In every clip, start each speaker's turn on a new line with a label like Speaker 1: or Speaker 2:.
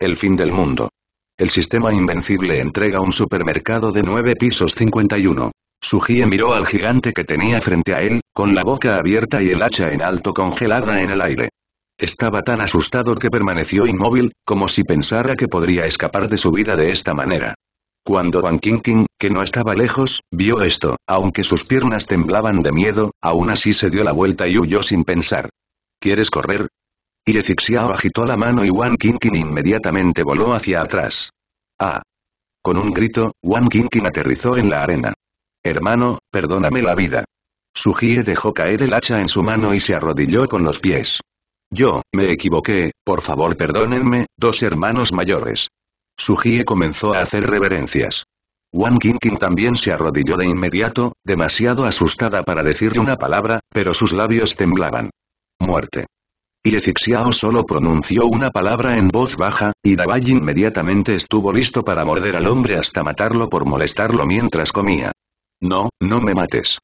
Speaker 1: El fin del mundo. El sistema invencible entrega un supermercado de nueve pisos 51. Sujie miró al gigante que tenía frente a él, con la boca abierta y el hacha en alto congelada en el aire. Estaba tan asustado que permaneció inmóvil, como si pensara que podría escapar de su vida de esta manera. Cuando Wang Qingqing, que no estaba lejos, vio esto, aunque sus piernas temblaban de miedo, aún así se dio la vuelta y huyó sin pensar. ¿Quieres correr? Y Efixiao agitó la mano y Wang Qingqing inmediatamente voló hacia atrás. ¡Ah! Con un grito, Wang Qingqing aterrizó en la arena. Hermano, perdóname la vida. Su Jie dejó caer el hacha en su mano y se arrodilló con los pies. Yo, me equivoqué, por favor perdónenme, dos hermanos mayores. Su Jie comenzó a hacer reverencias. Wang Qingqing también se arrodilló de inmediato, demasiado asustada para decirle una palabra, pero sus labios temblaban. Muerte. Irefixiao solo pronunció una palabra en voz baja, y Dabai inmediatamente estuvo listo para morder al hombre hasta matarlo por molestarlo mientras comía. No, no me mates.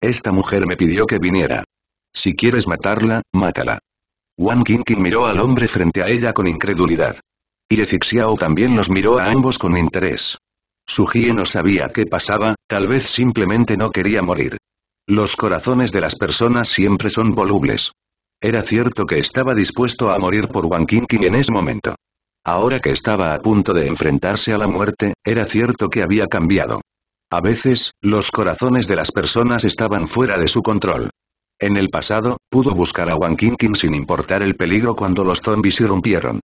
Speaker 1: Esta mujer me pidió que viniera. Si quieres matarla, mátala. Wang Qingqing miró al hombre frente a ella con incredulidad. Irefixiao también los miró a ambos con interés. Su no sabía qué pasaba, tal vez simplemente no quería morir. Los corazones de las personas siempre son volubles. Era cierto que estaba dispuesto a morir por Wang King en ese momento. Ahora que estaba a punto de enfrentarse a la muerte, era cierto que había cambiado. A veces, los corazones de las personas estaban fuera de su control. En el pasado, pudo buscar a Wang King sin importar el peligro cuando los zombies irrumpieron.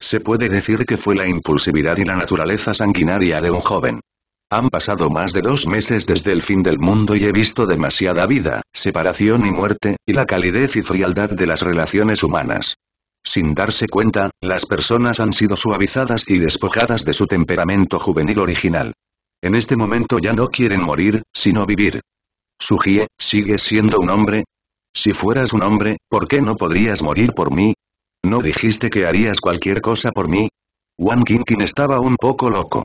Speaker 1: Se puede decir que fue la impulsividad y la naturaleza sanguinaria de un joven. Han pasado más de dos meses desde el fin del mundo y he visto demasiada vida, separación y muerte, y la calidez y frialdad de las relaciones humanas. Sin darse cuenta, las personas han sido suavizadas y despojadas de su temperamento juvenil original. En este momento ya no quieren morir, sino vivir. Sujie, ¿sigues siendo un hombre? Si fueras un hombre, ¿por qué no podrías morir por mí? ¿No dijiste que harías cualquier cosa por mí? Wang Kinkin estaba un poco loco.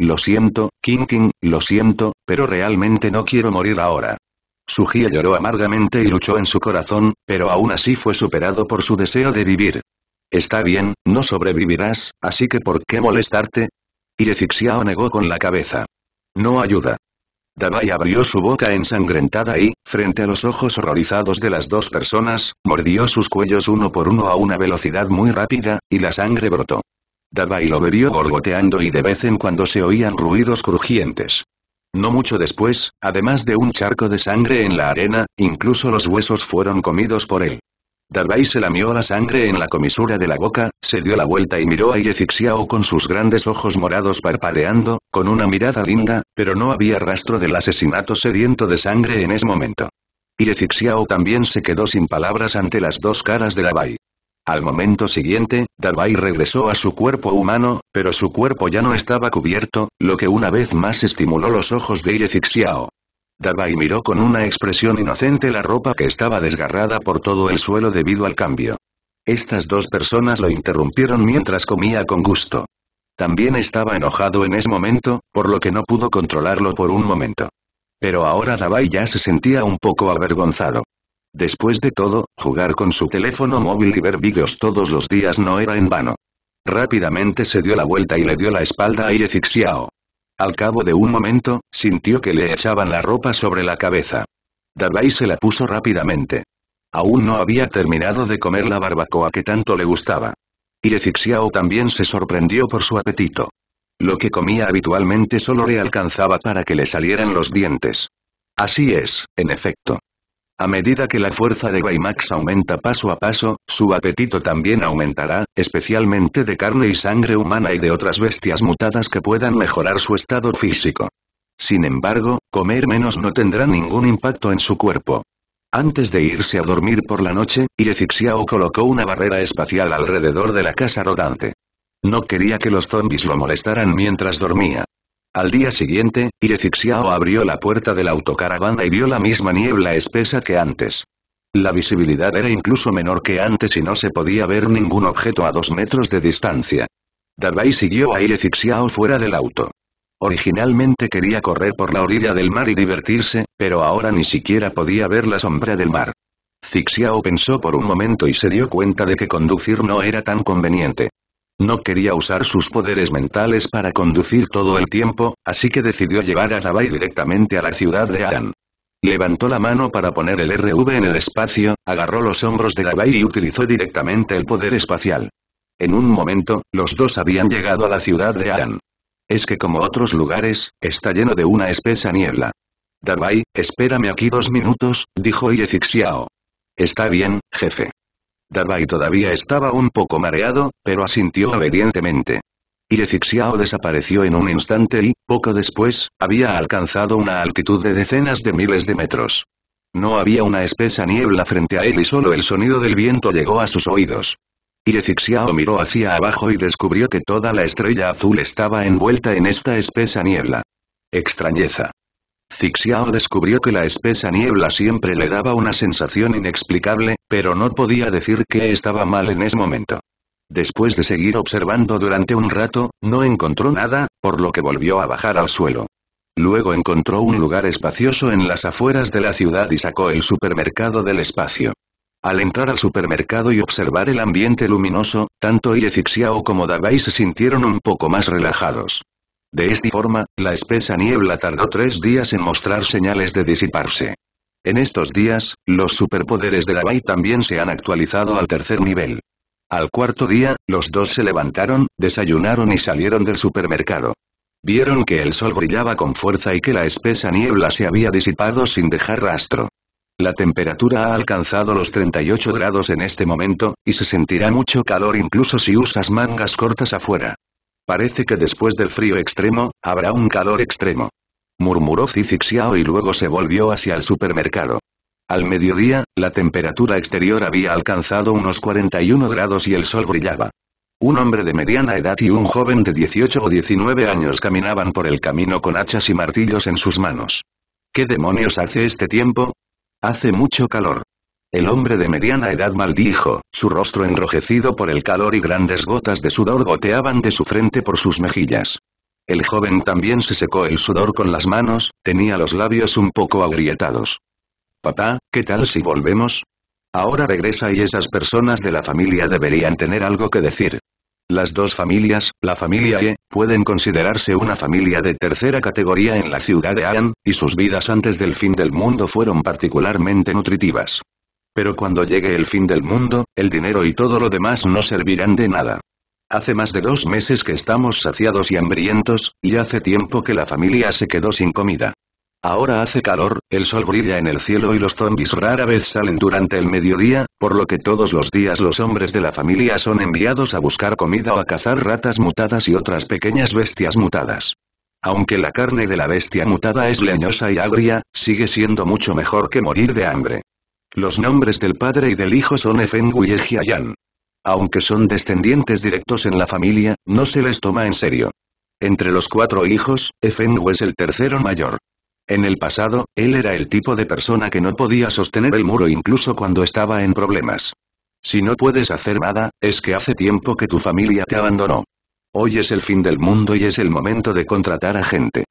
Speaker 1: Lo siento, King King, lo siento, pero realmente no quiero morir ahora. Sugie lloró amargamente y luchó en su corazón, pero aún así fue superado por su deseo de vivir. Está bien, no sobrevivirás, así que ¿por qué molestarte? Y Efixiao negó con la cabeza. No ayuda. Dabai abrió su boca ensangrentada y, frente a los ojos horrorizados de las dos personas, mordió sus cuellos uno por uno a una velocidad muy rápida, y la sangre brotó. Darvai lo bebió gorgoteando y de vez en cuando se oían ruidos crujientes. No mucho después, además de un charco de sangre en la arena, incluso los huesos fueron comidos por él. Darvai se lamió la sangre en la comisura de la boca, se dio la vuelta y miró a Yefixiao con sus grandes ojos morados parpadeando, con una mirada linda, pero no había rastro del asesinato sediento de sangre en ese momento. Yefixiao también se quedó sin palabras ante las dos caras de la al momento siguiente, Dabai regresó a su cuerpo humano, pero su cuerpo ya no estaba cubierto, lo que una vez más estimuló los ojos de Yefixiao. Dabai miró con una expresión inocente la ropa que estaba desgarrada por todo el suelo debido al cambio. Estas dos personas lo interrumpieron mientras comía con gusto. También estaba enojado en ese momento, por lo que no pudo controlarlo por un momento. Pero ahora Dabai ya se sentía un poco avergonzado. Después de todo, jugar con su teléfono móvil y ver vídeos todos los días no era en vano. Rápidamente se dio la vuelta y le dio la espalda a Ye Al cabo de un momento, sintió que le echaban la ropa sobre la cabeza. Darbai se la puso rápidamente. Aún no había terminado de comer la barbacoa que tanto le gustaba. Y también se sorprendió por su apetito. Lo que comía habitualmente solo le alcanzaba para que le salieran los dientes. Así es, en efecto. A medida que la fuerza de Baymax aumenta paso a paso, su apetito también aumentará, especialmente de carne y sangre humana y de otras bestias mutadas que puedan mejorar su estado físico. Sin embargo, comer menos no tendrá ningún impacto en su cuerpo. Antes de irse a dormir por la noche, Yefixiao colocó una barrera espacial alrededor de la casa rodante. No quería que los zombis lo molestaran mientras dormía. Al día siguiente, Irefixiao abrió la puerta de la autocaravana y vio la misma niebla espesa que antes. La visibilidad era incluso menor que antes y no se podía ver ningún objeto a dos metros de distancia. Darby siguió a Irefixiao fuera del auto. Originalmente quería correr por la orilla del mar y divertirse, pero ahora ni siquiera podía ver la sombra del mar. Zixiao pensó por un momento y se dio cuenta de que conducir no era tan conveniente. No quería usar sus poderes mentales para conducir todo el tiempo, así que decidió llevar a Dabai directamente a la ciudad de Adán. Levantó la mano para poner el RV en el espacio, agarró los hombros de Dabai y utilizó directamente el poder espacial. En un momento, los dos habían llegado a la ciudad de Adán. Es que como otros lugares, está lleno de una espesa niebla. Dabai, espérame aquí dos minutos, dijo Yefixiao. Está bien, jefe. Darby todavía estaba un poco mareado, pero asintió obedientemente. Y desapareció en un instante y, poco después, había alcanzado una altitud de decenas de miles de metros. No había una espesa niebla frente a él y solo el sonido del viento llegó a sus oídos. Y miró hacia abajo y descubrió que toda la estrella azul estaba envuelta en esta espesa niebla. Extrañeza. Zixiao descubrió que la espesa niebla siempre le daba una sensación inexplicable, pero no podía decir que estaba mal en ese momento. Después de seguir observando durante un rato, no encontró nada, por lo que volvió a bajar al suelo. Luego encontró un lugar espacioso en las afueras de la ciudad y sacó el supermercado del espacio. Al entrar al supermercado y observar el ambiente luminoso, tanto Ie Zixiao como Dabai se sintieron un poco más relajados. De esta forma, la espesa niebla tardó tres días en mostrar señales de disiparse. En estos días, los superpoderes de Dabai también se han actualizado al tercer nivel. Al cuarto día, los dos se levantaron, desayunaron y salieron del supermercado. Vieron que el sol brillaba con fuerza y que la espesa niebla se había disipado sin dejar rastro. La temperatura ha alcanzado los 38 grados en este momento, y se sentirá mucho calor incluso si usas mangas cortas afuera. Parece que después del frío extremo, habrá un calor extremo. Murmuró Cixiao y luego se volvió hacia el supermercado. Al mediodía, la temperatura exterior había alcanzado unos 41 grados y el sol brillaba. Un hombre de mediana edad y un joven de 18 o 19 años caminaban por el camino con hachas y martillos en sus manos. ¿Qué demonios hace este tiempo? Hace mucho calor. El hombre de mediana edad maldijo, su rostro enrojecido por el calor y grandes gotas de sudor goteaban de su frente por sus mejillas. El joven también se secó el sudor con las manos, tenía los labios un poco agrietados. Papá, ¿qué tal si volvemos? Ahora regresa y esas personas de la familia deberían tener algo que decir. Las dos familias, la familia E, pueden considerarse una familia de tercera categoría en la ciudad de An y sus vidas antes del fin del mundo fueron particularmente nutritivas. Pero cuando llegue el fin del mundo, el dinero y todo lo demás no servirán de nada. Hace más de dos meses que estamos saciados y hambrientos, y hace tiempo que la familia se quedó sin comida. Ahora hace calor, el sol brilla en el cielo y los zombies rara vez salen durante el mediodía, por lo que todos los días los hombres de la familia son enviados a buscar comida o a cazar ratas mutadas y otras pequeñas bestias mutadas. Aunque la carne de la bestia mutada es leñosa y agria, sigue siendo mucho mejor que morir de hambre. Los nombres del padre y del hijo son Efengu y Ejiayan. Aunque son descendientes directos en la familia, no se les toma en serio. Entre los cuatro hijos, Efengu es el tercero mayor. En el pasado, él era el tipo de persona que no podía sostener el muro incluso cuando estaba en problemas. Si no puedes hacer nada, es que hace tiempo que tu familia te abandonó. Hoy es el fin del mundo y es el momento de contratar a gente.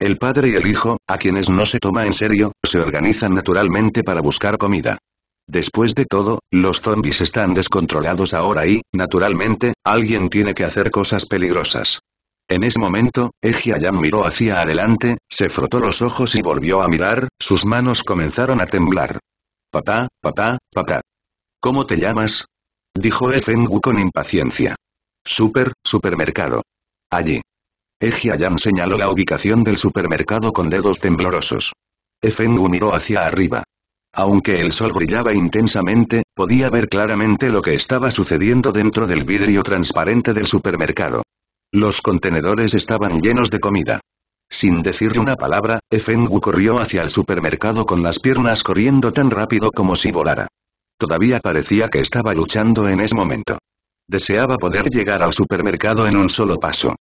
Speaker 1: El padre y el hijo, a quienes no se toma en serio, se organizan naturalmente para buscar comida. Después de todo, los zombies están descontrolados ahora y, naturalmente, alguien tiene que hacer cosas peligrosas. En ese momento, Ejiayan miró hacia adelante, se frotó los ojos y volvió a mirar, sus manos comenzaron a temblar. Papá, papá, papá. ¿Cómo te llamas? Dijo Efengu con impaciencia. Super, supermercado. Allí. Ayan señaló la ubicación del supermercado con dedos temblorosos. Efengu miró hacia arriba. Aunque el sol brillaba intensamente, podía ver claramente lo que estaba sucediendo dentro del vidrio transparente del supermercado. Los contenedores estaban llenos de comida. Sin decir una palabra, Efengu corrió hacia el supermercado con las piernas corriendo tan rápido como si volara. Todavía parecía que estaba luchando en ese momento. Deseaba poder llegar al supermercado en un solo paso.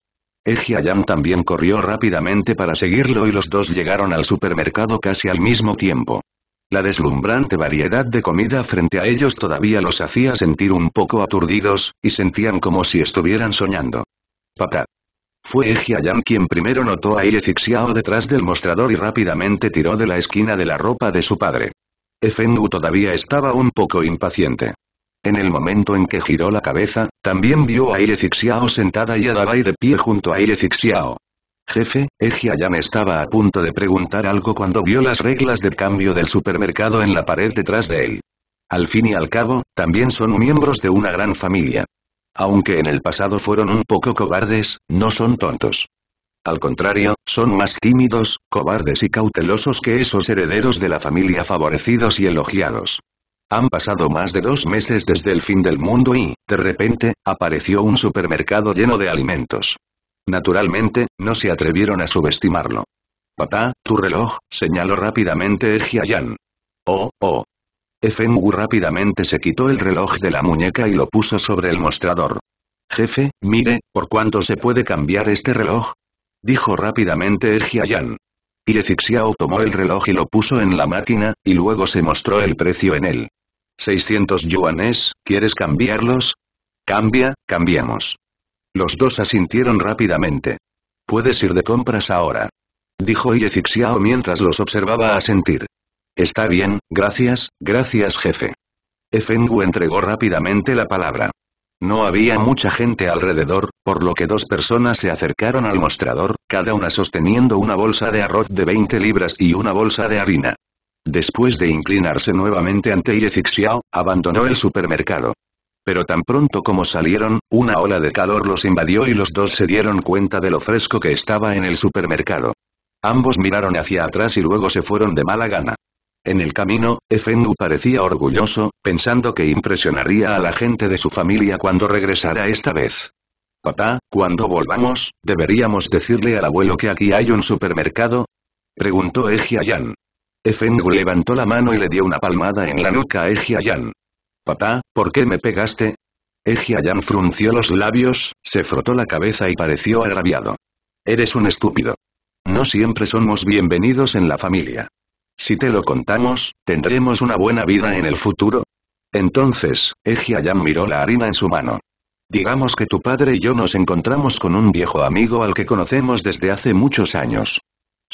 Speaker 1: Ejiayam también corrió rápidamente para seguirlo y los dos llegaron al supermercado casi al mismo tiempo. La deslumbrante variedad de comida frente a ellos todavía los hacía sentir un poco aturdidos, y sentían como si estuvieran soñando. Papá. Fue Ejiayam quien primero notó a Iefixiao detrás del mostrador y rápidamente tiró de la esquina de la ropa de su padre. Efengu todavía estaba un poco impaciente. En el momento en que giró la cabeza, también vio a Irezixiao sentada y a Dabai de pie junto a Irezixiao. Jefe, me estaba a punto de preguntar algo cuando vio las reglas de cambio del supermercado en la pared detrás de él. Al fin y al cabo, también son miembros de una gran familia. Aunque en el pasado fueron un poco cobardes, no son tontos. Al contrario, son más tímidos, cobardes y cautelosos que esos herederos de la familia favorecidos y elogiados. Han pasado más de dos meses desde el fin del mundo y, de repente, apareció un supermercado lleno de alimentos. Naturalmente, no se atrevieron a subestimarlo. Papá, tu reloj, señaló rápidamente Ejiayan. Oh, oh. Efengu rápidamente se quitó el reloj de la muñeca y lo puso sobre el mostrador. Jefe, mire, ¿por cuánto se puede cambiar este reloj? Dijo rápidamente Ejiayan. Y Efixiao tomó el reloj y lo puso en la máquina, y luego se mostró el precio en él. 600 yuanes, ¿quieres cambiarlos? Cambia, cambiamos. Los dos asintieron rápidamente. Puedes ir de compras ahora. Dijo Yefixiao mientras los observaba asentir. Está bien, gracias, gracias jefe. Efengu entregó rápidamente la palabra. No había mucha gente alrededor, por lo que dos personas se acercaron al mostrador, cada una sosteniendo una bolsa de arroz de 20 libras y una bolsa de harina. Después de inclinarse nuevamente ante Ye abandonó el supermercado. Pero tan pronto como salieron, una ola de calor los invadió y los dos se dieron cuenta de lo fresco que estaba en el supermercado. Ambos miraron hacia atrás y luego se fueron de mala gana. En el camino, Efendu parecía orgulloso, pensando que impresionaría a la gente de su familia cuando regresara esta vez. Papá, cuando volvamos, ¿deberíamos decirle al abuelo que aquí hay un supermercado? Preguntó Ejiayan. Efengu levantó la mano y le dio una palmada en la nuca a Ejiayan. «Papá, ¿por qué me pegaste?» Ejiayan frunció los labios, se frotó la cabeza y pareció agraviado. «Eres un estúpido. No siempre somos bienvenidos en la familia. Si te lo contamos, ¿tendremos una buena vida en el futuro?» Entonces, Ejiayan miró la harina en su mano. Digamos que tu padre y yo nos encontramos con un viejo amigo al que conocemos desde hace muchos años.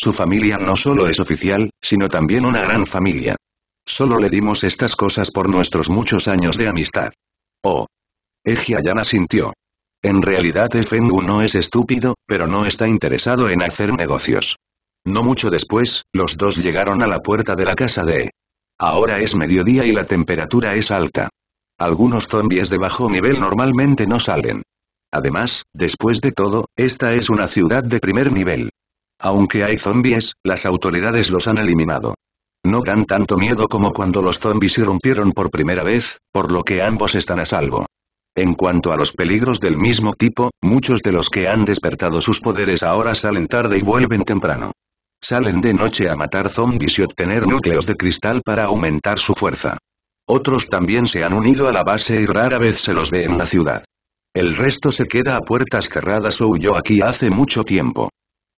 Speaker 1: Su familia no solo es oficial, sino también una gran familia. Solo le dimos estas cosas por nuestros muchos años de amistad. Oh. Egia Ayana sintió. En realidad Efengu no es estúpido, pero no está interesado en hacer negocios. No mucho después, los dos llegaron a la puerta de la casa de... Ahora es mediodía y la temperatura es alta. Algunos zombies de bajo nivel normalmente no salen. Además, después de todo, esta es una ciudad de primer nivel. Aunque hay zombies, las autoridades los han eliminado. No dan tanto miedo como cuando los zombies irrumpieron por primera vez, por lo que ambos están a salvo. En cuanto a los peligros del mismo tipo, muchos de los que han despertado sus poderes ahora salen tarde y vuelven temprano. Salen de noche a matar zombies y obtener núcleos de cristal para aumentar su fuerza. Otros también se han unido a la base y rara vez se los ve en la ciudad. El resto se queda a puertas cerradas o huyó aquí hace mucho tiempo.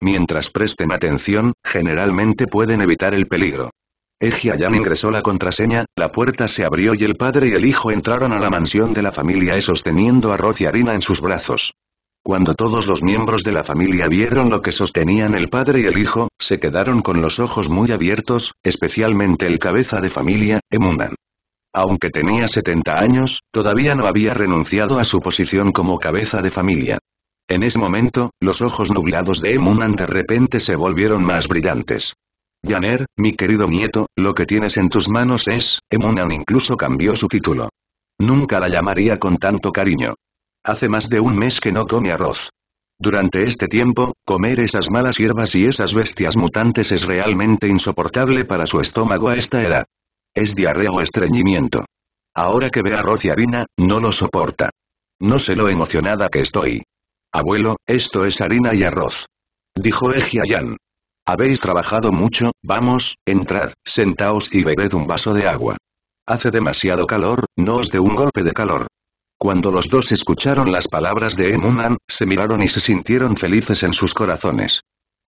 Speaker 1: Mientras presten atención, generalmente pueden evitar el peligro. Ejiayan ingresó la contraseña, la puerta se abrió y el padre y el hijo entraron a la mansión de la familia E sosteniendo arroz y harina en sus brazos. Cuando todos los miembros de la familia vieron lo que sostenían el padre y el hijo, se quedaron con los ojos muy abiertos, especialmente el cabeza de familia, Emunan. Aunque tenía 70 años, todavía no había renunciado a su posición como cabeza de familia. En ese momento, los ojos nublados de Emunan de repente se volvieron más brillantes. Janer, mi querido nieto, lo que tienes en tus manos es, Emunan incluso cambió su título. Nunca la llamaría con tanto cariño. Hace más de un mes que no come arroz. Durante este tiempo, comer esas malas hierbas y esas bestias mutantes es realmente insoportable para su estómago a esta edad. Es diarrea o estreñimiento. Ahora que ve arroz y harina, no lo soporta. No sé lo emocionada que estoy. Abuelo, esto es harina y arroz. Dijo Ejiayan. Habéis trabajado mucho, vamos, entrad, sentaos y bebed un vaso de agua. Hace demasiado calor, no os dé un golpe de calor. Cuando los dos escucharon las palabras de Emunan, se miraron y se sintieron felices en sus corazones.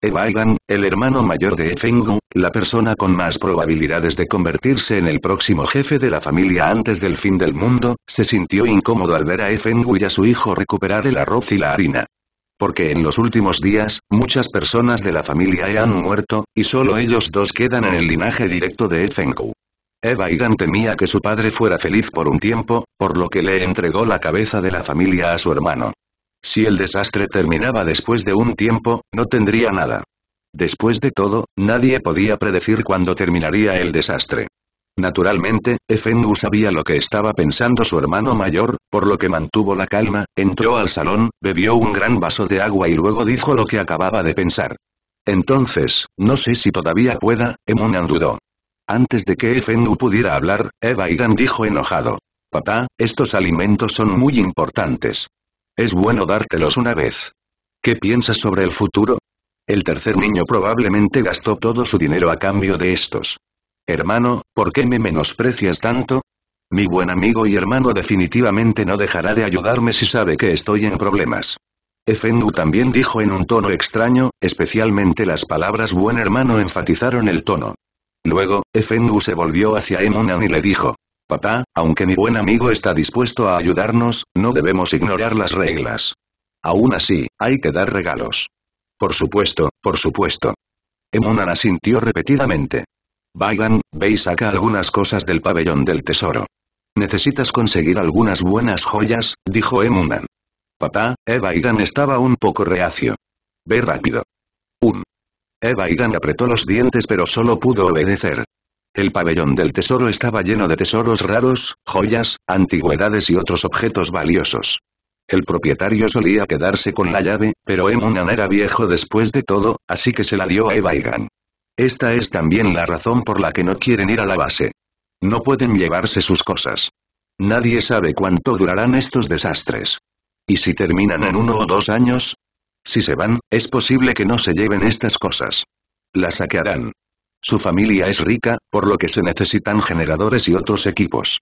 Speaker 1: Evaigan, el hermano mayor de Efengu, la persona con más probabilidades de convertirse en el próximo jefe de la familia antes del fin del mundo, se sintió incómodo al ver a Efengu y a su hijo recuperar el arroz y la harina. Porque en los últimos días, muchas personas de la familia han muerto, y solo ellos dos quedan en el linaje directo de Efengu. Eva temía que su padre fuera feliz por un tiempo, por lo que le entregó la cabeza de la familia a su hermano. Si el desastre terminaba después de un tiempo, no tendría nada. Después de todo, nadie podía predecir cuándo terminaría el desastre. Naturalmente, Efendu sabía lo que estaba pensando su hermano mayor, por lo que mantuvo la calma, entró al salón, bebió un gran vaso de agua y luego dijo lo que acababa de pensar. Entonces, no sé si todavía pueda, Emunan dudó. Antes de que Efendu pudiera hablar, Eva dijo enojado. Papá, estos alimentos son muy importantes. Es bueno dártelos una vez. ¿Qué piensas sobre el futuro? El tercer niño probablemente gastó todo su dinero a cambio de estos. Hermano, ¿por qué me menosprecias tanto? Mi buen amigo y hermano definitivamente no dejará de ayudarme si sabe que estoy en problemas. Efendu también dijo en un tono extraño, especialmente las palabras buen hermano enfatizaron el tono. Luego, Efendu se volvió hacia Emunan y le dijo, Papá, aunque mi buen amigo está dispuesto a ayudarnos, no debemos ignorar las reglas. Aún así, hay que dar regalos. Por supuesto, por supuesto. Emunan asintió repetidamente. Baigan, ve acá saca algunas cosas del pabellón del tesoro. Necesitas conseguir algunas buenas joyas, dijo Emunan. Papá, Eva Igan estaba un poco reacio. Ve rápido. Un. Eva Igan apretó los dientes pero solo pudo obedecer. El pabellón del tesoro estaba lleno de tesoros raros, joyas, antigüedades y otros objetos valiosos. El propietario solía quedarse con la llave, pero Emunan era viejo después de todo, así que se la dio a Evaigan. Esta es también la razón por la que no quieren ir a la base. No pueden llevarse sus cosas. Nadie sabe cuánto durarán estos desastres. ¿Y si terminan en uno o dos años? Si se van, es posible que no se lleven estas cosas. Las saquearán. Su familia es rica, por lo que se necesitan generadores y otros equipos.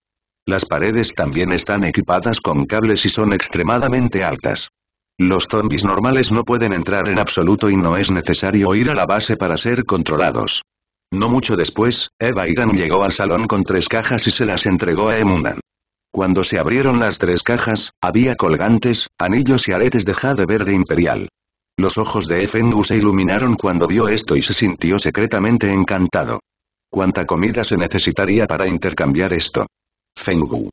Speaker 1: Las paredes también están equipadas con cables y son extremadamente altas. Los zombies normales no pueden entrar en absoluto y no es necesario ir a la base para ser controlados. No mucho después, Eva Irán llegó al salón con tres cajas y se las entregó a Emunan. Cuando se abrieron las tres cajas, había colgantes, anillos y aretes de jade verde imperial. Los ojos de Fengu se iluminaron cuando vio esto y se sintió secretamente encantado. ¿Cuánta comida se necesitaría para intercambiar esto? Fengu.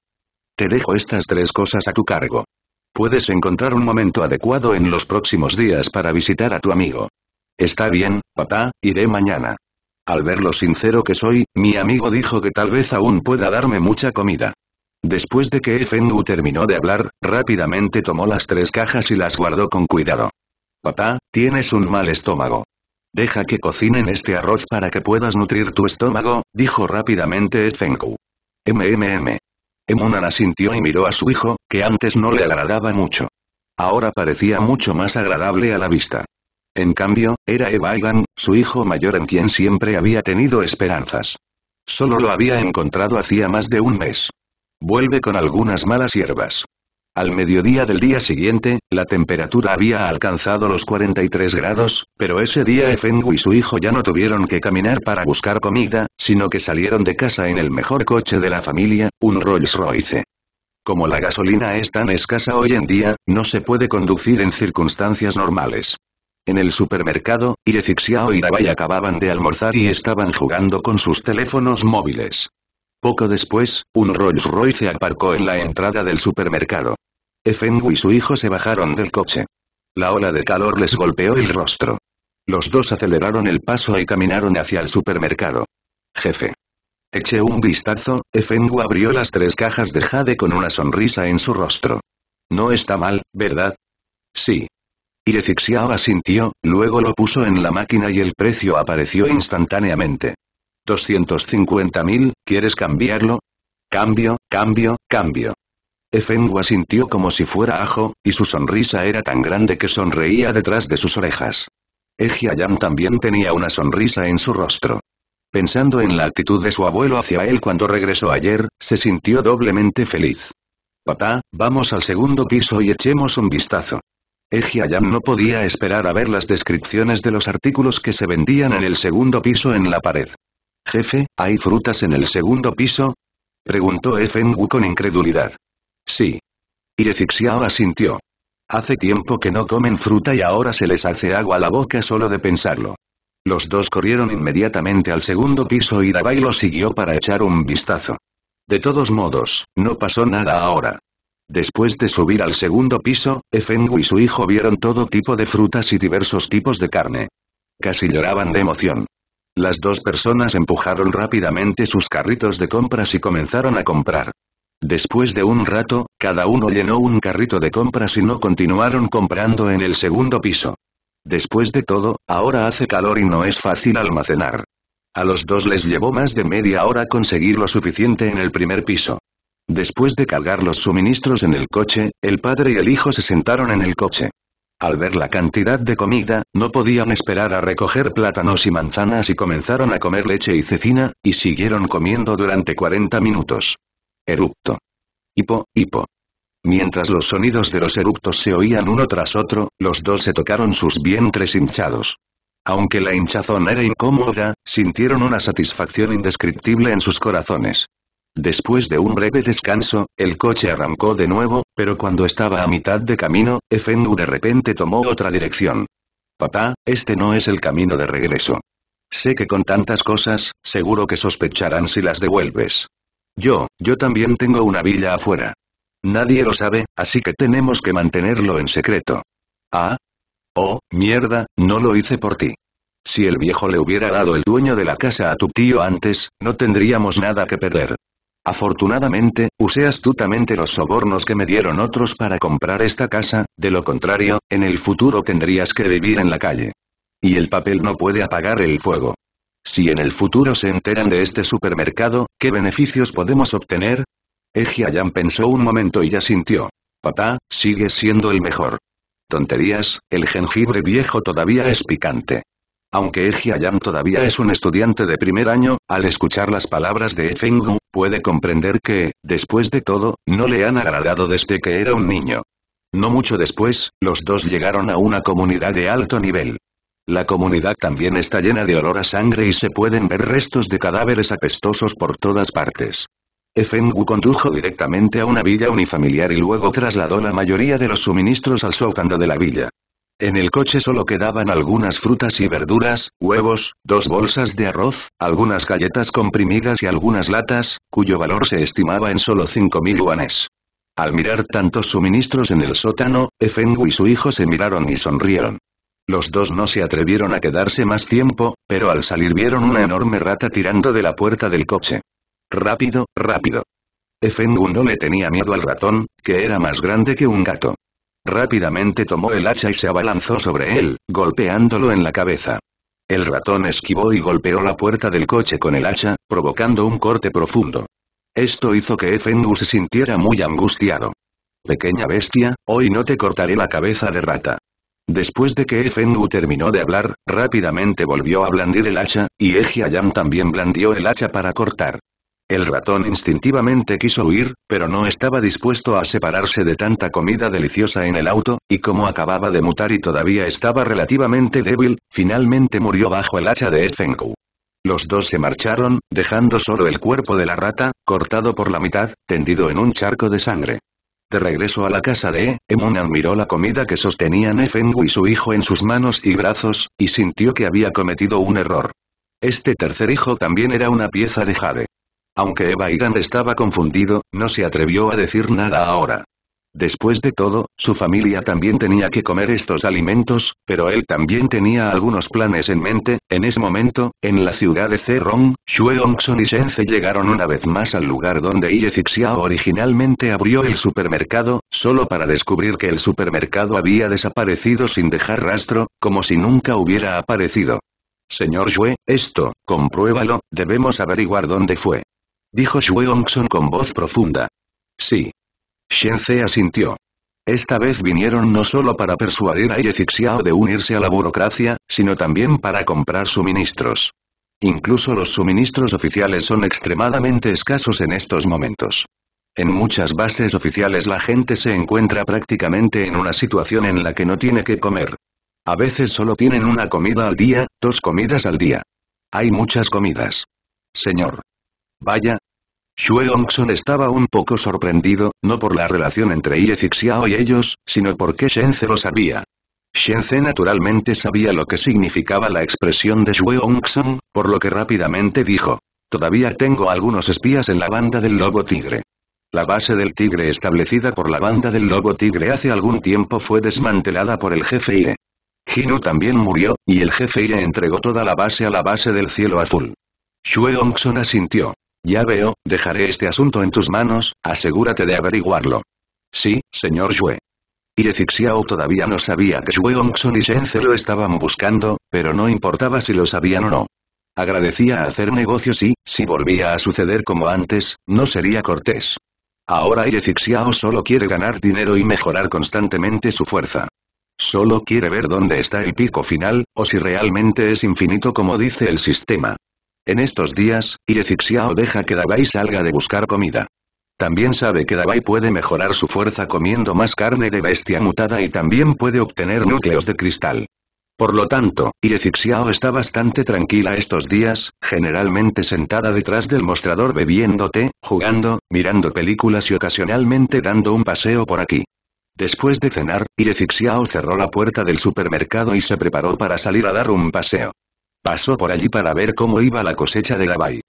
Speaker 1: Te dejo estas tres cosas a tu cargo. Puedes encontrar un momento adecuado en los próximos días para visitar a tu amigo. Está bien, papá, iré mañana. Al ver lo sincero que soy, mi amigo dijo que tal vez aún pueda darme mucha comida. Después de que Fengu terminó de hablar, rápidamente tomó las tres cajas y las guardó con cuidado. Papá, tienes un mal estómago. Deja que cocinen este arroz para que puedas nutrir tu estómago, dijo rápidamente Zhengku. MMM. Emunan asintió y miró a su hijo, que antes no le agradaba mucho. Ahora parecía mucho más agradable a la vista. En cambio, era Evaigan, su hijo mayor en quien siempre había tenido esperanzas. Solo lo había encontrado hacía más de un mes. Vuelve con algunas malas hierbas. Al mediodía del día siguiente, la temperatura había alcanzado los 43 grados, pero ese día Efengu y su hijo ya no tuvieron que caminar para buscar comida, sino que salieron de casa en el mejor coche de la familia, un Rolls Royce. Como la gasolina es tan escasa hoy en día, no se puede conducir en circunstancias normales. En el supermercado, Iefixiao y Rabai acababan de almorzar y estaban jugando con sus teléfonos móviles. Poco después, un Rolls Royce aparcó en la entrada del supermercado. Efengu y su hijo se bajaron del coche. La ola de calor les golpeó el rostro. Los dos aceleraron el paso y caminaron hacia el supermercado. Jefe. Eché un vistazo, Efengu abrió las tres cajas de jade con una sonrisa en su rostro. No está mal, ¿verdad? Sí. y Efixiao asintió, luego lo puso en la máquina y el precio apareció instantáneamente. 250.000, ¿quieres cambiarlo? Cambio, cambio, cambio. Efengua sintió como si fuera ajo, y su sonrisa era tan grande que sonreía detrás de sus orejas. Egia también tenía una sonrisa en su rostro. Pensando en la actitud de su abuelo hacia él cuando regresó ayer, se sintió doblemente feliz. Papá, vamos al segundo piso y echemos un vistazo. Egia no podía esperar a ver las descripciones de los artículos que se vendían en el segundo piso en la pared. Jefe, ¿hay frutas en el segundo piso? Preguntó Efengu con incredulidad. Sí. Efixiao asintió. Hace tiempo que no comen fruta y ahora se les hace agua a la boca solo de pensarlo. Los dos corrieron inmediatamente al segundo piso y Dabai lo siguió para echar un vistazo. De todos modos, no pasó nada ahora. Después de subir al segundo piso, Efengu y su hijo vieron todo tipo de frutas y diversos tipos de carne. Casi lloraban de emoción. Las dos personas empujaron rápidamente sus carritos de compras y comenzaron a comprar. Después de un rato, cada uno llenó un carrito de compras y no continuaron comprando en el segundo piso. Después de todo, ahora hace calor y no es fácil almacenar. A los dos les llevó más de media hora conseguir lo suficiente en el primer piso. Después de cargar los suministros en el coche, el padre y el hijo se sentaron en el coche. Al ver la cantidad de comida, no podían esperar a recoger plátanos y manzanas y comenzaron a comer leche y cecina, y siguieron comiendo durante 40 minutos. Erupto. Hipo, hipo. Mientras los sonidos de los eructos se oían uno tras otro, los dos se tocaron sus vientres hinchados. Aunque la hinchazón era incómoda, sintieron una satisfacción indescriptible en sus corazones. Después de un breve descanso, el coche arrancó de nuevo, pero cuando estaba a mitad de camino, Efendu de repente tomó otra dirección. Papá, este no es el camino de regreso. Sé que con tantas cosas, seguro que sospecharán si las devuelves. Yo, yo también tengo una villa afuera. Nadie lo sabe, así que tenemos que mantenerlo en secreto. Ah. Oh, mierda, no lo hice por ti. Si el viejo le hubiera dado el dueño de la casa a tu tío antes, no tendríamos nada que perder. Afortunadamente, usé astutamente los sobornos que me dieron otros para comprar esta casa, de lo contrario, en el futuro tendrías que vivir en la calle. Y el papel no puede apagar el fuego. Si en el futuro se enteran de este supermercado, ¿qué beneficios podemos obtener? Ejiayan pensó un momento y ya sintió. Papá, sigues siendo el mejor. Tonterías, el jengibre viejo todavía es picante. Aunque Ejiayan todavía es un estudiante de primer año, al escuchar las palabras de Efengu, puede comprender que, después de todo, no le han agradado desde que era un niño. No mucho después, los dos llegaron a una comunidad de alto nivel. La comunidad también está llena de olor a sangre y se pueden ver restos de cadáveres apestosos por todas partes. Efengu condujo directamente a una villa unifamiliar y luego trasladó la mayoría de los suministros al sótano de la villa. En el coche solo quedaban algunas frutas y verduras, huevos, dos bolsas de arroz, algunas galletas comprimidas y algunas latas, cuyo valor se estimaba en solo 5.000 yuanes. Al mirar tantos suministros en el sótano, Efengu y su hijo se miraron y sonrieron. Los dos no se atrevieron a quedarse más tiempo, pero al salir vieron una enorme rata tirando de la puerta del coche. Rápido, rápido. Efengu no le tenía miedo al ratón, que era más grande que un gato. Rápidamente tomó el hacha y se abalanzó sobre él, golpeándolo en la cabeza. El ratón esquivó y golpeó la puerta del coche con el hacha, provocando un corte profundo. Esto hizo que Efengu se sintiera muy angustiado. Pequeña bestia, hoy no te cortaré la cabeza de rata. Después de que Fengu terminó de hablar, rápidamente volvió a blandir el hacha, y Ejiayam también blandió el hacha para cortar. El ratón instintivamente quiso huir, pero no estaba dispuesto a separarse de tanta comida deliciosa en el auto, y como acababa de mutar y todavía estaba relativamente débil, finalmente murió bajo el hacha de Efengu. Los dos se marcharon, dejando solo el cuerpo de la rata, cortado por la mitad, tendido en un charco de sangre. De regreso a la casa de E, Emon admiró la comida que sostenían Efengu y su hijo en sus manos y brazos, y sintió que había cometido un error. Este tercer hijo también era una pieza de jade. Aunque Eva estaba confundido, no se atrevió a decir nada ahora. Después de todo, su familia también tenía que comer estos alimentos, pero él también tenía algunos planes en mente. En ese momento, en la ciudad de Xue Hongson y Zhe llegaron una vez más al lugar donde Zixiao originalmente abrió el supermercado, solo para descubrir que el supermercado había desaparecido sin dejar rastro, como si nunca hubiera aparecido. Señor Xue, esto, compruébalo, debemos averiguar dónde fue. Dijo Hongson con voz profunda. Sí, Shenzhe asintió. Esta vez vinieron no solo para persuadir a Yezixiao de unirse a la burocracia, sino también para comprar suministros. Incluso los suministros oficiales son extremadamente escasos en estos momentos. En muchas bases oficiales la gente se encuentra prácticamente en una situación en la que no tiene que comer. A veces solo tienen una comida al día, dos comidas al día. Hay muchas comidas. Señor. Vaya, eung-sun estaba un poco sorprendido, no por la relación entre Ye Fixiao y ellos, sino porque Shenze lo sabía. Shenze naturalmente sabía lo que significaba la expresión de eung-sun por lo que rápidamente dijo. Todavía tengo algunos espías en la banda del lobo tigre. La base del tigre establecida por la banda del lobo tigre hace algún tiempo fue desmantelada por el jefe Ie. Hinu también murió, y el jefe Ie entregó toda la base a la base del cielo azul. eung-sun asintió. Ya veo, dejaré este asunto en tus manos, asegúrate de averiguarlo. Sí, señor Yue. Y Xiao todavía no sabía que Yue y Ze lo estaban buscando, pero no importaba si lo sabían o no. Agradecía hacer negocios y, si volvía a suceder como antes, no sería cortés. Ahora Xiao solo quiere ganar dinero y mejorar constantemente su fuerza. Solo quiere ver dónde está el pico final, o si realmente es infinito como dice el sistema. En estos días, Irefixiao deja que Dabai salga de buscar comida. También sabe que Dabai puede mejorar su fuerza comiendo más carne de bestia mutada y también puede obtener núcleos de cristal. Por lo tanto, Irefixiao está bastante tranquila estos días, generalmente sentada detrás del mostrador bebiendo té, jugando, mirando películas y ocasionalmente dando un paseo por aquí. Después de cenar, Irefixiao cerró la puerta del supermercado y se preparó para salir a dar un paseo. Pasó por allí para ver cómo iba la cosecha de Dabai.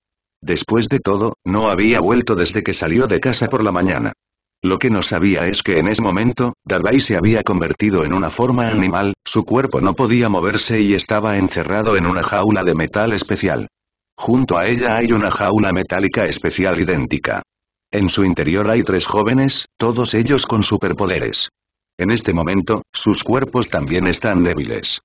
Speaker 1: Después de todo, no había vuelto desde que salió de casa por la mañana. Lo que no sabía es que en ese momento, Dabai se había convertido en una forma animal, su cuerpo no podía moverse y estaba encerrado en una jaula de metal especial. Junto a ella hay una jaula metálica especial idéntica. En su interior hay tres jóvenes, todos ellos con superpoderes. En este momento, sus cuerpos también están débiles.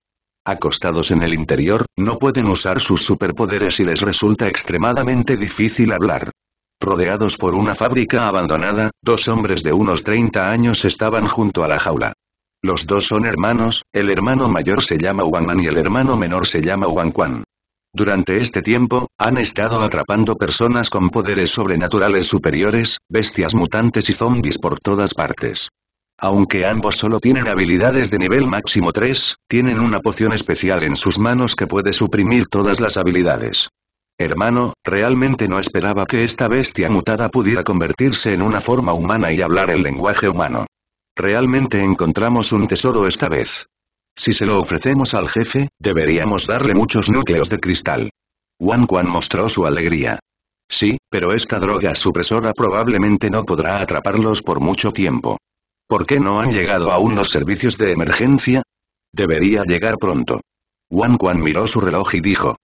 Speaker 1: Acostados en el interior, no pueden usar sus superpoderes y les resulta extremadamente difícil hablar. Rodeados por una fábrica abandonada, dos hombres de unos 30 años estaban junto a la jaula. Los dos son hermanos, el hermano mayor se llama Wang y el hermano menor se llama Wang Quan. Durante este tiempo, han estado atrapando personas con poderes sobrenaturales superiores, bestias mutantes y zombis por todas partes. Aunque ambos solo tienen habilidades de nivel máximo 3, tienen una poción especial en sus manos que puede suprimir todas las habilidades. Hermano, realmente no esperaba que esta bestia mutada pudiera convertirse en una forma humana y hablar el lenguaje humano. Realmente encontramos un tesoro esta vez. Si se lo ofrecemos al jefe, deberíamos darle muchos núcleos de cristal. Wan Quan mostró su alegría. Sí, pero esta droga supresora probablemente no podrá atraparlos por mucho tiempo. ¿Por qué no han llegado aún los servicios de emergencia? Debería llegar pronto. Wan Quan miró su reloj y dijo.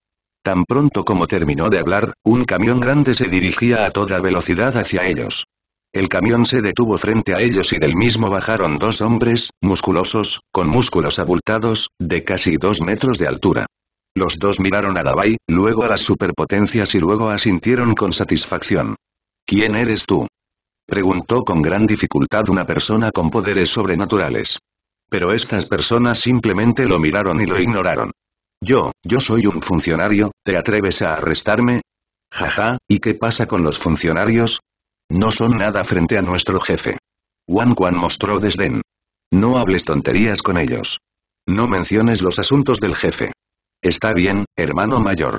Speaker 1: Tan pronto como terminó de hablar, un camión grande se dirigía a toda velocidad hacia ellos. El camión se detuvo frente a ellos y del mismo bajaron dos hombres, musculosos, con músculos abultados, de casi dos metros de altura. Los dos miraron a Dabai, luego a las superpotencias y luego asintieron con satisfacción. ¿Quién eres tú? preguntó con gran dificultad una persona con poderes sobrenaturales. Pero estas personas simplemente lo miraron y lo ignoraron. Yo, yo soy un funcionario, ¿te atreves a arrestarme? Jaja, ¿y qué pasa con los funcionarios? No son nada frente a nuestro jefe. Juan Quan mostró desdén. No hables tonterías con ellos. No menciones los asuntos del jefe. Está bien, hermano mayor.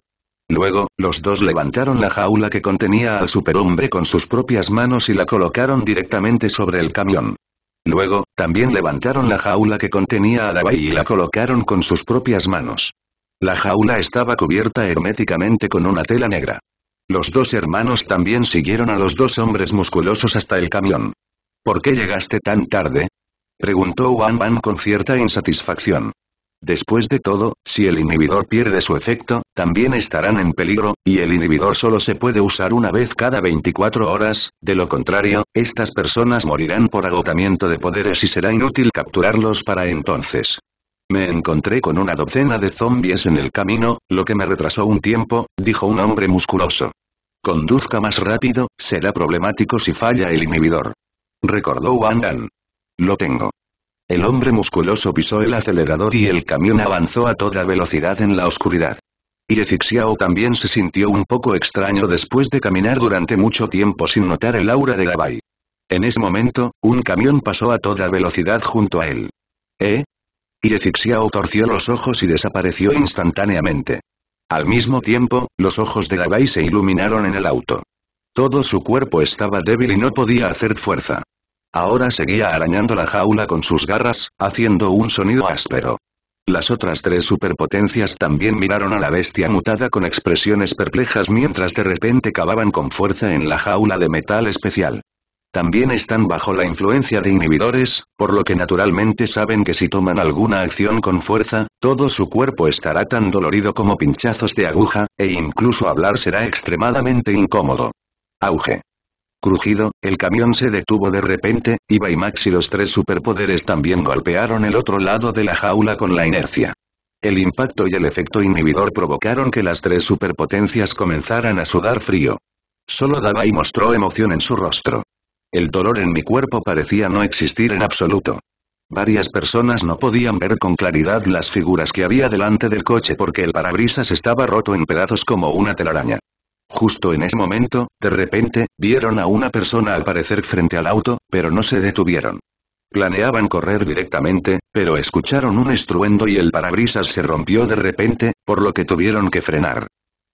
Speaker 1: Luego, los dos levantaron la jaula que contenía al superhombre con sus propias manos y la colocaron directamente sobre el camión. Luego, también levantaron la jaula que contenía a Dabai y la colocaron con sus propias manos. La jaula estaba cubierta herméticamente con una tela negra. Los dos hermanos también siguieron a los dos hombres musculosos hasta el camión. ¿Por qué llegaste tan tarde? Preguntó Wan Wan con cierta insatisfacción. Después de todo, si el inhibidor pierde su efecto, también estarán en peligro, y el inhibidor solo se puede usar una vez cada 24 horas, de lo contrario, estas personas morirán por agotamiento de poderes y será inútil capturarlos para entonces. Me encontré con una docena de zombies en el camino, lo que me retrasó un tiempo, dijo un hombre musculoso. Conduzca más rápido, será problemático si falla el inhibidor. Recordó Wangan. Lo tengo. El hombre musculoso pisó el acelerador y el camión avanzó a toda velocidad en la oscuridad. Irefixiao también se sintió un poco extraño después de caminar durante mucho tiempo sin notar el aura de Gabay. En ese momento, un camión pasó a toda velocidad junto a él. ¿Eh? Irefixiao torció los ojos y desapareció instantáneamente. Al mismo tiempo, los ojos de Gabay se iluminaron en el auto. Todo su cuerpo estaba débil y no podía hacer fuerza. Ahora seguía arañando la jaula con sus garras, haciendo un sonido áspero. Las otras tres superpotencias también miraron a la bestia mutada con expresiones perplejas mientras de repente cavaban con fuerza en la jaula de metal especial. También están bajo la influencia de inhibidores, por lo que naturalmente saben que si toman alguna acción con fuerza, todo su cuerpo estará tan dolorido como pinchazos de aguja, e incluso hablar será extremadamente incómodo. Auge. Crujido, el camión se detuvo de repente, y Baymax y los tres superpoderes también golpearon el otro lado de la jaula con la inercia. El impacto y el efecto inhibidor provocaron que las tres superpotencias comenzaran a sudar frío. Solo y mostró emoción en su rostro. El dolor en mi cuerpo parecía no existir en absoluto. Varias personas no podían ver con claridad las figuras que había delante del coche porque el parabrisas estaba roto en pedazos como una telaraña. Justo en ese momento, de repente, vieron a una persona aparecer frente al auto, pero no se detuvieron. Planeaban correr directamente, pero escucharon un estruendo y el parabrisas se rompió de repente, por lo que tuvieron que frenar.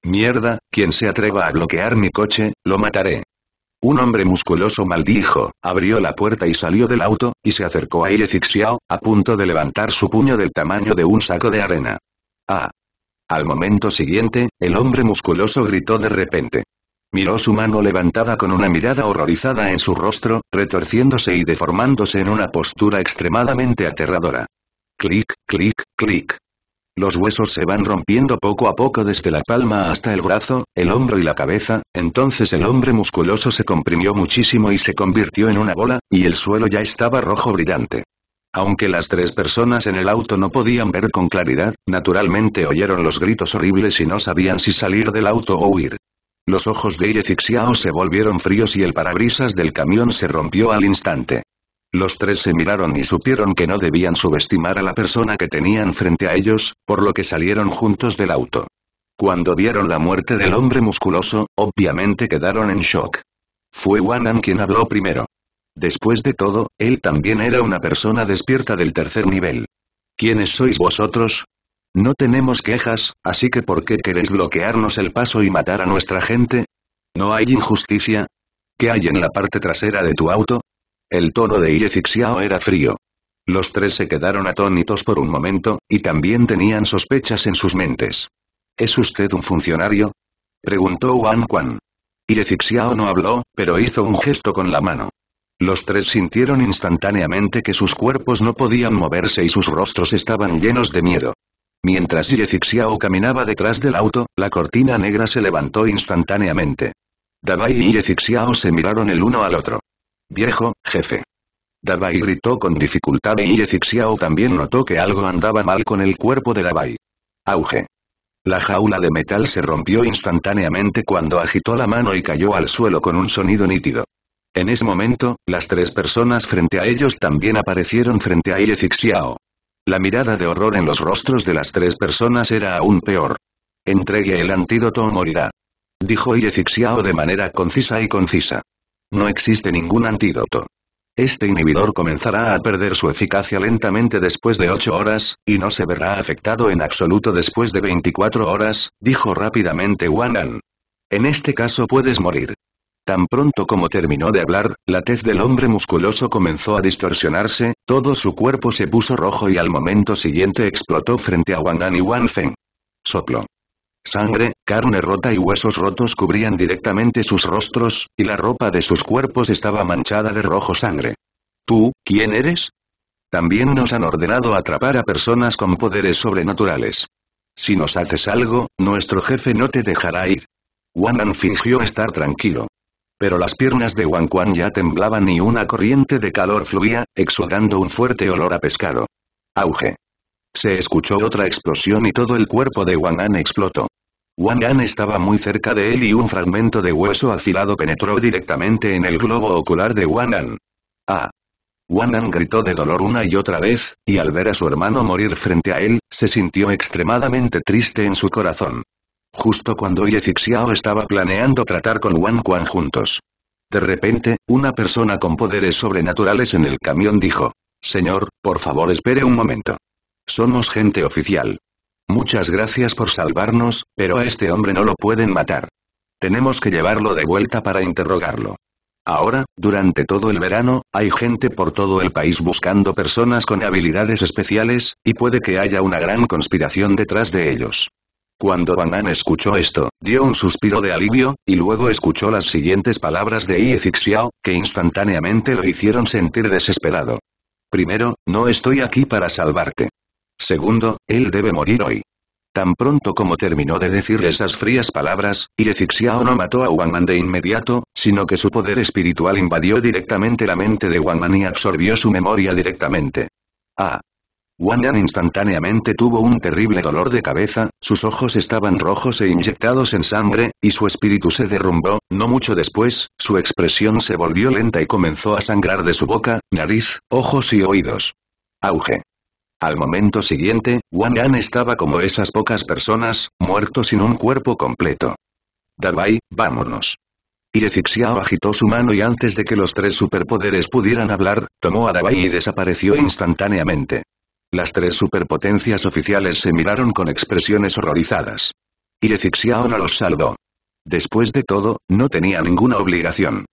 Speaker 1: Mierda, quien se atreva a bloquear mi coche, lo mataré. Un hombre musculoso maldijo, abrió la puerta y salió del auto, y se acercó a Ile a punto de levantar su puño del tamaño de un saco de arena. Ah, al momento siguiente, el hombre musculoso gritó de repente. Miró su mano levantada con una mirada horrorizada en su rostro, retorciéndose y deformándose en una postura extremadamente aterradora. Clic, clic, clic. Los huesos se van rompiendo poco a poco desde la palma hasta el brazo, el hombro y la cabeza, entonces el hombre musculoso se comprimió muchísimo y se convirtió en una bola, y el suelo ya estaba rojo brillante. Aunque las tres personas en el auto no podían ver con claridad, naturalmente oyeron los gritos horribles y no sabían si salir del auto o huir. Los ojos de Yefixiao se volvieron fríos y el parabrisas del camión se rompió al instante. Los tres se miraron y supieron que no debían subestimar a la persona que tenían frente a ellos, por lo que salieron juntos del auto. Cuando vieron la muerte del hombre musculoso, obviamente quedaron en shock. Fue Wanan quien habló primero. Después de todo, él también era una persona despierta del tercer nivel. ¿Quiénes sois vosotros? No tenemos quejas, así que ¿por qué queréis bloquearnos el paso y matar a nuestra gente? ¿No hay injusticia? ¿Qué hay en la parte trasera de tu auto? El tono de Iezixiao era frío. Los tres se quedaron atónitos por un momento, y también tenían sospechas en sus mentes. ¿Es usted un funcionario? Preguntó Wang Quan. Iezixiao no habló, pero hizo un gesto con la mano. Los tres sintieron instantáneamente que sus cuerpos no podían moverse y sus rostros estaban llenos de miedo. Mientras Yefixiao caminaba detrás del auto, la cortina negra se levantó instantáneamente. Dabai y Yefixiao se miraron el uno al otro. Viejo, jefe. Dabai gritó con dificultad y Yefixiao también notó que algo andaba mal con el cuerpo de Dabai. Auge. La jaula de metal se rompió instantáneamente cuando agitó la mano y cayó al suelo con un sonido nítido. En ese momento, las tres personas frente a ellos también aparecieron frente a Yefixiao. La mirada de horror en los rostros de las tres personas era aún peor. Entregue el antídoto o morirá. Dijo Yefixiao de manera concisa y concisa. No existe ningún antídoto. Este inhibidor comenzará a perder su eficacia lentamente después de ocho horas, y no se verá afectado en absoluto después de 24 horas, dijo rápidamente Wanan. En este caso puedes morir. Tan pronto como terminó de hablar, la tez del hombre musculoso comenzó a distorsionarse, todo su cuerpo se puso rojo y al momento siguiente explotó frente a Wang y Wang Feng. Soplo. Sangre, carne rota y huesos rotos cubrían directamente sus rostros, y la ropa de sus cuerpos estaba manchada de rojo sangre. ¿Tú, quién eres? También nos han ordenado atrapar a personas con poderes sobrenaturales. Si nos haces algo, nuestro jefe no te dejará ir. Wanan fingió estar tranquilo. Pero las piernas de Wang Quan ya temblaban y una corriente de calor fluía, exudando un fuerte olor a pescado. Auge. Se escuchó otra explosión y todo el cuerpo de Wang An explotó. Wang An estaba muy cerca de él y un fragmento de hueso afilado penetró directamente en el globo ocular de Wang An. ¡Ah! Wang An gritó de dolor una y otra vez, y al ver a su hermano morir frente a él, se sintió extremadamente triste en su corazón justo cuando Ye estaba planeando tratar con Wang Quan juntos. De repente, una persona con poderes sobrenaturales en el camión dijo, Señor, por favor espere un momento. Somos gente oficial. Muchas gracias por salvarnos, pero a este hombre no lo pueden matar. Tenemos que llevarlo de vuelta para interrogarlo. Ahora, durante todo el verano, hay gente por todo el país buscando personas con habilidades especiales, y puede que haya una gran conspiración detrás de ellos. Cuando Wang An escuchó esto, dio un suspiro de alivio, y luego escuchó las siguientes palabras de Ie Fixiao, que instantáneamente lo hicieron sentir desesperado. Primero, no estoy aquí para salvarte. Segundo, él debe morir hoy. Tan pronto como terminó de decir esas frías palabras, Ye Fixiao no mató a An de inmediato, sino que su poder espiritual invadió directamente la mente de Man y absorbió su memoria directamente. Ah, Wang Yan instantáneamente tuvo un terrible dolor de cabeza, sus ojos estaban rojos e inyectados en sangre, y su espíritu se derrumbó, no mucho después, su expresión se volvió lenta y comenzó a sangrar de su boca, nariz, ojos y oídos. Auge. Al momento siguiente, Wang Yan estaba como esas pocas personas, muerto sin un cuerpo completo. Dabai, vámonos. Efixiao agitó su mano y antes de que los tres superpoderes pudieran hablar, tomó a Dabai y desapareció instantáneamente. Las tres superpotencias oficiales se miraron con expresiones horrorizadas. Y no los salvó. Después de todo, no tenía ninguna obligación.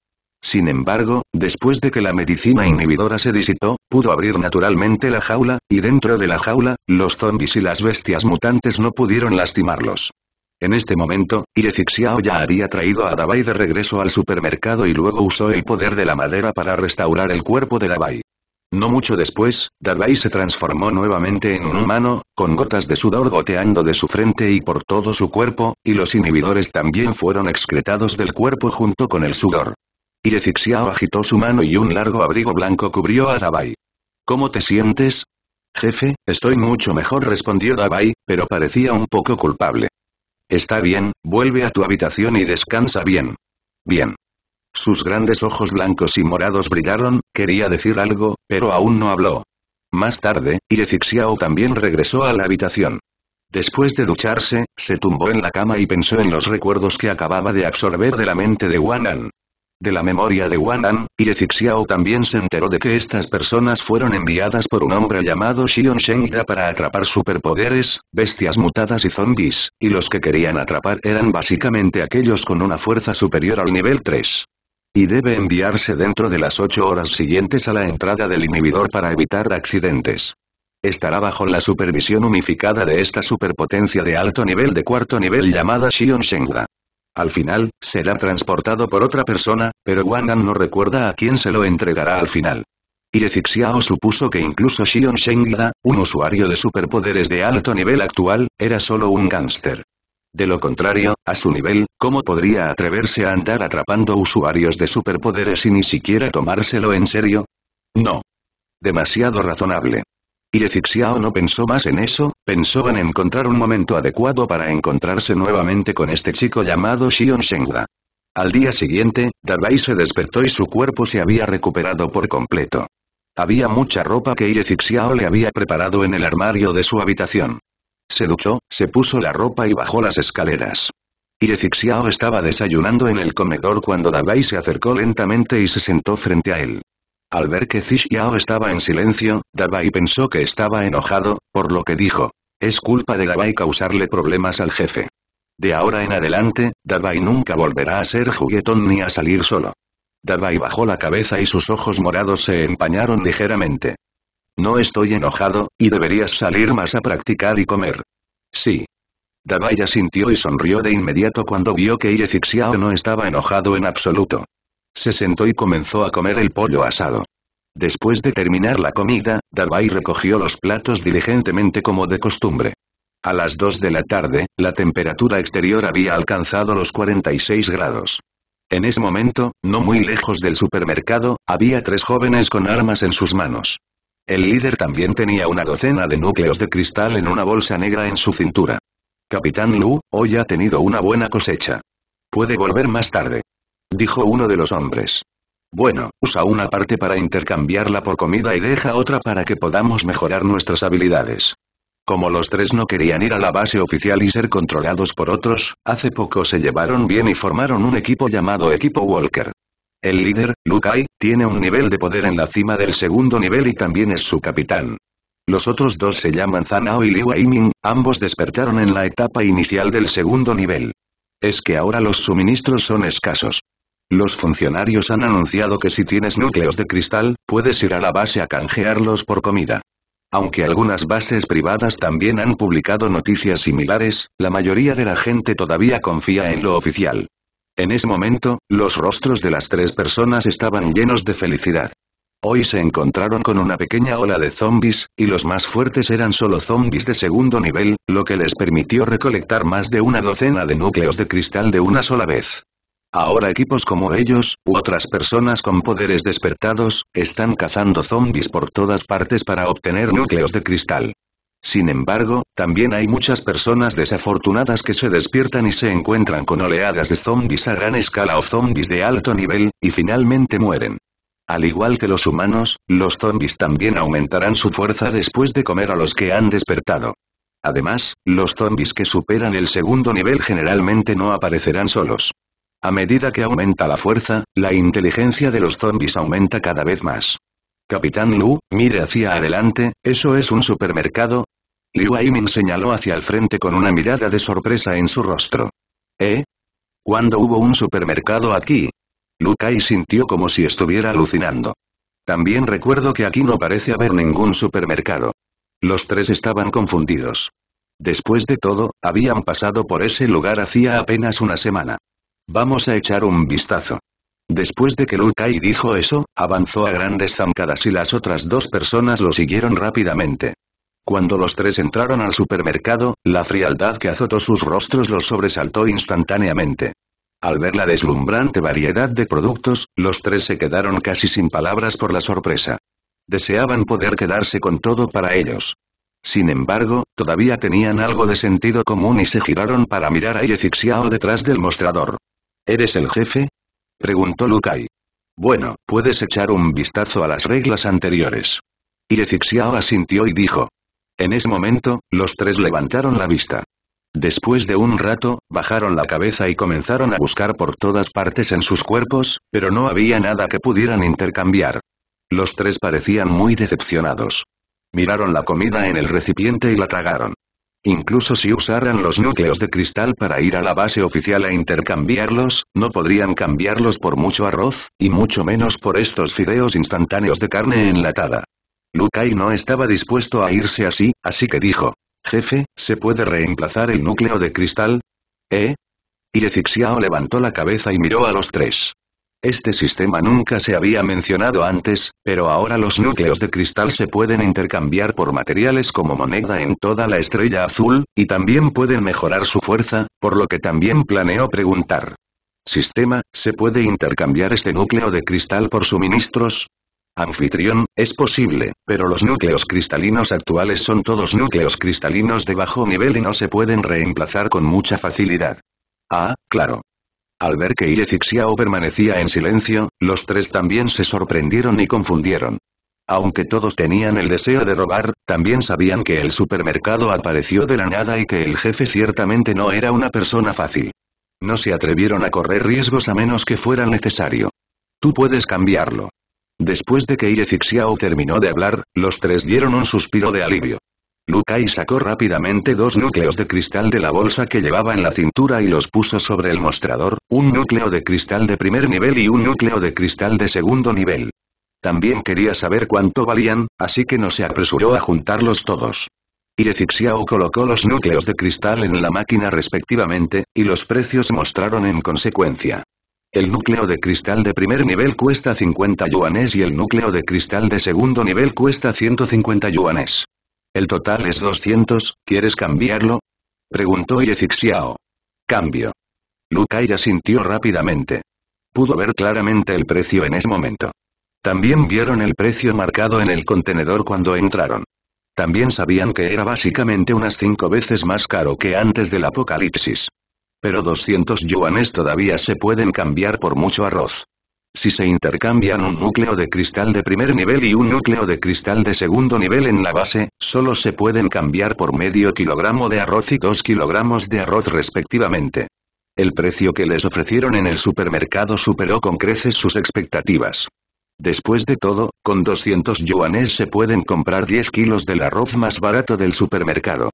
Speaker 1: Sin embargo, después de que la medicina inhibidora se disitó, pudo abrir naturalmente la jaula, y dentro de la jaula, los zombis y las bestias mutantes no pudieron lastimarlos. En este momento, Irefixiao ya había traído a Dabai de regreso al supermercado y luego usó el poder de la madera para restaurar el cuerpo de Dabai. No mucho después, Dabai se transformó nuevamente en un humano, con gotas de sudor goteando de su frente y por todo su cuerpo, y los inhibidores también fueron excretados del cuerpo junto con el sudor. Y agitó su mano y un largo abrigo blanco cubrió a Dabai. ¿Cómo te sientes? Jefe, estoy mucho mejor respondió Dabai, pero parecía un poco culpable. Está bien, vuelve a tu habitación y descansa bien. Bien. Sus grandes ojos blancos y morados brillaron, quería decir algo, pero aún no habló. Más tarde, Xiao también regresó a la habitación. Después de ducharse, se tumbó en la cama y pensó en los recuerdos que acababa de absorber de la mente de Wanan. De la memoria de Wanan, Xiao también se enteró de que estas personas fueron enviadas por un hombre llamado Xion Shengda para atrapar superpoderes, bestias mutadas y zombies, y los que querían atrapar eran básicamente aquellos con una fuerza superior al nivel 3. Y debe enviarse dentro de las 8 horas siguientes a la entrada del inhibidor para evitar accidentes. Estará bajo la supervisión unificada de esta superpotencia de alto nivel de cuarto nivel llamada Xion Shengda. Al final, será transportado por otra persona, pero Wangan no recuerda a quién se lo entregará al final. Y Xiao supuso que incluso Xion Shengda, un usuario de superpoderes de alto nivel actual, era solo un gángster. De lo contrario, a su nivel, ¿cómo podría atreverse a andar atrapando usuarios de superpoderes y ni siquiera tomárselo en serio? No. Demasiado razonable. Y Ezixiao no pensó más en eso, pensó en encontrar un momento adecuado para encontrarse nuevamente con este chico llamado Xion Shengda. Al día siguiente, Darbai se despertó y su cuerpo se había recuperado por completo. Había mucha ropa que y le había preparado en el armario de su habitación. Se duchó, se puso la ropa y bajó las escaleras. Zixiao estaba desayunando en el comedor cuando Dabai se acercó lentamente y se sentó frente a él. Al ver que Zixiao estaba en silencio, Dabai pensó que estaba enojado, por lo que dijo. Es culpa de Dabai causarle problemas al jefe. De ahora en adelante, Dabai nunca volverá a ser juguetón ni a salir solo. Dabai bajó la cabeza y sus ojos morados se empañaron ligeramente. No estoy enojado, y deberías salir más a practicar y comer. Sí. Dabai sintió y sonrió de inmediato cuando vio que Yefixiao no estaba enojado en absoluto. Se sentó y comenzó a comer el pollo asado. Después de terminar la comida, Dabai recogió los platos diligentemente como de costumbre. A las 2 de la tarde, la temperatura exterior había alcanzado los 46 grados. En ese momento, no muy lejos del supermercado, había tres jóvenes con armas en sus manos. El líder también tenía una docena de núcleos de cristal en una bolsa negra en su cintura. Capitán Lu, hoy ha tenido una buena cosecha. Puede volver más tarde. Dijo uno de los hombres. Bueno, usa una parte para intercambiarla por comida y deja otra para que podamos mejorar nuestras habilidades. Como los tres no querían ir a la base oficial y ser controlados por otros, hace poco se llevaron bien y formaron un equipo llamado Equipo Walker. El líder, Lukai, tiene un nivel de poder en la cima del segundo nivel y también es su capitán. Los otros dos se llaman Zanao y Liu Aimin, ambos despertaron en la etapa inicial del segundo nivel. Es que ahora los suministros son escasos. Los funcionarios han anunciado que si tienes núcleos de cristal, puedes ir a la base a canjearlos por comida. Aunque algunas bases privadas también han publicado noticias similares, la mayoría de la gente todavía confía en lo oficial. En ese momento, los rostros de las tres personas estaban llenos de felicidad. Hoy se encontraron con una pequeña ola de zombies, y los más fuertes eran solo zombies de segundo nivel, lo que les permitió recolectar más de una docena de núcleos de cristal de una sola vez. Ahora equipos como ellos, u otras personas con poderes despertados, están cazando zombies por todas partes para obtener núcleos de cristal. Sin embargo, también hay muchas personas desafortunadas que se despiertan y se encuentran con oleadas de zombies a gran escala o zombies de alto nivel, y finalmente mueren. Al igual que los humanos, los zombies también aumentarán su fuerza después de comer a los que han despertado. Además, los zombies que superan el segundo nivel generalmente no aparecerán solos. A medida que aumenta la fuerza, la inteligencia de los zombies aumenta cada vez más. Capitán Lu, mire hacia adelante, eso es un supermercado, Liu Aimin señaló hacia el frente con una mirada de sorpresa en su rostro. ¿Eh? ¿Cuándo hubo un supermercado aquí? Lukai sintió como si estuviera alucinando. También recuerdo que aquí no parece haber ningún supermercado. Los tres estaban confundidos. Después de todo, habían pasado por ese lugar hacía apenas una semana. Vamos a echar un vistazo. Después de que Lukai dijo eso, avanzó a grandes zancadas y las otras dos personas lo siguieron rápidamente. Cuando los tres entraron al supermercado, la frialdad que azotó sus rostros los sobresaltó instantáneamente. Al ver la deslumbrante variedad de productos, los tres se quedaron casi sin palabras por la sorpresa. Deseaban poder quedarse con todo para ellos. Sin embargo, todavía tenían algo de sentido común y se giraron para mirar a Yezixiao detrás del mostrador. ¿Eres el jefe? preguntó Lukai. Bueno, puedes echar un vistazo a las reglas anteriores. Yezixiao asintió y dijo, en ese momento, los tres levantaron la vista. Después de un rato, bajaron la cabeza y comenzaron a buscar por todas partes en sus cuerpos, pero no había nada que pudieran intercambiar. Los tres parecían muy decepcionados. Miraron la comida en el recipiente y la tragaron. Incluso si usaran los núcleos de cristal para ir a la base oficial a e intercambiarlos, no podrían cambiarlos por mucho arroz, y mucho menos por estos fideos instantáneos de carne enlatada. Lukai no estaba dispuesto a irse así, así que dijo. Jefe, ¿se puede reemplazar el núcleo de cristal? ¿Eh? Y Ezixiao levantó la cabeza y miró a los tres. Este sistema nunca se había mencionado antes, pero ahora los núcleos de cristal se pueden intercambiar por materiales como moneda en toda la estrella azul, y también pueden mejorar su fuerza, por lo que también planeó preguntar. Sistema, ¿se puede intercambiar este núcleo de cristal por suministros? Anfitrión, es posible, pero los núcleos cristalinos actuales son todos núcleos cristalinos de bajo nivel y no se pueden reemplazar con mucha facilidad. Ah, claro. Al ver que Irefix permanecía en silencio, los tres también se sorprendieron y confundieron. Aunque todos tenían el deseo de robar, también sabían que el supermercado apareció de la nada y que el jefe ciertamente no era una persona fácil. No se atrevieron a correr riesgos a menos que fuera necesario. Tú puedes cambiarlo. Después de que Irefik terminó de hablar, los tres dieron un suspiro de alivio. Lukai sacó rápidamente dos núcleos de cristal de la bolsa que llevaba en la cintura y los puso sobre el mostrador, un núcleo de cristal de primer nivel y un núcleo de cristal de segundo nivel. También quería saber cuánto valían, así que no se apresuró a juntarlos todos. Irefixiao colocó los núcleos de cristal en la máquina respectivamente, y los precios mostraron en consecuencia. El núcleo de cristal de primer nivel cuesta 50 yuanes y el núcleo de cristal de segundo nivel cuesta 150 yuanes. El total es 200, ¿quieres cambiarlo? Preguntó Yezixiao. Cambio. Lukai asintió rápidamente. Pudo ver claramente el precio en ese momento. También vieron el precio marcado en el contenedor cuando entraron. También sabían que era básicamente unas cinco veces más caro que antes del apocalipsis pero 200 yuanes todavía se pueden cambiar por mucho arroz. Si se intercambian un núcleo de cristal de primer nivel y un núcleo de cristal de segundo nivel en la base, solo se pueden cambiar por medio kilogramo de arroz y 2 kilogramos de arroz respectivamente. El precio que les ofrecieron en el supermercado superó con creces sus expectativas. Después de todo, con 200 yuanes se pueden comprar 10 kilos del arroz más barato del supermercado.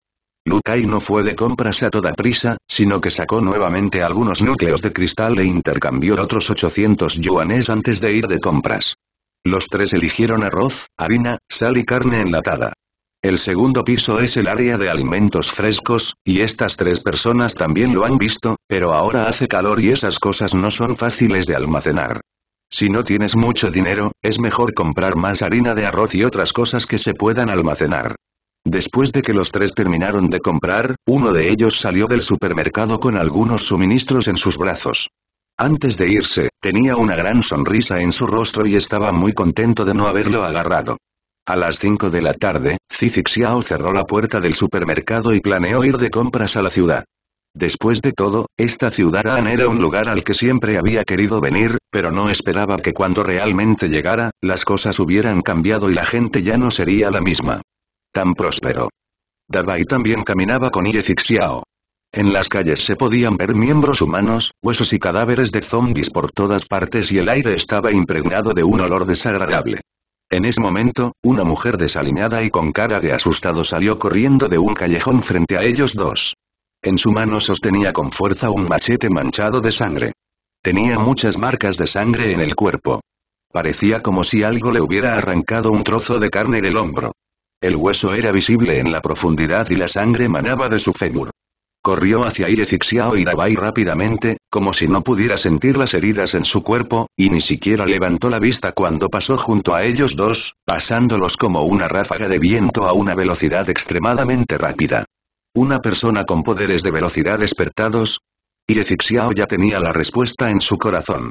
Speaker 1: Lukai no fue de compras a toda prisa, sino que sacó nuevamente algunos núcleos de cristal e intercambió otros 800 yuanes antes de ir de compras. Los tres eligieron arroz, harina, sal y carne enlatada. El segundo piso es el área de alimentos frescos, y estas tres personas también lo han visto, pero ahora hace calor y esas cosas no son fáciles de almacenar. Si no tienes mucho dinero, es mejor comprar más harina de arroz y otras cosas que se puedan almacenar. Después de que los tres terminaron de comprar, uno de ellos salió del supermercado con algunos suministros en sus brazos. Antes de irse, tenía una gran sonrisa en su rostro y estaba muy contento de no haberlo agarrado. A las 5 de la tarde, Xiao cerró la puerta del supermercado y planeó ir de compras a la ciudad. Después de todo, esta ciudad era un lugar al que siempre había querido venir, pero no esperaba que cuando realmente llegara, las cosas hubieran cambiado y la gente ya no sería la misma. Tan próspero. Dabai también caminaba con Ye En las calles se podían ver miembros humanos, huesos y cadáveres de zombies por todas partes y el aire estaba impregnado de un olor desagradable. En ese momento, una mujer desaliñada y con cara de asustado salió corriendo de un callejón frente a ellos dos. En su mano sostenía con fuerza un machete manchado de sangre. Tenía muchas marcas de sangre en el cuerpo. Parecía como si algo le hubiera arrancado un trozo de carne del hombro. El hueso era visible en la profundidad y la sangre manaba de su fémur. Corrió hacia y Dabai rápidamente, como si no pudiera sentir las heridas en su cuerpo, y ni siquiera levantó la vista cuando pasó junto a ellos dos, pasándolos como una ráfaga de viento a una velocidad extremadamente rápida. ¿Una persona con poderes de velocidad despertados? Irezixiao ya tenía la respuesta en su corazón.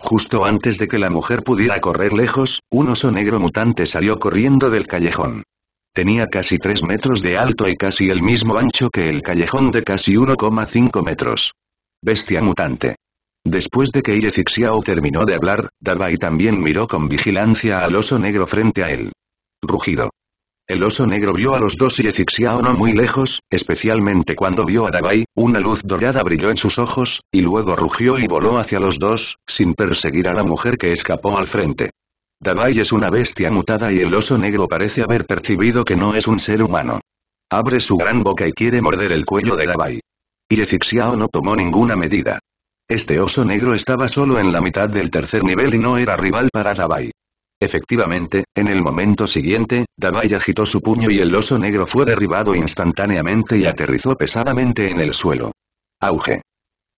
Speaker 1: Justo antes de que la mujer pudiera correr lejos, un oso negro mutante salió corriendo del callejón. Tenía casi 3 metros de alto y casi el mismo ancho que el callejón de casi 1,5 metros. Bestia mutante. Después de que Irefik terminó de hablar, Dabai también miró con vigilancia al oso negro frente a él. Rugido. El oso negro vio a los dos y no muy lejos, especialmente cuando vio a Dabai, una luz dorada brilló en sus ojos, y luego rugió y voló hacia los dos, sin perseguir a la mujer que escapó al frente. Dabai es una bestia mutada y el oso negro parece haber percibido que no es un ser humano. Abre su gran boca y quiere morder el cuello de Dabai. Y Efixiao no tomó ninguna medida. Este oso negro estaba solo en la mitad del tercer nivel y no era rival para Dabai. Efectivamente, en el momento siguiente, Dabai agitó su puño y el oso negro fue derribado instantáneamente y aterrizó pesadamente en el suelo. Auge.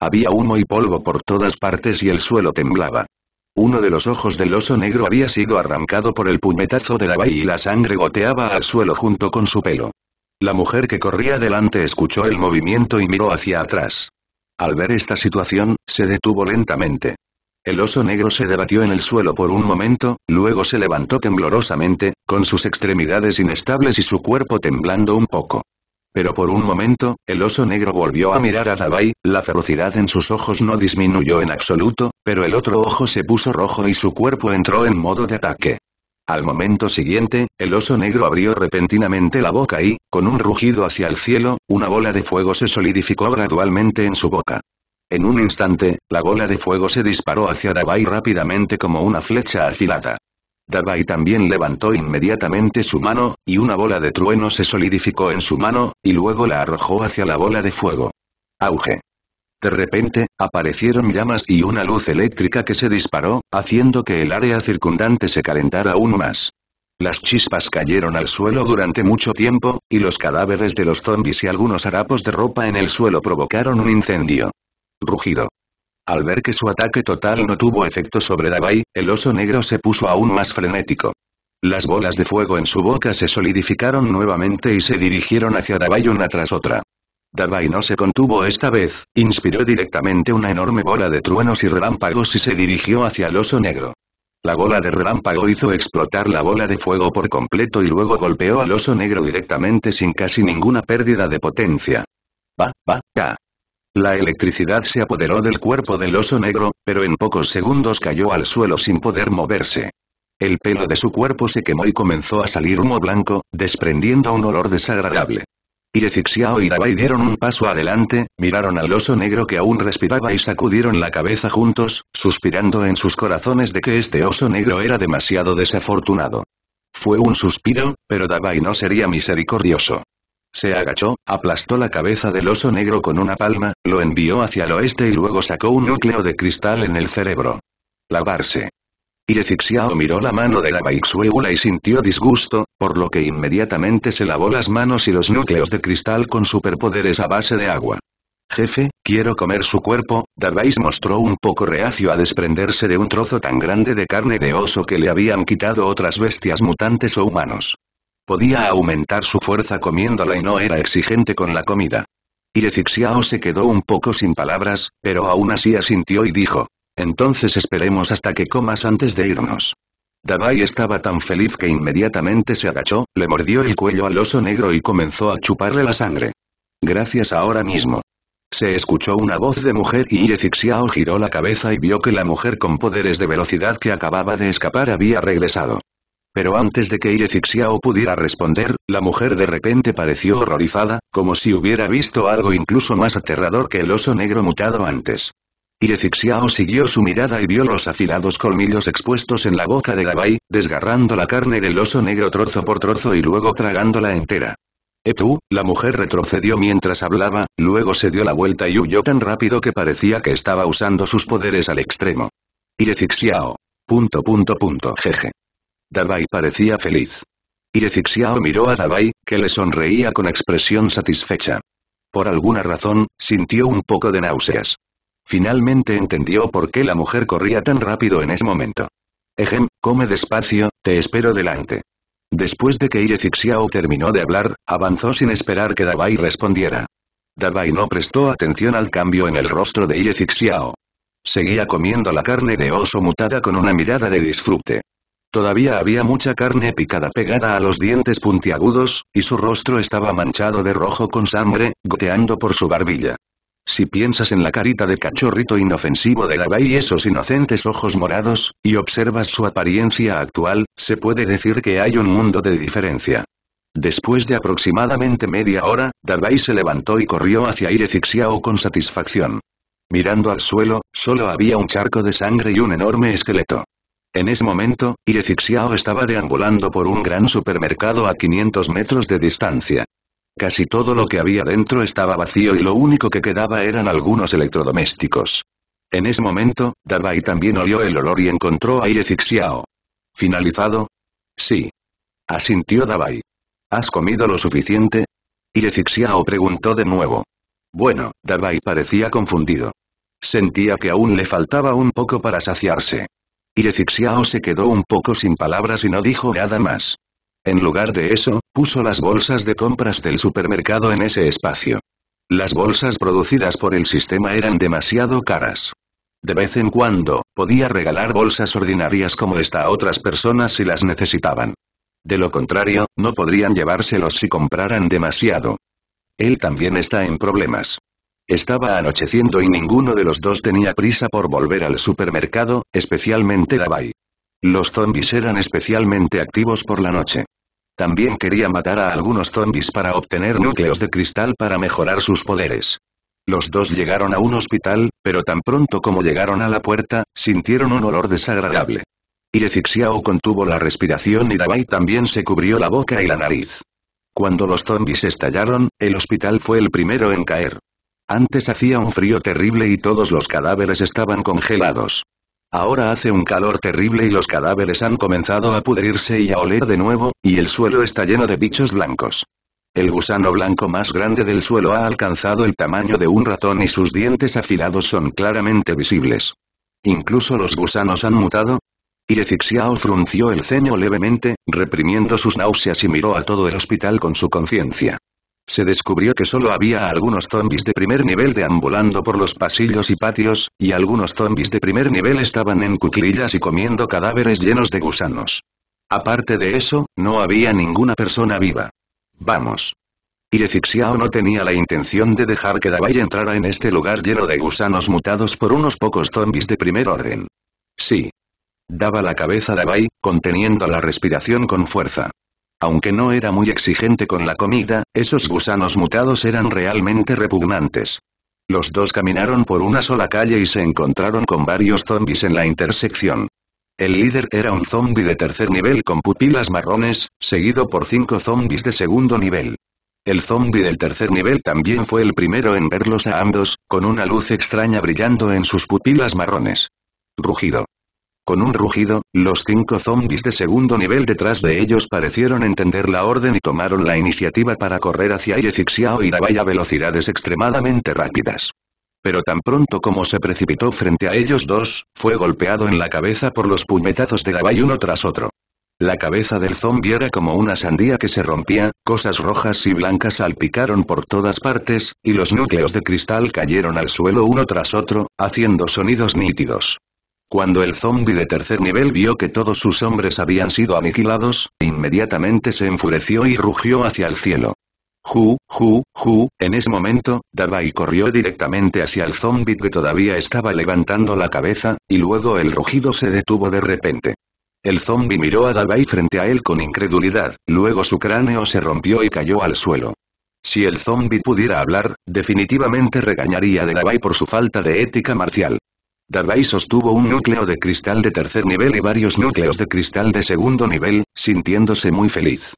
Speaker 1: Había humo y polvo por todas partes y el suelo temblaba. Uno de los ojos del oso negro había sido arrancado por el puñetazo de la bay y la sangre goteaba al suelo junto con su pelo. La mujer que corría delante escuchó el movimiento y miró hacia atrás. Al ver esta situación, se detuvo lentamente. El oso negro se debatió en el suelo por un momento, luego se levantó temblorosamente, con sus extremidades inestables y su cuerpo temblando un poco. Pero por un momento, el oso negro volvió a mirar a Davai, la ferocidad en sus ojos no disminuyó en absoluto, pero el otro ojo se puso rojo y su cuerpo entró en modo de ataque. Al momento siguiente, el oso negro abrió repentinamente la boca y, con un rugido hacia el cielo, una bola de fuego se solidificó gradualmente en su boca. En un instante, la bola de fuego se disparó hacia Davai rápidamente como una flecha afilada. Dabai también levantó inmediatamente su mano, y una bola de trueno se solidificó en su mano, y luego la arrojó hacia la bola de fuego. Auge. De repente, aparecieron llamas y una luz eléctrica que se disparó, haciendo que el área circundante se calentara aún más. Las chispas cayeron al suelo durante mucho tiempo, y los cadáveres de los zombies y algunos harapos de ropa en el suelo provocaron un incendio. Rugido. Al ver que su ataque total no tuvo efecto sobre Dabai, el oso negro se puso aún más frenético. Las bolas de fuego en su boca se solidificaron nuevamente y se dirigieron hacia Dabai una tras otra. Dabai no se contuvo esta vez, inspiró directamente una enorme bola de truenos y relámpagos y se dirigió hacia el oso negro. La bola de relámpago hizo explotar la bola de fuego por completo y luego golpeó al oso negro directamente sin casi ninguna pérdida de potencia. Va, va, va. La electricidad se apoderó del cuerpo del oso negro, pero en pocos segundos cayó al suelo sin poder moverse. El pelo de su cuerpo se quemó y comenzó a salir humo blanco, desprendiendo un olor desagradable. Ecixiao y Rabai dieron un paso adelante, miraron al oso negro que aún respiraba y sacudieron la cabeza juntos, suspirando en sus corazones de que este oso negro era demasiado desafortunado. Fue un suspiro, pero Dabai no sería misericordioso. Se agachó, aplastó la cabeza del oso negro con una palma, lo envió hacia el oeste y luego sacó un núcleo de cristal en el cerebro. Lavarse. Y Efixiao miró la mano de la Baixueula y sintió disgusto, por lo que inmediatamente se lavó las manos y los núcleos de cristal con superpoderes a base de agua. Jefe, quiero comer su cuerpo, Darvais mostró un poco reacio a desprenderse de un trozo tan grande de carne de oso que le habían quitado otras bestias mutantes o humanos. Podía aumentar su fuerza comiéndola y no era exigente con la comida. Y se quedó un poco sin palabras, pero aún así asintió y dijo. Entonces esperemos hasta que comas antes de irnos. Dabai estaba tan feliz que inmediatamente se agachó, le mordió el cuello al oso negro y comenzó a chuparle la sangre. Gracias ahora mismo. Se escuchó una voz de mujer y Yezixiao giró la cabeza y vio que la mujer con poderes de velocidad que acababa de escapar había regresado. Pero antes de que Irefixiao pudiera responder, la mujer de repente pareció horrorizada, como si hubiera visto algo incluso más aterrador que el oso negro mutado antes. Y siguió su mirada y vio los afilados colmillos expuestos en la boca de Gabai, desgarrando la carne del oso negro trozo por trozo y luego tragándola entera. ¿Eh tú, la mujer retrocedió mientras hablaba, luego se dio la vuelta y huyó tan rápido que parecía que estaba usando sus poderes al extremo. Y Punto punto punto jeje. Dabai parecía feliz. y miró a Dabai, que le sonreía con expresión satisfecha. Por alguna razón, sintió un poco de náuseas. Finalmente entendió por qué la mujer corría tan rápido en ese momento. Ejem, come despacio, te espero delante. Después de que Iye terminó de hablar, avanzó sin esperar que Dabai respondiera. Dabai no prestó atención al cambio en el rostro de Iye Seguía comiendo la carne de oso mutada con una mirada de disfrute. Todavía había mucha carne picada pegada a los dientes puntiagudos, y su rostro estaba manchado de rojo con sangre, goteando por su barbilla. Si piensas en la carita de cachorrito inofensivo de Gabay y esos inocentes ojos morados, y observas su apariencia actual, se puede decir que hay un mundo de diferencia. Después de aproximadamente media hora, Dabai se levantó y corrió hacia Irecixiao con satisfacción. Mirando al suelo, solo había un charco de sangre y un enorme esqueleto. En ese momento, Irefixiao estaba deambulando por un gran supermercado a 500 metros de distancia. Casi todo lo que había dentro estaba vacío y lo único que quedaba eran algunos electrodomésticos. En ese momento, Dabai también olió el olor y encontró a Irefixiao. ¿Finalizado? Sí. Asintió Dabai. ¿Has comido lo suficiente? Irefixiao preguntó de nuevo. Bueno, Dabai parecía confundido. Sentía que aún le faltaba un poco para saciarse. Y Efixiao se quedó un poco sin palabras y no dijo nada más. En lugar de eso, puso las bolsas de compras del supermercado en ese espacio. Las bolsas producidas por el sistema eran demasiado caras. De vez en cuando, podía regalar bolsas ordinarias como esta a otras personas si las necesitaban. De lo contrario, no podrían llevárselos si compraran demasiado. Él también está en problemas. Estaba anocheciendo y ninguno de los dos tenía prisa por volver al supermercado, especialmente Dabai. Los zombies eran especialmente activos por la noche. También quería matar a algunos zombies para obtener núcleos de cristal para mejorar sus poderes. Los dos llegaron a un hospital, pero tan pronto como llegaron a la puerta, sintieron un olor desagradable. Y Efixiao contuvo la respiración y Dabai también se cubrió la boca y la nariz. Cuando los zombies estallaron, el hospital fue el primero en caer. Antes hacía un frío terrible y todos los cadáveres estaban congelados. Ahora hace un calor terrible y los cadáveres han comenzado a pudrirse y a oler de nuevo, y el suelo está lleno de bichos blancos. El gusano blanco más grande del suelo ha alcanzado el tamaño de un ratón y sus dientes afilados son claramente visibles. Incluso los gusanos han mutado, y frunció el ceño levemente, reprimiendo sus náuseas y miró a todo el hospital con su conciencia se descubrió que solo había algunos zombies de primer nivel deambulando por los pasillos y patios, y algunos zombies de primer nivel estaban en cuclillas y comiendo cadáveres llenos de gusanos. Aparte de eso, no había ninguna persona viva. Vamos. Y Efixiao no tenía la intención de dejar que Davai entrara en este lugar lleno de gusanos mutados por unos pocos zombies de primer orden. Sí. Daba la cabeza a Davai, conteniendo la respiración con fuerza. Aunque no era muy exigente con la comida, esos gusanos mutados eran realmente repugnantes. Los dos caminaron por una sola calle y se encontraron con varios zombis en la intersección. El líder era un zombi de tercer nivel con pupilas marrones, seguido por cinco zombis de segundo nivel. El zombi del tercer nivel también fue el primero en verlos a ambos, con una luz extraña brillando en sus pupilas marrones. Rugido. Con un rugido, los cinco zombis de segundo nivel detrás de ellos parecieron entender la orden y tomaron la iniciativa para correr hacia Yefixiao y Rabai a velocidades extremadamente rápidas. Pero tan pronto como se precipitó frente a ellos dos, fue golpeado en la cabeza por los puñetazos de Rabai uno tras otro. La cabeza del zombi era como una sandía que se rompía, cosas rojas y blancas salpicaron por todas partes, y los núcleos de cristal cayeron al suelo uno tras otro, haciendo sonidos nítidos. Cuando el zombi de tercer nivel vio que todos sus hombres habían sido aniquilados, inmediatamente se enfureció y rugió hacia el cielo. Ju, ju, ju, en ese momento, Dabai corrió directamente hacia el zombi que todavía estaba levantando la cabeza, y luego el rugido se detuvo de repente. El zombi miró a Dabai frente a él con incredulidad, luego su cráneo se rompió y cayó al suelo. Si el zombi pudiera hablar, definitivamente regañaría a Dabai por su falta de ética marcial. Darbay sostuvo un núcleo de cristal de tercer nivel y varios núcleos de cristal de segundo nivel, sintiéndose muy feliz.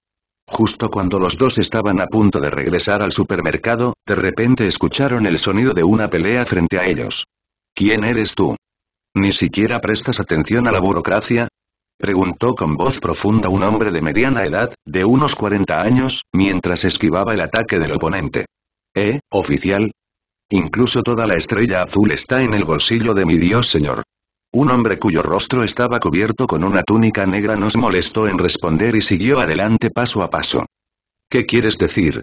Speaker 1: Justo cuando los dos estaban a punto de regresar al supermercado, de repente escucharon el sonido de una pelea frente a ellos. ¿Quién eres tú? ¿Ni siquiera prestas atención a la burocracia? Preguntó con voz profunda un hombre de mediana edad, de unos 40 años, mientras esquivaba el ataque del oponente. Eh, oficial, Incluso toda la estrella azul está en el bolsillo de mi Dios Señor. Un hombre cuyo rostro estaba cubierto con una túnica negra nos molestó en responder y siguió adelante paso a paso. ¿Qué quieres decir?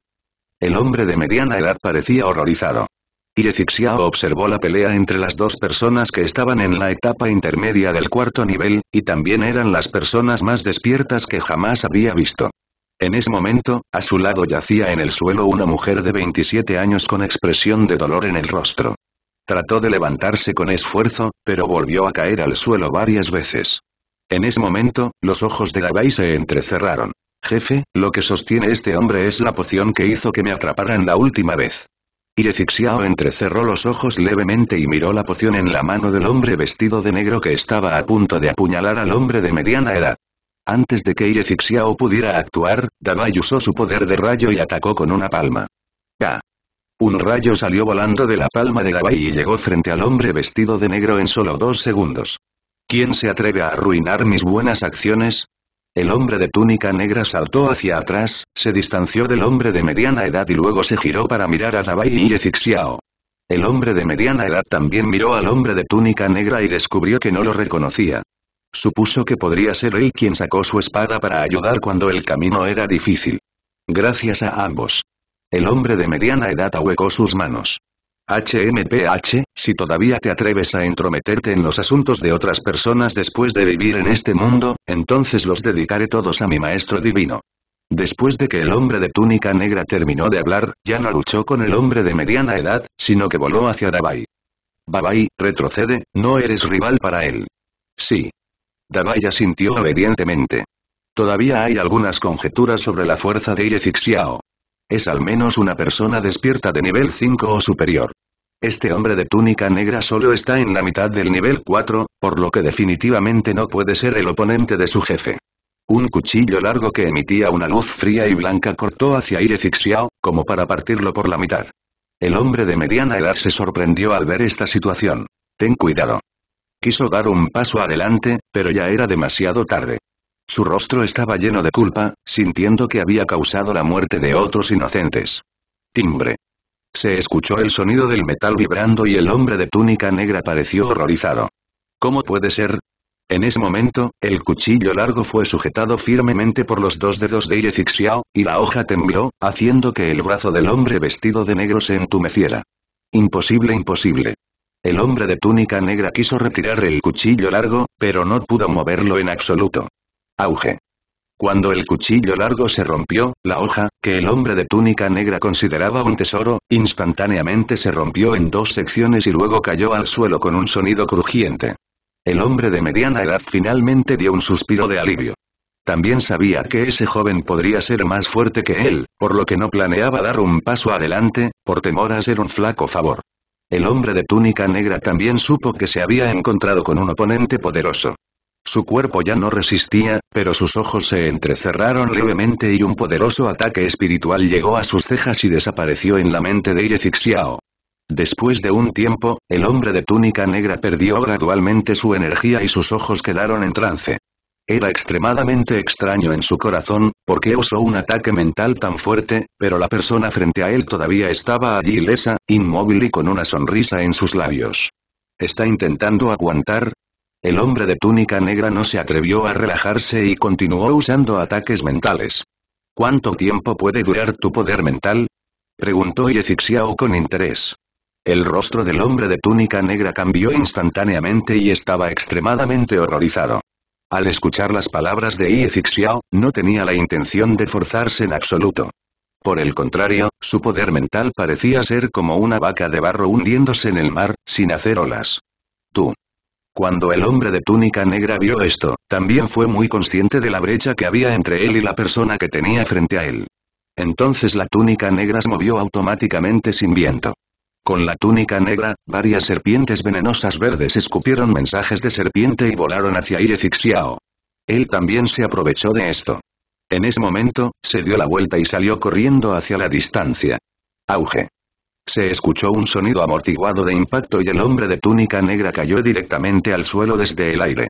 Speaker 1: El hombre de mediana edad parecía horrorizado. Y Efixiao observó la pelea entre las dos personas que estaban en la etapa intermedia del cuarto nivel, y también eran las personas más despiertas que jamás había visto. En ese momento, a su lado yacía en el suelo una mujer de 27 años con expresión de dolor en el rostro. Trató de levantarse con esfuerzo, pero volvió a caer al suelo varias veces. En ese momento, los ojos de Gabay se entrecerraron. Jefe, lo que sostiene este hombre es la poción que hizo que me atraparan la última vez. Y Efixiao entrecerró los ojos levemente y miró la poción en la mano del hombre vestido de negro que estaba a punto de apuñalar al hombre de mediana edad. Antes de que Iefixiao pudiera actuar, Dabai usó su poder de rayo y atacó con una palma. ¡Ah! Un rayo salió volando de la palma de Dabai y llegó frente al hombre vestido de negro en solo dos segundos. ¿Quién se atreve a arruinar mis buenas acciones? El hombre de túnica negra saltó hacia atrás, se distanció del hombre de mediana edad y luego se giró para mirar a Dabai y Irefixiao. El hombre de mediana edad también miró al hombre de túnica negra y descubrió que no lo reconocía. Supuso que podría ser él quien sacó su espada para ayudar cuando el camino era difícil. Gracias a ambos. El hombre de mediana edad ahuecó sus manos. HMPH, si todavía te atreves a entrometerte en los asuntos de otras personas después de vivir en este mundo, entonces los dedicaré todos a mi maestro divino. Después de que el hombre de túnica negra terminó de hablar, ya no luchó con el hombre de mediana edad, sino que voló hacia Dabai. Babai, retrocede, no eres rival para él. Sí, Davai asintió obedientemente. Todavía hay algunas conjeturas sobre la fuerza de Irefixiao. Es al menos una persona despierta de nivel 5 o superior. Este hombre de túnica negra solo está en la mitad del nivel 4, por lo que definitivamente no puede ser el oponente de su jefe. Un cuchillo largo que emitía una luz fría y blanca cortó hacia Irefixiao, como para partirlo por la mitad. El hombre de mediana edad se sorprendió al ver esta situación. Ten cuidado quiso dar un paso adelante, pero ya era demasiado tarde. Su rostro estaba lleno de culpa, sintiendo que había causado la muerte de otros inocentes. Timbre. Se escuchó el sonido del metal vibrando y el hombre de túnica negra pareció horrorizado. ¿Cómo puede ser? En ese momento, el cuchillo largo fue sujetado firmemente por los dos dedos de Yezixiao, y la hoja tembló, haciendo que el brazo del hombre vestido de negro se entumeciera. Imposible imposible. El hombre de túnica negra quiso retirar el cuchillo largo, pero no pudo moverlo en absoluto. Auge. Cuando el cuchillo largo se rompió, la hoja, que el hombre de túnica negra consideraba un tesoro, instantáneamente se rompió en dos secciones y luego cayó al suelo con un sonido crujiente. El hombre de mediana edad finalmente dio un suspiro de alivio. También sabía que ese joven podría ser más fuerte que él, por lo que no planeaba dar un paso adelante, por temor a ser un flaco favor. El hombre de túnica negra también supo que se había encontrado con un oponente poderoso. Su cuerpo ya no resistía, pero sus ojos se entrecerraron levemente y un poderoso ataque espiritual llegó a sus cejas y desapareció en la mente de Yefixiao. Después de un tiempo, el hombre de túnica negra perdió gradualmente su energía y sus ojos quedaron en trance. Era extremadamente extraño en su corazón, porque usó un ataque mental tan fuerte, pero la persona frente a él todavía estaba allí lesa, inmóvil y con una sonrisa en sus labios. ¿Está intentando aguantar? El hombre de túnica negra no se atrevió a relajarse y continuó usando ataques mentales. ¿Cuánto tiempo puede durar tu poder mental? Preguntó Yezixiao con interés. El rostro del hombre de túnica negra cambió instantáneamente y estaba extremadamente horrorizado. Al escuchar las palabras de y no tenía la intención de forzarse en absoluto. Por el contrario, su poder mental parecía ser como una vaca de barro hundiéndose en el mar, sin hacer olas. Tú. Cuando el hombre de túnica negra vio esto, también fue muy consciente de la brecha que había entre él y la persona que tenía frente a él. Entonces la túnica negra se movió automáticamente sin viento. Con la túnica negra, varias serpientes venenosas verdes escupieron mensajes de serpiente y volaron hacia Irefixiao. Él también se aprovechó de esto. En ese momento, se dio la vuelta y salió corriendo hacia la distancia. Auge. Se escuchó un sonido amortiguado de impacto y el hombre de túnica negra cayó directamente al suelo desde el aire.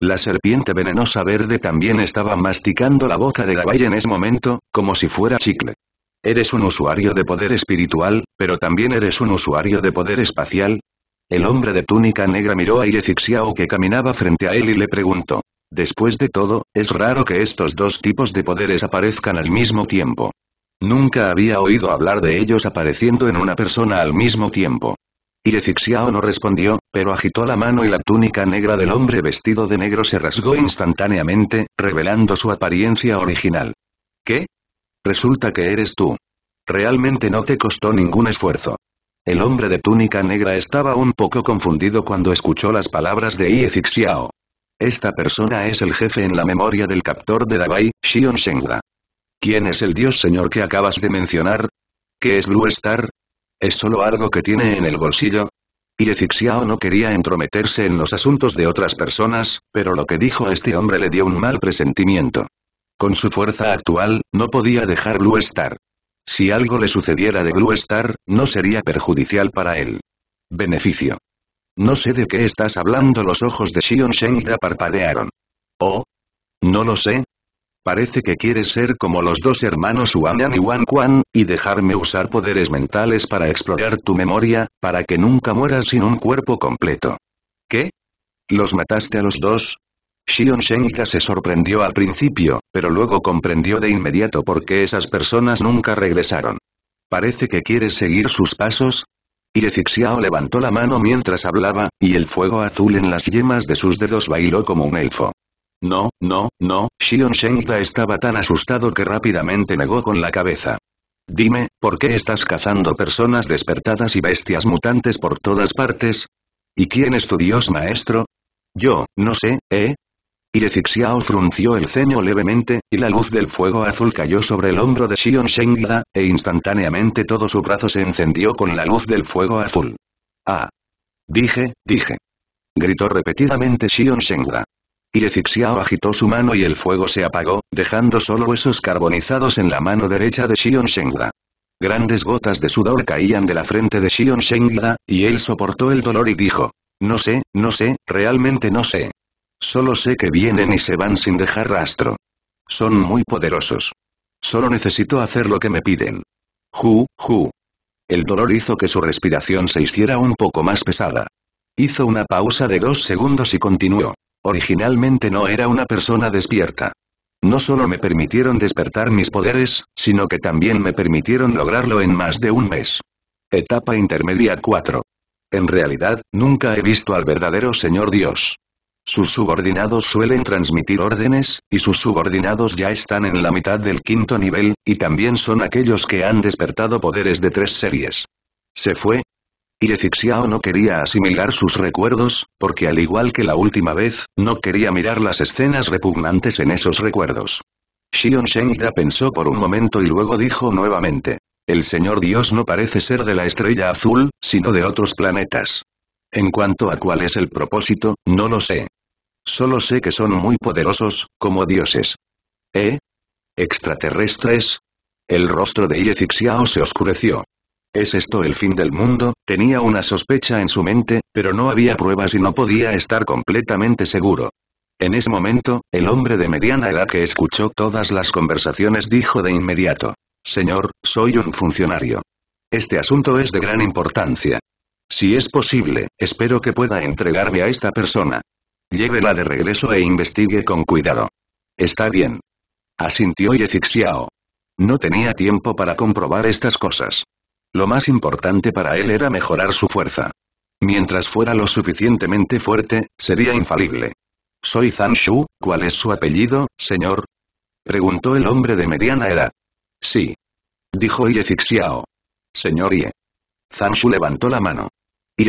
Speaker 1: La serpiente venenosa verde también estaba masticando la boca de Gabay en ese momento, como si fuera chicle. Eres un usuario de poder espiritual, pero también eres un usuario de poder espacial. El hombre de túnica negra miró a Iefixiao que caminaba frente a él y le preguntó. Después de todo, es raro que estos dos tipos de poderes aparezcan al mismo tiempo. Nunca había oído hablar de ellos apareciendo en una persona al mismo tiempo. Iefixiao no respondió, pero agitó la mano y la túnica negra del hombre vestido de negro se rasgó instantáneamente, revelando su apariencia original. ¿Qué? Resulta que eres tú. Realmente no te costó ningún esfuerzo. El hombre de túnica negra estaba un poco confundido cuando escuchó las palabras de Ie Esta persona es el jefe en la memoria del captor de Dabai, Xion Shengda. ¿Quién es el dios señor que acabas de mencionar? ¿Qué es Blue Star? ¿Es solo algo que tiene en el bolsillo? Ie no quería entrometerse en los asuntos de otras personas, pero lo que dijo este hombre le dio un mal presentimiento. Con su fuerza actual, no podía dejar Blue Star. Si algo le sucediera de Blue Star, no sería perjudicial para él. Beneficio. No sé de qué estás hablando los ojos de Xion Shengda parpadearon. ¿Oh? No lo sé. Parece que quieres ser como los dos hermanos Yan y Wan Quan, y dejarme usar poderes mentales para explorar tu memoria, para que nunca mueras sin un cuerpo completo. ¿Qué? ¿Los mataste a los dos? Xion Shenka se sorprendió al principio, pero luego comprendió de inmediato por qué esas personas nunca regresaron. Parece que quieres seguir sus pasos, y Xiao levantó la mano mientras hablaba, y el fuego azul en las yemas de sus dedos bailó como un elfo. No, no, no, Xion Shenka estaba tan asustado que rápidamente negó con la cabeza. Dime, ¿por qué estás cazando personas despertadas y bestias mutantes por todas partes? ¿Y quién es tu dios maestro? Yo, no sé, ¿eh? Y frunció el ceño levemente, y la luz del fuego azul cayó sobre el hombro de Xion Shengda, e instantáneamente todo su brazo se encendió con la luz del fuego azul. ¡Ah! Dije, dije. Gritó repetidamente Xion Shengda. Y agitó su mano y el fuego se apagó, dejando solo huesos carbonizados en la mano derecha de Xion Shengda. Grandes gotas de sudor caían de la frente de Xion Shengda, y él soportó el dolor y dijo. No sé, no sé, realmente no sé. Solo sé que vienen y se van sin dejar rastro. Son muy poderosos. Solo necesito hacer lo que me piden. Ju, ju. El dolor hizo que su respiración se hiciera un poco más pesada. Hizo una pausa de dos segundos y continuó. Originalmente no era una persona despierta. No solo me permitieron despertar mis poderes, sino que también me permitieron lograrlo en más de un mes. Etapa intermedia 4. En realidad, nunca he visto al verdadero Señor Dios. Sus subordinados suelen transmitir órdenes, y sus subordinados ya están en la mitad del quinto nivel, y también son aquellos que han despertado poderes de tres series. Se fue. Y Efixiao no quería asimilar sus recuerdos, porque al igual que la última vez, no quería mirar las escenas repugnantes en esos recuerdos. Xion Shengda pensó por un momento y luego dijo nuevamente. El Señor Dios no parece ser de la estrella azul, sino de otros planetas. En cuanto a cuál es el propósito, no lo sé. Solo sé que son muy poderosos, como dioses. ¿Eh? ¿Extraterrestres? El rostro de Ye se oscureció. ¿Es esto el fin del mundo? Tenía una sospecha en su mente, pero no había pruebas y no podía estar completamente seguro. En ese momento, el hombre de mediana edad que escuchó todas las conversaciones dijo de inmediato. Señor, soy un funcionario. Este asunto es de gran importancia. Si es posible, espero que pueda entregarme a esta persona. Llévela de regreso e investigue con cuidado. Está bien. Asintió Yefixiao. No tenía tiempo para comprobar estas cosas. Lo más importante para él era mejorar su fuerza. Mientras fuera lo suficientemente fuerte, sería infalible. Soy Zhang Shu, ¿cuál es su apellido, señor? Preguntó el hombre de mediana edad. Sí. Dijo Ye Señor Ye. Zhang Shu levantó la mano. Y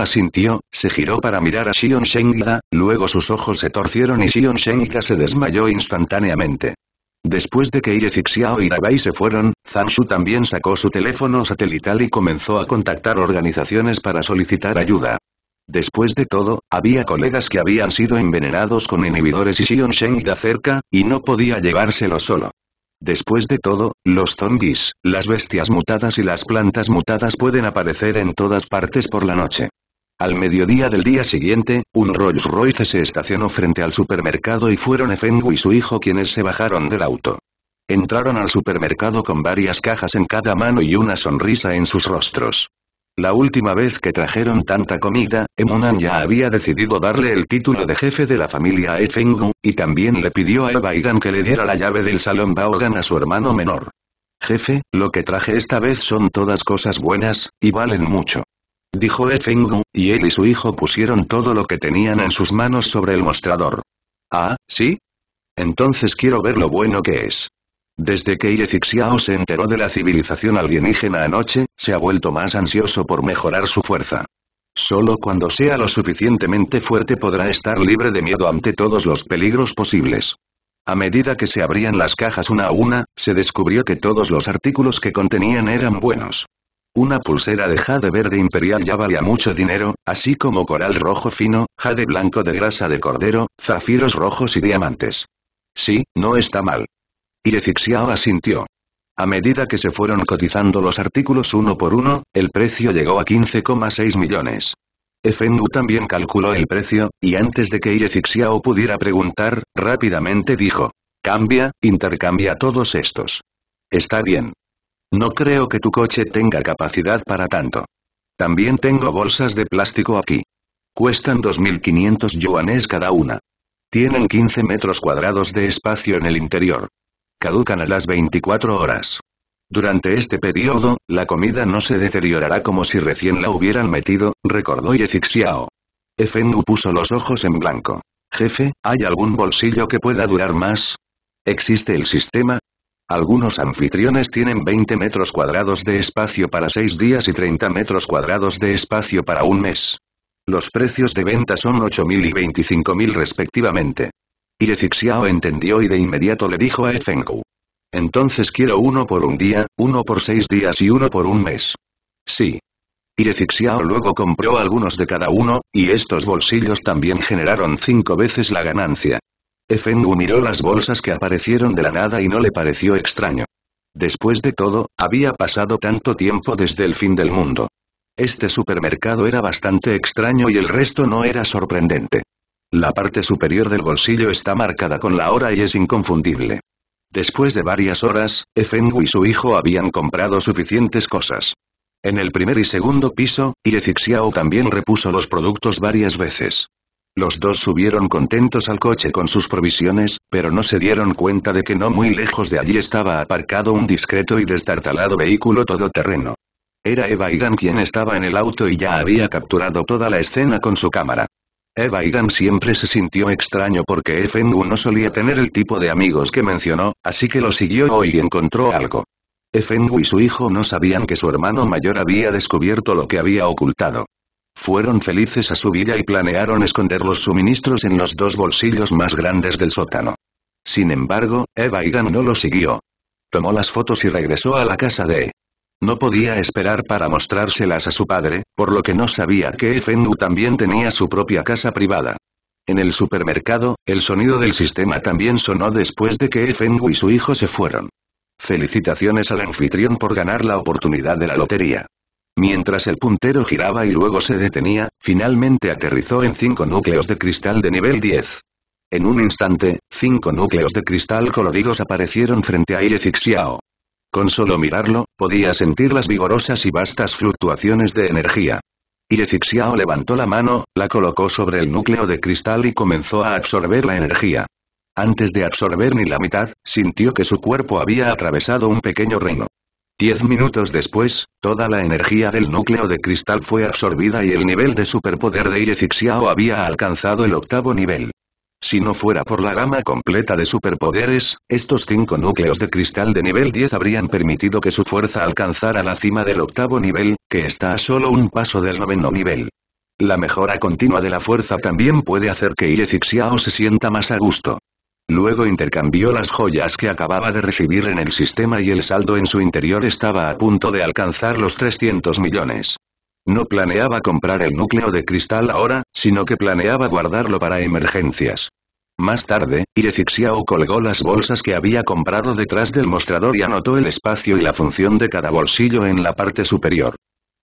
Speaker 1: asintió, se giró para mirar a Xion Shengida, luego sus ojos se torcieron y Xion Shengida se desmayó instantáneamente. Después de que Xiao y Dabai se fueron, Zanshu también sacó su teléfono satelital y comenzó a contactar organizaciones para solicitar ayuda. Después de todo, había colegas que habían sido envenenados con inhibidores y Xion Shengida cerca, y no podía llevárselo solo. Después de todo, los zombies, las bestias mutadas y las plantas mutadas pueden aparecer en todas partes por la noche. Al mediodía del día siguiente, un Rolls Royce se estacionó frente al supermercado y fueron Efengu y su hijo quienes se bajaron del auto. Entraron al supermercado con varias cajas en cada mano y una sonrisa en sus rostros. La última vez que trajeron tanta comida, Emunan ya había decidido darle el título de jefe de la familia a Efengu, y también le pidió a Ebaigan que le diera la llave del salón Baogan a su hermano menor. Jefe, lo que traje esta vez son todas cosas buenas, y valen mucho. Dijo Efengu, y él y su hijo pusieron todo lo que tenían en sus manos sobre el mostrador. Ah, ¿sí? Entonces quiero ver lo bueno que es. Desde que Irefixiao se enteró de la civilización alienígena anoche, se ha vuelto más ansioso por mejorar su fuerza. Solo cuando sea lo suficientemente fuerte podrá estar libre de miedo ante todos los peligros posibles. A medida que se abrían las cajas una a una, se descubrió que todos los artículos que contenían eran buenos. Una pulsera de jade verde imperial ya valía mucho dinero, así como coral rojo fino, jade blanco de grasa de cordero, zafiros rojos y diamantes. Sí, no está mal. Y asintió. A medida que se fueron cotizando los artículos uno por uno, el precio llegó a 15,6 millones. Efendu también calculó el precio, y antes de que Iefixiao pudiera preguntar, rápidamente dijo. Cambia, intercambia todos estos. Está bien. No creo que tu coche tenga capacidad para tanto. También tengo bolsas de plástico aquí. Cuestan 2.500 yuanes cada una. Tienen 15 metros cuadrados de espacio en el interior caducan a las 24 horas. Durante este periodo, la comida no se deteriorará como si recién la hubieran metido, recordó Yefixiao. Efendu puso los ojos en blanco. Jefe, ¿hay algún bolsillo que pueda durar más? ¿Existe el sistema? Algunos anfitriones tienen 20 metros cuadrados de espacio para 6 días y 30 metros cuadrados de espacio para un mes. Los precios de venta son 8.000 y 25.000 respectivamente. Y entendió y de inmediato le dijo a Efengu. Entonces quiero uno por un día, uno por seis días y uno por un mes. Sí. Y luego compró algunos de cada uno, y estos bolsillos también generaron cinco veces la ganancia. Efengu miró las bolsas que aparecieron de la nada y no le pareció extraño. Después de todo, había pasado tanto tiempo desde el fin del mundo. Este supermercado era bastante extraño y el resto no era sorprendente. La parte superior del bolsillo está marcada con la hora y es inconfundible. Después de varias horas, Efengu y su hijo habían comprado suficientes cosas. En el primer y segundo piso, Iexixiao también repuso los productos varias veces. Los dos subieron contentos al coche con sus provisiones, pero no se dieron cuenta de que no muy lejos de allí estaba aparcado un discreto y destartalado vehículo todoterreno. Era Eva Igan quien estaba en el auto y ya había capturado toda la escena con su cámara. Eva Igan siempre se sintió extraño porque Efengu no solía tener el tipo de amigos que mencionó, así que lo siguió y encontró algo. Efengu y su hijo no sabían que su hermano mayor había descubierto lo que había ocultado. Fueron felices a su vida y planearon esconder los suministros en los dos bolsillos más grandes del sótano. Sin embargo, Eva Igan no lo siguió. Tomó las fotos y regresó a la casa de no podía esperar para mostrárselas a su padre, por lo que no sabía que Fengu también tenía su propia casa privada. En el supermercado, el sonido del sistema también sonó después de que Fengu y su hijo se fueron. Felicitaciones al anfitrión por ganar la oportunidad de la lotería. Mientras el puntero giraba y luego se detenía, finalmente aterrizó en cinco núcleos de cristal de nivel 10. En un instante, cinco núcleos de cristal coloridos aparecieron frente a I.F.X.I.A.O. Con solo mirarlo, podía sentir las vigorosas y vastas fluctuaciones de energía. Y levantó la mano, la colocó sobre el núcleo de cristal y comenzó a absorber la energía. Antes de absorber ni la mitad, sintió que su cuerpo había atravesado un pequeño reino. Diez minutos después, toda la energía del núcleo de cristal fue absorbida y el nivel de superpoder de Irefixiao había alcanzado el octavo nivel. Si no fuera por la gama completa de superpoderes, estos cinco núcleos de cristal de nivel 10 habrían permitido que su fuerza alcanzara la cima del octavo nivel, que está a solo un paso del noveno nivel. La mejora continua de la fuerza también puede hacer que Iefixiao se sienta más a gusto. Luego intercambió las joyas que acababa de recibir en el sistema y el saldo en su interior estaba a punto de alcanzar los 300 millones. No planeaba comprar el núcleo de cristal ahora, sino que planeaba guardarlo para emergencias. Más tarde, Irefixiao colgó las bolsas que había comprado detrás del mostrador y anotó el espacio y la función de cada bolsillo en la parte superior.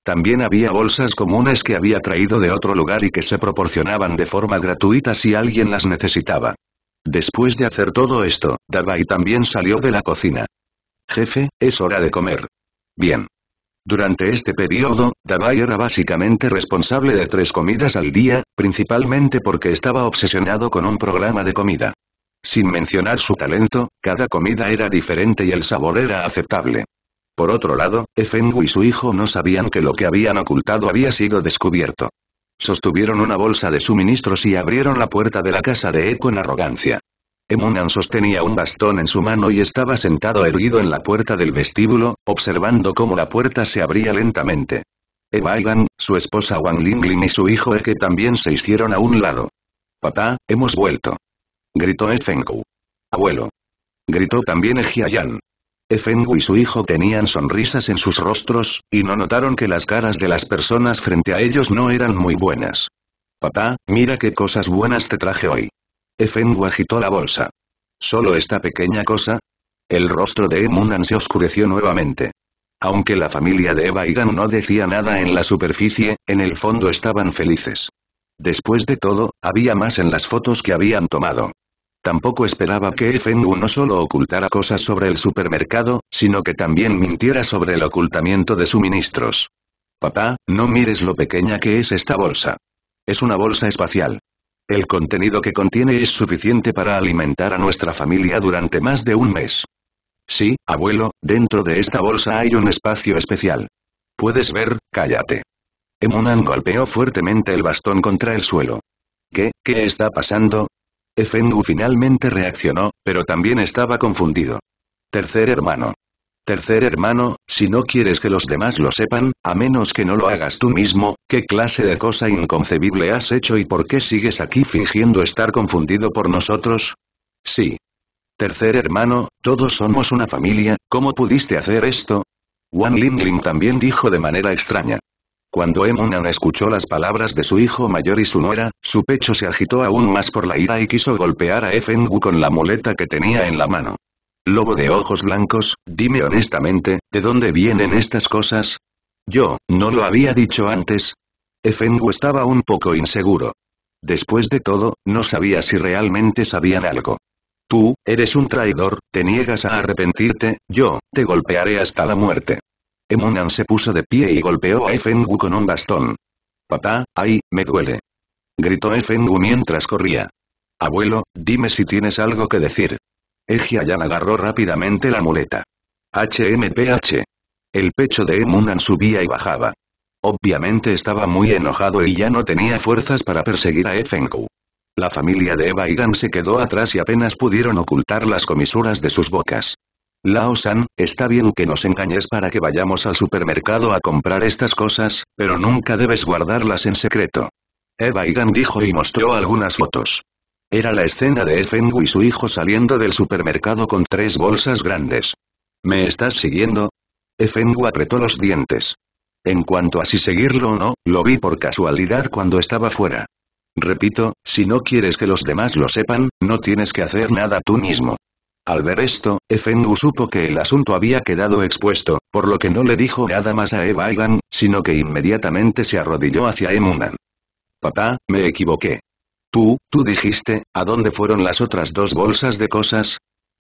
Speaker 1: También había bolsas comunes que había traído de otro lugar y que se proporcionaban de forma gratuita si alguien las necesitaba. Después de hacer todo esto, Dabai también salió de la cocina. Jefe, es hora de comer. Bien. Durante este periodo, Dabai era básicamente responsable de tres comidas al día, principalmente porque estaba obsesionado con un programa de comida. Sin mencionar su talento, cada comida era diferente y el sabor era aceptable. Por otro lado, Efengu y su hijo no sabían que lo que habían ocultado había sido descubierto. Sostuvieron una bolsa de suministros y abrieron la puerta de la casa de E con arrogancia. Munan sostenía un bastón en su mano y estaba sentado erguido en la puerta del vestíbulo, observando cómo la puerta se abría lentamente. Evaigan, su esposa Wang Lingling y su hijo Eke también se hicieron a un lado. «Papá, hemos vuelto». Gritó Efengu. «Abuelo». Gritó también Ejiayan. Efengu y su hijo tenían sonrisas en sus rostros, y no notaron que las caras de las personas frente a ellos no eran muy buenas. «Papá, mira qué cosas buenas te traje hoy». Efengu agitó la bolsa. ¿Solo esta pequeña cosa? El rostro de Emunan se oscureció nuevamente. Aunque la familia de Eva y no decía nada en la superficie, en el fondo estaban felices. Después de todo, había más en las fotos que habían tomado. Tampoco esperaba que EFENGU no solo ocultara cosas sobre el supermercado, sino que también mintiera sobre el ocultamiento de suministros. Papá, no mires lo pequeña que es esta bolsa. Es una bolsa espacial. El contenido que contiene es suficiente para alimentar a nuestra familia durante más de un mes. Sí, abuelo, dentro de esta bolsa hay un espacio especial. Puedes ver, cállate. Emunan golpeó fuertemente el bastón contra el suelo. ¿Qué, qué está pasando? Efendu finalmente reaccionó, pero también estaba confundido. Tercer hermano. Tercer hermano, si no quieres que los demás lo sepan, a menos que no lo hagas tú mismo, ¿qué clase de cosa inconcebible has hecho y por qué sigues aquí fingiendo estar confundido por nosotros? Sí. Tercer hermano, todos somos una familia, ¿cómo pudiste hacer esto? Wang Lingling también dijo de manera extraña. Cuando Emunan escuchó las palabras de su hijo mayor y su nuera, su pecho se agitó aún más por la ira y quiso golpear a Wu con la muleta que tenía en la mano. Lobo de ojos blancos, dime honestamente, ¿de dónde vienen estas cosas? Yo, ¿no lo había dicho antes? Efengu estaba un poco inseguro. Después de todo, no sabía si realmente sabían algo. Tú, eres un traidor, te niegas a arrepentirte, yo, te golpearé hasta la muerte. Emunan se puso de pie y golpeó a Efengu con un bastón. Papá, ay, me duele. Gritó Efengu mientras corría. Abuelo, dime si tienes algo que decir. Ayan agarró rápidamente la muleta. HMPH. El pecho de Emunan subía y bajaba. Obviamente estaba muy enojado y ya no tenía fuerzas para perseguir a Efenku. La familia de Eva y se quedó atrás y apenas pudieron ocultar las comisuras de sus bocas. Lao-san, está bien que nos engañes para que vayamos al supermercado a comprar estas cosas, pero nunca debes guardarlas en secreto. Eva Igan dijo y mostró algunas fotos. Era la escena de Efengu y su hijo saliendo del supermercado con tres bolsas grandes. ¿Me estás siguiendo? Efengu apretó los dientes. En cuanto a si seguirlo o no, lo vi por casualidad cuando estaba fuera. Repito, si no quieres que los demás lo sepan, no tienes que hacer nada tú mismo. Al ver esto, Efengu supo que el asunto había quedado expuesto, por lo que no le dijo nada más a Eva Ivan, sino que inmediatamente se arrodilló hacia Emunan. Papá, me equivoqué. Tú, tú dijiste, ¿a dónde fueron las otras dos bolsas de cosas?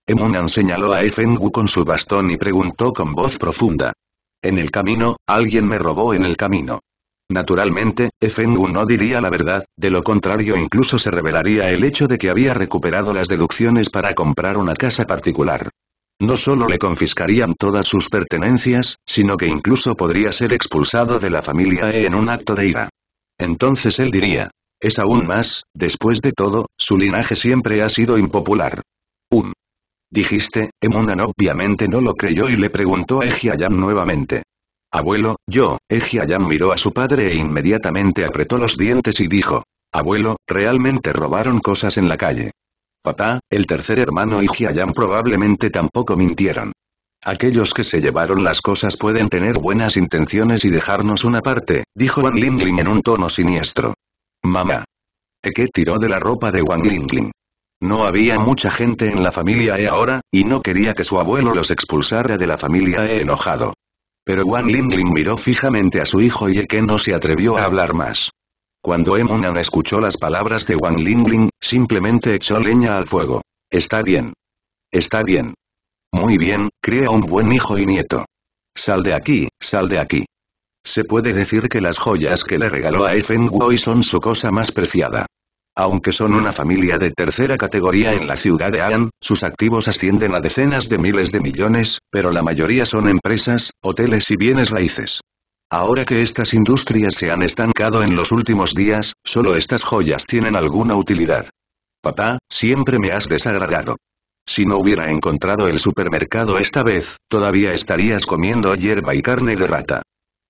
Speaker 1: Emunan señaló a feng Wu con su bastón y preguntó con voz profunda. En el camino, alguien me robó en el camino. Naturalmente, Efengu no diría la verdad, de lo contrario incluso se revelaría el hecho de que había recuperado las deducciones para comprar una casa particular. No solo le confiscarían todas sus pertenencias, sino que incluso podría ser expulsado de la familia E en un acto de ira. Entonces él diría, es aún mm. más, después de todo, su linaje siempre ha sido impopular. Un. Dijiste, Emunan obviamente no lo creyó y le preguntó a Ejiayam nuevamente. Abuelo, yo, Ejiayam miró a su padre e inmediatamente apretó los dientes y dijo. Abuelo, realmente robaron cosas en la calle. Papá, el tercer hermano y Jiayam probablemente tampoco mintieron. Aquellos que se llevaron las cosas pueden tener buenas intenciones y dejarnos una parte, dijo Van Lingling en un tono siniestro. Mamá. Eke tiró de la ropa de Wang Lingling. No había mucha gente en la familia E ahora, y no quería que su abuelo los expulsara de la familia E enojado. Pero Wang Lingling miró fijamente a su hijo y Eke no se atrevió a hablar más. Cuando Nan escuchó las palabras de Wang Lingling, simplemente echó leña al fuego. Está bien. Está bien. Muy bien, crea un buen hijo y nieto. Sal de aquí, sal de aquí. Se puede decir que las joyas que le regaló a FNW hoy son su cosa más preciada. Aunque son una familia de tercera categoría en la ciudad de An, sus activos ascienden a decenas de miles de millones, pero la mayoría son empresas, hoteles y bienes raíces. Ahora que estas industrias se han estancado en los últimos días, solo estas joyas tienen alguna utilidad. Papá, siempre me has desagradado. Si no hubiera encontrado el supermercado esta vez, todavía estarías comiendo hierba y carne de rata.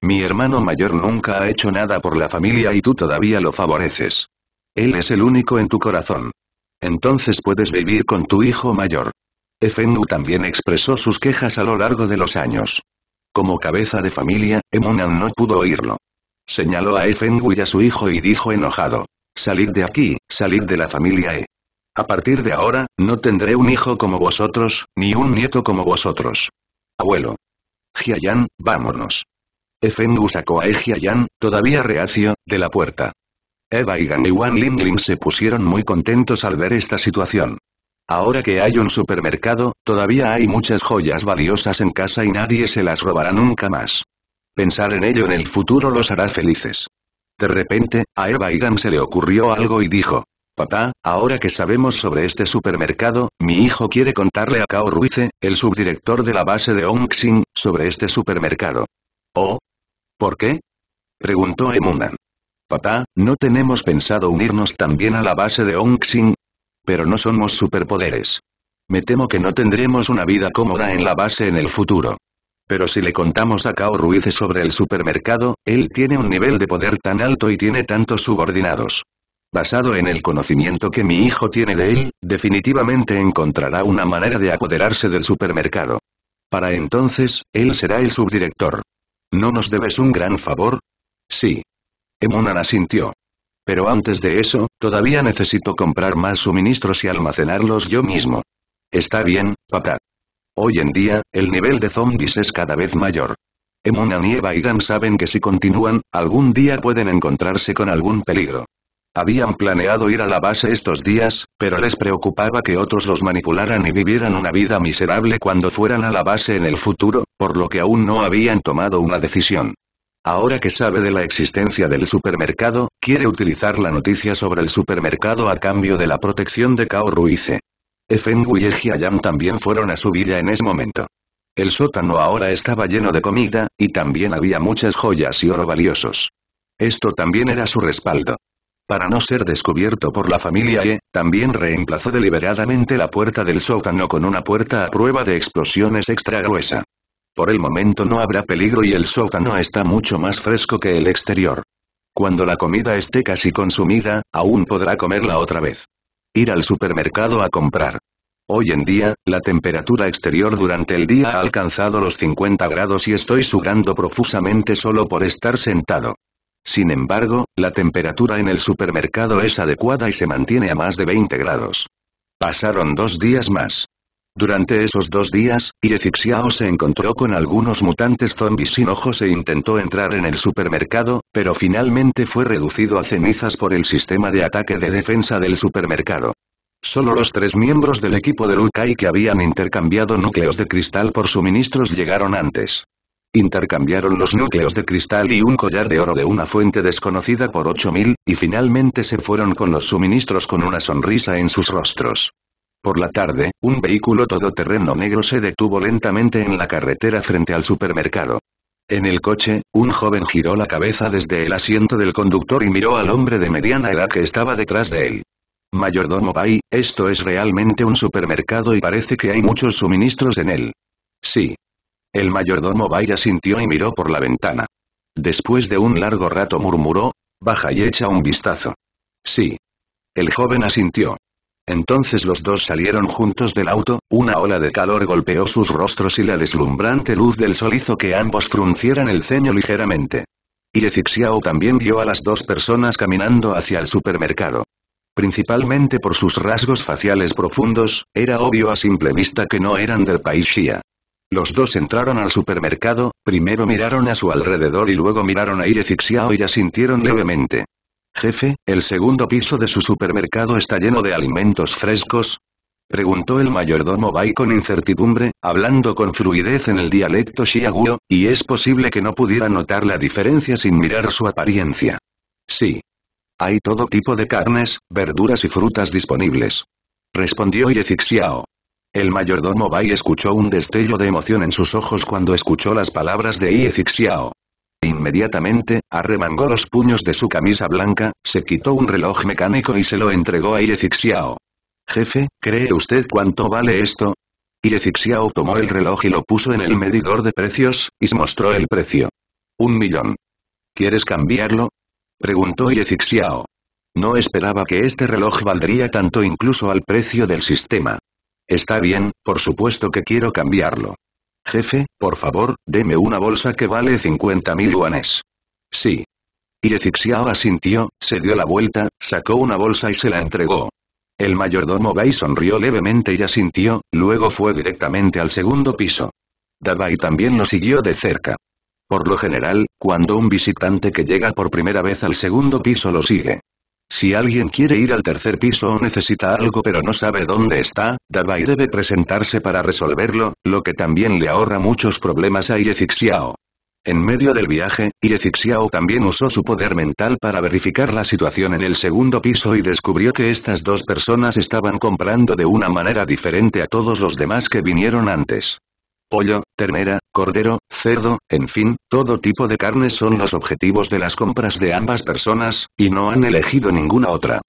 Speaker 1: Mi hermano mayor nunca ha hecho nada por la familia y tú todavía lo favoreces. Él es el único en tu corazón. Entonces puedes vivir con tu hijo mayor. Efendu también expresó sus quejas a lo largo de los años. Como cabeza de familia, Emunan no pudo oírlo. Señaló a Efendu y a su hijo y dijo enojado. Salid de aquí, salid de la familia E. A partir de ahora, no tendré un hijo como vosotros, ni un nieto como vosotros. Abuelo. Jiayan, vámonos. Efengu sacó a Ejian, Yan, todavía reacio, de la puerta. Eva y Gan y Wan se pusieron muy contentos al ver esta situación. Ahora que hay un supermercado, todavía hay muchas joyas valiosas en casa y nadie se las robará nunca más. Pensar en ello en el futuro los hará felices. De repente, a Eva Igan se le ocurrió algo y dijo, Papá, ahora que sabemos sobre este supermercado, mi hijo quiere contarle a Cao Ruiz, el subdirector de la base de Onxing, sobre este supermercado. Oh, ¿Por qué? Preguntó Emunan. Papá, ¿no tenemos pensado unirnos también a la base de Onxing? Pero no somos superpoderes. Me temo que no tendremos una vida cómoda en la base en el futuro. Pero si le contamos a Cao Ruiz sobre el supermercado, él tiene un nivel de poder tan alto y tiene tantos subordinados. Basado en el conocimiento que mi hijo tiene de él, definitivamente encontrará una manera de apoderarse del supermercado. Para entonces, él será el subdirector. ¿No nos debes un gran favor? Sí. la asintió. Pero antes de eso, todavía necesito comprar más suministros y almacenarlos yo mismo. Está bien, papá. Hoy en día, el nivel de zombies es cada vez mayor. Nieva y Gan saben que si continúan, algún día pueden encontrarse con algún peligro. Habían planeado ir a la base estos días, pero les preocupaba que otros los manipularan y vivieran una vida miserable cuando fueran a la base en el futuro, por lo que aún no habían tomado una decisión. Ahora que sabe de la existencia del supermercado, quiere utilizar la noticia sobre el supermercado a cambio de la protección de Kao Ruize. Efengu y Ejiayam también fueron a su villa en ese momento. El sótano ahora estaba lleno de comida, y también había muchas joyas y oro valiosos. Esto también era su respaldo para no ser descubierto por la familia E, también reemplazó deliberadamente la puerta del sótano con una puerta a prueba de explosiones extra gruesa. Por el momento no habrá peligro y el sótano está mucho más fresco que el exterior. Cuando la comida esté casi consumida, aún podrá comerla otra vez. Ir al supermercado a comprar. Hoy en día, la temperatura exterior durante el día ha alcanzado los 50 grados y estoy sudando profusamente solo por estar sentado. Sin embargo, la temperatura en el supermercado es adecuada y se mantiene a más de 20 grados. Pasaron dos días más. Durante esos dos días, Iefixiao se encontró con algunos mutantes zombies sin ojos e intentó entrar en el supermercado, pero finalmente fue reducido a cenizas por el sistema de ataque de defensa del supermercado. Solo los tres miembros del equipo de Lukai que habían intercambiado núcleos de cristal por suministros llegaron antes. Intercambiaron los núcleos de cristal y un collar de oro de una fuente desconocida por 8000, y finalmente se fueron con los suministros con una sonrisa en sus rostros. Por la tarde, un vehículo todoterreno negro se detuvo lentamente en la carretera frente al supermercado. En el coche, un joven giró la cabeza desde el asiento del conductor y miró al hombre de mediana edad que estaba detrás de él. Mayordomo Bay, esto es realmente un supermercado y parece que hay muchos suministros en él. Sí, el mayordomo Baira asintió y miró por la ventana. Después de un largo rato murmuró, baja y echa un vistazo. Sí. El joven asintió. Entonces los dos salieron juntos del auto, una ola de calor golpeó sus rostros y la deslumbrante luz del sol hizo que ambos fruncieran el ceño ligeramente. Y Xiao también vio a las dos personas caminando hacia el supermercado. Principalmente por sus rasgos faciales profundos, era obvio a simple vista que no eran del país Shia. Los dos entraron al supermercado, primero miraron a su alrededor y luego miraron a Idefixiao y asintieron levemente. Jefe, ¿el segundo piso de su supermercado está lleno de alimentos frescos? Preguntó el mayordomo Bai con incertidumbre, hablando con fluidez en el dialecto Xiaguo, y es posible que no pudiera notar la diferencia sin mirar su apariencia. Sí. Hay todo tipo de carnes, verduras y frutas disponibles. Respondió Idefixiao. El mayordomo Bai escuchó un destello de emoción en sus ojos cuando escuchó las palabras de Ie Fixiao. E inmediatamente, arremangó los puños de su camisa blanca, se quitó un reloj mecánico y se lo entregó a Fixiao. Jefe, ¿cree usted cuánto vale esto? Fixiao tomó el reloj y lo puso en el medidor de precios, y mostró el precio. Un millón. ¿Quieres cambiarlo? Preguntó Fixiao. No esperaba que este reloj valdría tanto incluso al precio del sistema. Está bien, por supuesto que quiero cambiarlo. Jefe, por favor, deme una bolsa que vale 50.000 yuanes. Sí. Y Ezixiao asintió, se dio la vuelta, sacó una bolsa y se la entregó. El mayordomo Bai sonrió levemente y asintió, luego fue directamente al segundo piso. Dabai también lo siguió de cerca. Por lo general, cuando un visitante que llega por primera vez al segundo piso lo sigue. Si alguien quiere ir al tercer piso o necesita algo pero no sabe dónde está, Dabai debe presentarse para resolverlo, lo que también le ahorra muchos problemas a Yefixiao. En medio del viaje, Yefixiao también usó su poder mental para verificar la situación en el segundo piso y descubrió que estas dos personas estaban comprando de una manera diferente a todos los demás que vinieron antes pollo, ternera, cordero, cerdo, en fin, todo tipo de carne son los objetivos de las compras de ambas personas, y no han elegido ninguna otra.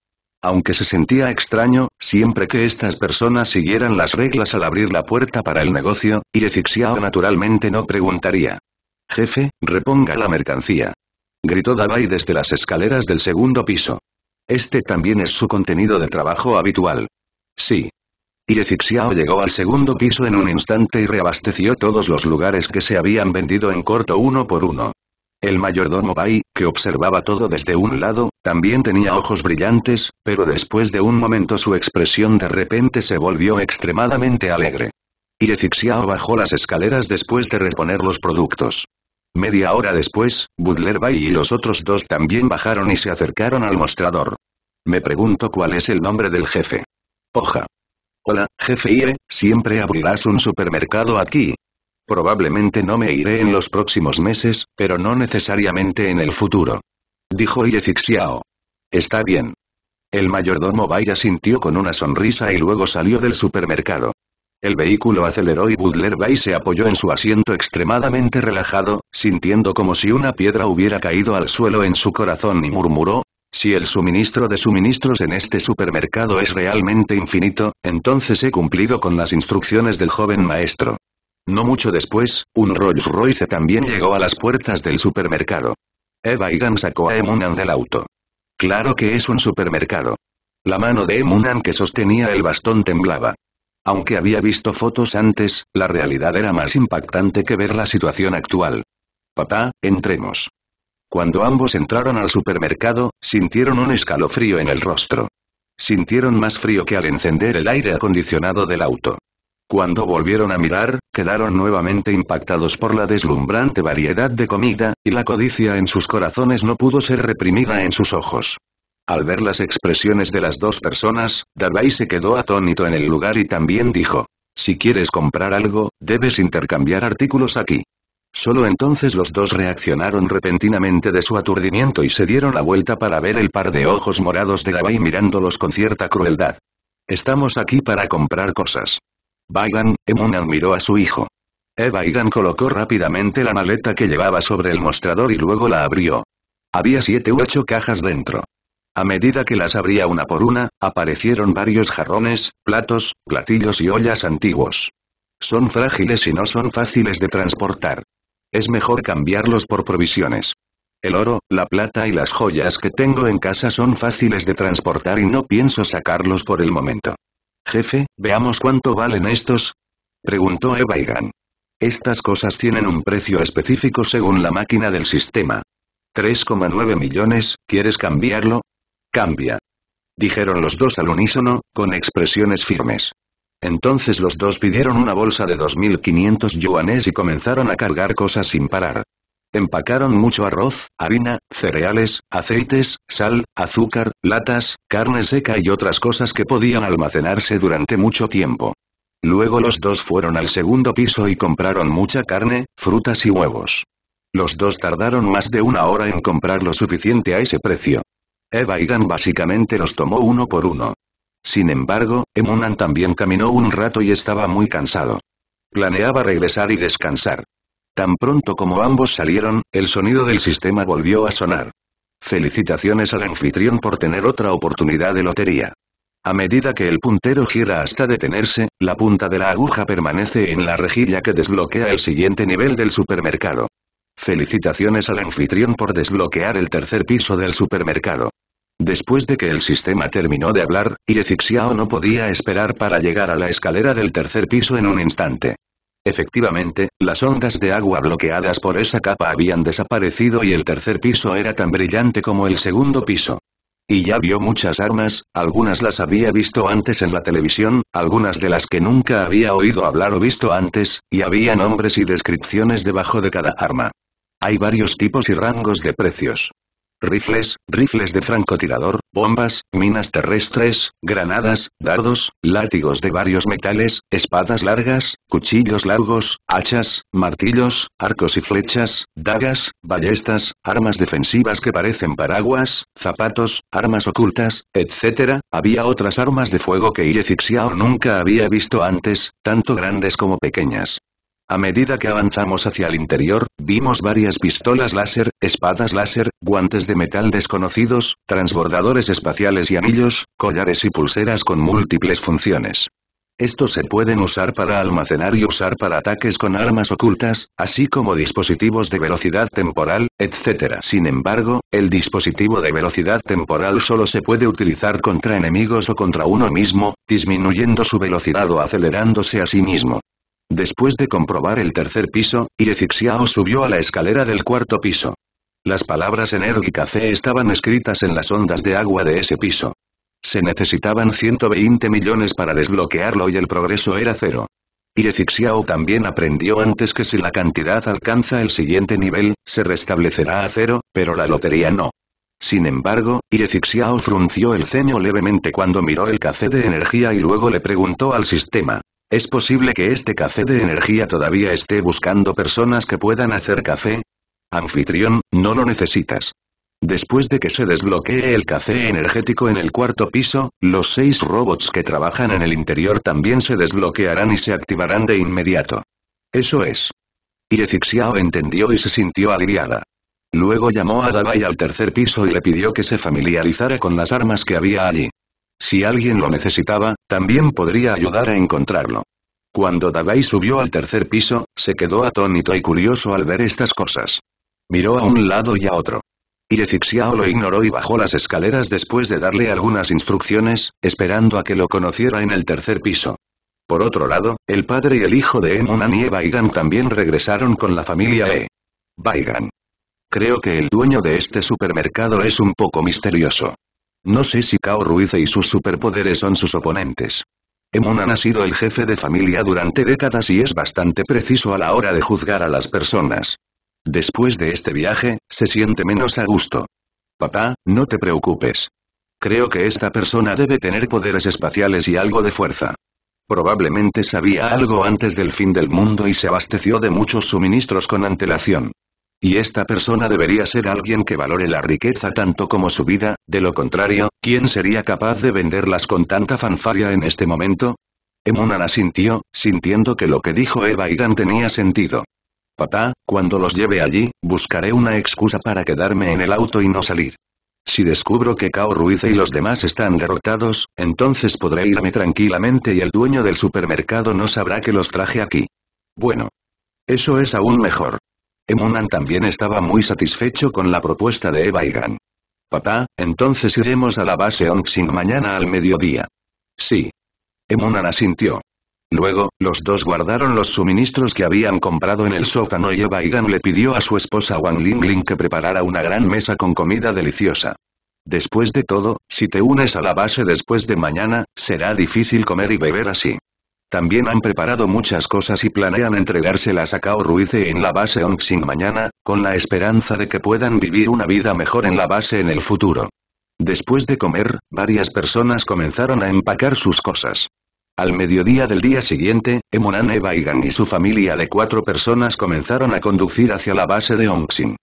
Speaker 1: Aunque se sentía extraño, siempre que estas personas siguieran las reglas al abrir la puerta para el negocio, y Efixiao naturalmente no preguntaría. Jefe, reponga la mercancía. Gritó Davai desde las escaleras del segundo piso. Este también es su contenido de trabajo habitual. Sí, Efixiao llegó al segundo piso en un instante y reabasteció todos los lugares que se habían vendido en corto uno por uno. El mayordomo Bai, que observaba todo desde un lado, también tenía ojos brillantes, pero después de un momento su expresión de repente se volvió extremadamente alegre. Irefixiao bajó las escaleras después de reponer los productos. Media hora después, Budler Bai y los otros dos también bajaron y se acercaron al mostrador. Me pregunto cuál es el nombre del jefe. Hoja. Hola, jefe Ie, siempre abrirás un supermercado aquí. Probablemente no me iré en los próximos meses, pero no necesariamente en el futuro. Dijo Ie Fixiao. Está bien. El mayordomo vaya sintió con una sonrisa y luego salió del supermercado. El vehículo aceleró y Butler Bay se apoyó en su asiento extremadamente relajado, sintiendo como si una piedra hubiera caído al suelo en su corazón y murmuró, si el suministro de suministros en este supermercado es realmente infinito, entonces he cumplido con las instrucciones del joven maestro. No mucho después, un Rolls Royce también llegó a las puertas del supermercado. Eva Egan sacó a Emunan del auto. Claro que es un supermercado. La mano de Emunan que sostenía el bastón temblaba. Aunque había visto fotos antes, la realidad era más impactante que ver la situación actual. Papá, entremos. Cuando ambos entraron al supermercado, sintieron un escalofrío en el rostro. Sintieron más frío que al encender el aire acondicionado del auto. Cuando volvieron a mirar, quedaron nuevamente impactados por la deslumbrante variedad de comida, y la codicia en sus corazones no pudo ser reprimida en sus ojos. Al ver las expresiones de las dos personas, Darby se quedó atónito en el lugar y también dijo, si quieres comprar algo, debes intercambiar artículos aquí. Solo entonces los dos reaccionaron repentinamente de su aturdimiento y se dieron la vuelta para ver el par de ojos morados de Bay mirándolos con cierta crueldad. Estamos aquí para comprar cosas. Baigan, Emun admiró a su hijo. Eva colocó rápidamente la maleta que llevaba sobre el mostrador y luego la abrió. Había siete u ocho cajas dentro. A medida que las abría una por una, aparecieron varios jarrones, platos, platillos y ollas antiguos. Son frágiles y no son fáciles de transportar es mejor cambiarlos por provisiones. El oro, la plata y las joyas que tengo en casa son fáciles de transportar y no pienso sacarlos por el momento. Jefe, veamos cuánto valen estos. Preguntó Eva Estas cosas tienen un precio específico según la máquina del sistema. 3,9 millones, ¿quieres cambiarlo? Cambia. Dijeron los dos al unísono, con expresiones firmes. Entonces los dos pidieron una bolsa de 2.500 yuanes y comenzaron a cargar cosas sin parar. Empacaron mucho arroz, harina, cereales, aceites, sal, azúcar, latas, carne seca y otras cosas que podían almacenarse durante mucho tiempo. Luego los dos fueron al segundo piso y compraron mucha carne, frutas y huevos. Los dos tardaron más de una hora en comprar lo suficiente a ese precio. Eva y Gan básicamente los tomó uno por uno. Sin embargo, Emunan también caminó un rato y estaba muy cansado. Planeaba regresar y descansar. Tan pronto como ambos salieron, el sonido del sistema volvió a sonar. Felicitaciones al anfitrión por tener otra oportunidad de lotería. A medida que el puntero gira hasta detenerse, la punta de la aguja permanece en la rejilla que desbloquea el siguiente nivel del supermercado. Felicitaciones al anfitrión por desbloquear el tercer piso del supermercado. Después de que el sistema terminó de hablar, Iexixiao no podía esperar para llegar a la escalera del tercer piso en un instante. Efectivamente, las ondas de agua bloqueadas por esa capa habían desaparecido y el tercer piso era tan brillante como el segundo piso. Y ya vio muchas armas, algunas las había visto antes en la televisión, algunas de las que nunca había oído hablar o visto antes, y había nombres y descripciones debajo de cada arma. Hay varios tipos y rangos de precios rifles, rifles de francotirador, bombas, minas terrestres, granadas, dardos, látigos de varios metales, espadas largas, cuchillos largos, hachas, martillos, arcos y flechas, dagas, ballestas, armas defensivas que parecen paraguas, zapatos, armas ocultas, etc. Había otras armas de fuego que Ilefixiao nunca había visto antes, tanto grandes como pequeñas. A medida que avanzamos hacia el interior, vimos varias pistolas láser, espadas láser, guantes de metal desconocidos, transbordadores espaciales y anillos, collares y pulseras con múltiples funciones. Estos se pueden usar para almacenar y usar para ataques con armas ocultas, así como dispositivos de velocidad temporal, etc. Sin embargo, el dispositivo de velocidad temporal solo se puede utilizar contra enemigos o contra uno mismo, disminuyendo su velocidad o acelerándose a sí mismo. Después de comprobar el tercer piso, Irecixiao subió a la escalera del cuarto piso. Las palabras enérgica C estaban escritas en las ondas de agua de ese piso. Se necesitaban 120 millones para desbloquearlo y el progreso era cero. Irecixiao también aprendió antes que si la cantidad alcanza el siguiente nivel, se restablecerá a cero, pero la lotería no. Sin embargo, Irecixiao frunció el ceño levemente cuando miró el café de energía y luego le preguntó al sistema, ¿Es posible que este café de energía todavía esté buscando personas que puedan hacer café? Anfitrión, no lo necesitas. Después de que se desbloquee el café energético en el cuarto piso, los seis robots que trabajan en el interior también se desbloquearán y se activarán de inmediato. Eso es. Y Efixiao entendió y se sintió aliviada. Luego llamó a Davai al tercer piso y le pidió que se familiarizara con las armas que había allí. Si alguien lo necesitaba, también podría ayudar a encontrarlo. Cuando Davai subió al tercer piso, se quedó atónito y curioso al ver estas cosas. Miró a un lado y a otro. Y Efixiao lo ignoró y bajó las escaleras después de darle algunas instrucciones, esperando a que lo conociera en el tercer piso. Por otro lado, el padre y el hijo de Enonani y Baigan también regresaron con la familia E. Baigan. Creo que el dueño de este supermercado es un poco misterioso. No sé si Cao Ruiz y sus superpoderes son sus oponentes. Emunan ha sido el jefe de familia durante décadas y es bastante preciso a la hora de juzgar a las personas. Después de este viaje, se siente menos a gusto. Papá, no te preocupes. Creo que esta persona debe tener poderes espaciales y algo de fuerza. Probablemente sabía algo antes del fin del mundo y se abasteció de muchos suministros con antelación y esta persona debería ser alguien que valore la riqueza tanto como su vida, de lo contrario, ¿quién sería capaz de venderlas con tanta fanfarria en este momento? la sintió, sintiendo que lo que dijo Eva Irán tenía sentido. Papá, cuando los lleve allí, buscaré una excusa para quedarme en el auto y no salir. Si descubro que Cao Ruiz y los demás están derrotados, entonces podré irme tranquilamente y el dueño del supermercado no sabrá que los traje aquí. Bueno. Eso es aún mejor. Emunan también estaba muy satisfecho con la propuesta de Eva y Gan. Papá, entonces iremos a la base Onxing mañana al mediodía. Sí. Emunan asintió. Luego, los dos guardaron los suministros que habían comprado en el sótano y Eva le pidió a su esposa Wang Lingling que preparara una gran mesa con comida deliciosa. Después de todo, si te unes a la base después de mañana, será difícil comer y beber así. También han preparado muchas cosas y planean entregárselas a Cao Ruiz en la base Onxing mañana, con la esperanza de que puedan vivir una vida mejor en la base en el futuro. Después de comer, varias personas comenzaron a empacar sus cosas. Al mediodía del día siguiente, Emonan Baigan y su familia de cuatro personas comenzaron a conducir hacia la base de Hongxing.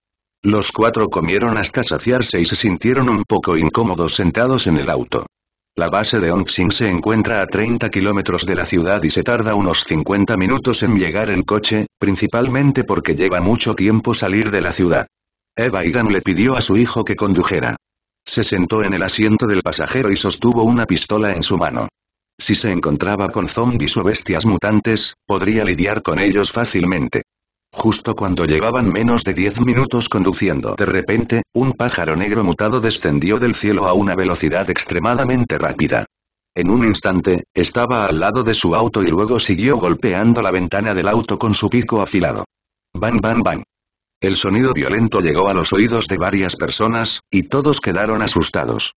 Speaker 1: Los cuatro comieron hasta saciarse y se sintieron un poco incómodos sentados en el auto. La base de Hongxing se encuentra a 30 kilómetros de la ciudad y se tarda unos 50 minutos en llegar en coche, principalmente porque lleva mucho tiempo salir de la ciudad. Eva Igan le pidió a su hijo que condujera. Se sentó en el asiento del pasajero y sostuvo una pistola en su mano. Si se encontraba con zombies o bestias mutantes, podría lidiar con ellos fácilmente. Justo cuando llevaban menos de 10 minutos conduciendo de repente, un pájaro negro mutado descendió del cielo a una velocidad extremadamente rápida. En un instante, estaba al lado de su auto y luego siguió golpeando la ventana del auto con su pico afilado. Bam bam bam! El sonido violento llegó a los oídos de varias personas, y todos quedaron asustados.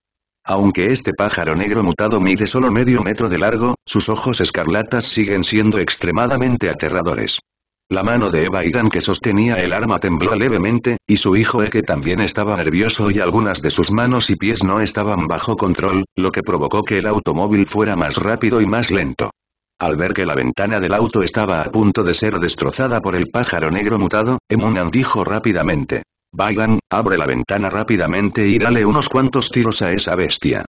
Speaker 1: Aunque este pájaro negro mutado mide solo medio metro de largo, sus ojos escarlatas siguen siendo extremadamente aterradores. La mano de Eva Igan que sostenía el arma tembló levemente, y su hijo Eke también estaba nervioso y algunas de sus manos y pies no estaban bajo control, lo que provocó que el automóvil fuera más rápido y más lento. Al ver que la ventana del auto estaba a punto de ser destrozada por el pájaro negro mutado, Emunan dijo rápidamente. Vaigan, abre la ventana rápidamente y dale unos cuantos tiros a esa bestia.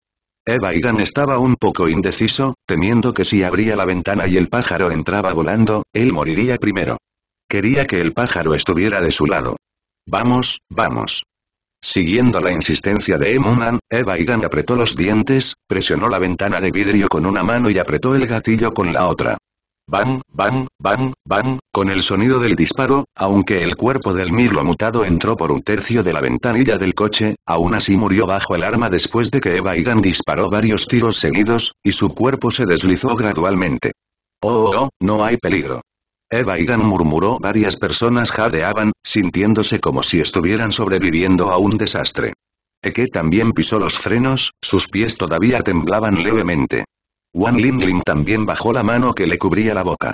Speaker 1: Eva Igan estaba un poco indeciso, temiendo que si abría la ventana y el pájaro entraba volando, él moriría primero. Quería que el pájaro estuviera de su lado. Vamos, vamos. Siguiendo la insistencia de Emunan, Igan apretó los dientes, presionó la ventana de vidrio con una mano y apretó el gatillo con la otra. Van, van, van, van, con el sonido del disparo, aunque el cuerpo del mirlo mutado entró por un tercio de la ventanilla del coche, aún así murió bajo el arma después de que Eva Igan disparó varios tiros seguidos, y su cuerpo se deslizó gradualmente. Oh, oh, oh no hay peligro. Eva Igan murmuró varias personas jadeaban, sintiéndose como si estuvieran sobreviviendo a un desastre. Eke también pisó los frenos, sus pies todavía temblaban levemente. Wang Lingling también bajó la mano que le cubría la boca.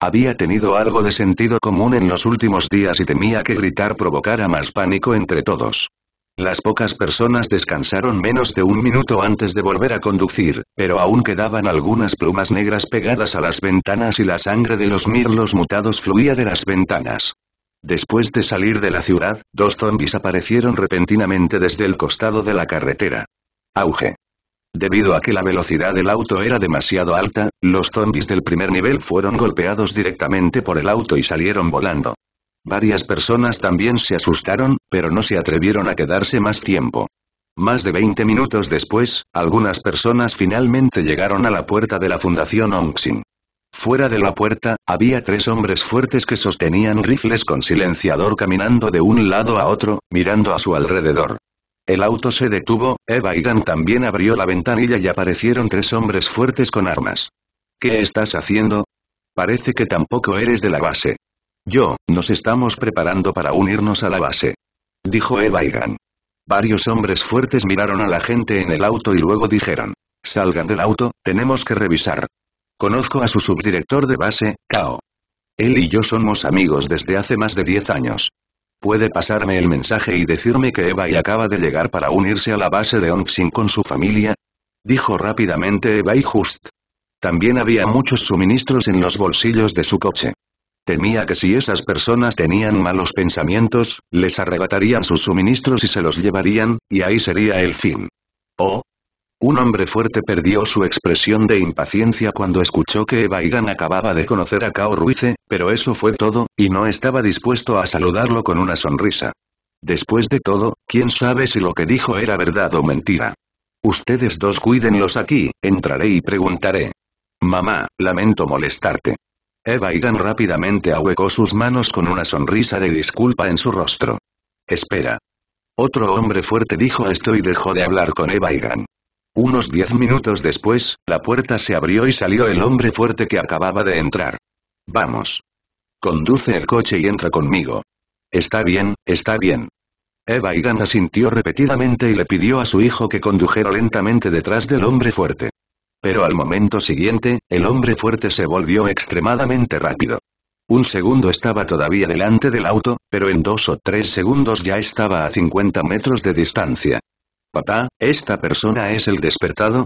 Speaker 1: Había tenido algo de sentido común en los últimos días y temía que gritar provocara más pánico entre todos. Las pocas personas descansaron menos de un minuto antes de volver a conducir, pero aún quedaban algunas plumas negras pegadas a las ventanas y la sangre de los mirlos mutados fluía de las ventanas. Después de salir de la ciudad, dos zombis aparecieron repentinamente desde el costado de la carretera. Auge. Debido a que la velocidad del auto era demasiado alta, los zombies del primer nivel fueron golpeados directamente por el auto y salieron volando. Varias personas también se asustaron, pero no se atrevieron a quedarse más tiempo. Más de 20 minutos después, algunas personas finalmente llegaron a la puerta de la Fundación Onxin. Fuera de la puerta, había tres hombres fuertes que sostenían rifles con silenciador caminando de un lado a otro, mirando a su alrededor. El auto se detuvo, Eva Igan también abrió la ventanilla y aparecieron tres hombres fuertes con armas. ¿Qué estás haciendo? Parece que tampoco eres de la base. Yo, nos estamos preparando para unirnos a la base. Dijo Eva Igan. Varios hombres fuertes miraron a la gente en el auto y luego dijeron. Salgan del auto, tenemos que revisar. Conozco a su subdirector de base, Kao. Él y yo somos amigos desde hace más de 10 años. Puede pasarme el mensaje y decirme que Eva y acaba de llegar para unirse a la base de Onxin con su familia. Dijo rápidamente Eva y Just. También había muchos suministros en los bolsillos de su coche. Temía que si esas personas tenían malos pensamientos, les arrebatarían sus suministros y se los llevarían, y ahí sería el fin. Oh, un hombre fuerte perdió su expresión de impaciencia cuando escuchó que Eva Igan acababa de conocer a Cao Ruize, pero eso fue todo, y no estaba dispuesto a saludarlo con una sonrisa. Después de todo, quién sabe si lo que dijo era verdad o mentira. Ustedes dos cuídenlos aquí, entraré y preguntaré. Mamá, lamento molestarte. Eva Igan rápidamente ahuecó sus manos con una sonrisa de disculpa en su rostro. Espera. Otro hombre fuerte dijo esto y dejó de hablar con Eva Igan. Unos diez minutos después, la puerta se abrió y salió el hombre fuerte que acababa de entrar. Vamos. Conduce el coche y entra conmigo. Está bien, está bien. Eva Igan asintió repetidamente y le pidió a su hijo que condujera lentamente detrás del hombre fuerte. Pero al momento siguiente, el hombre fuerte se volvió extremadamente rápido. Un segundo estaba todavía delante del auto, pero en dos o tres segundos ya estaba a 50 metros de distancia. Papá, ¿esta persona es el despertado?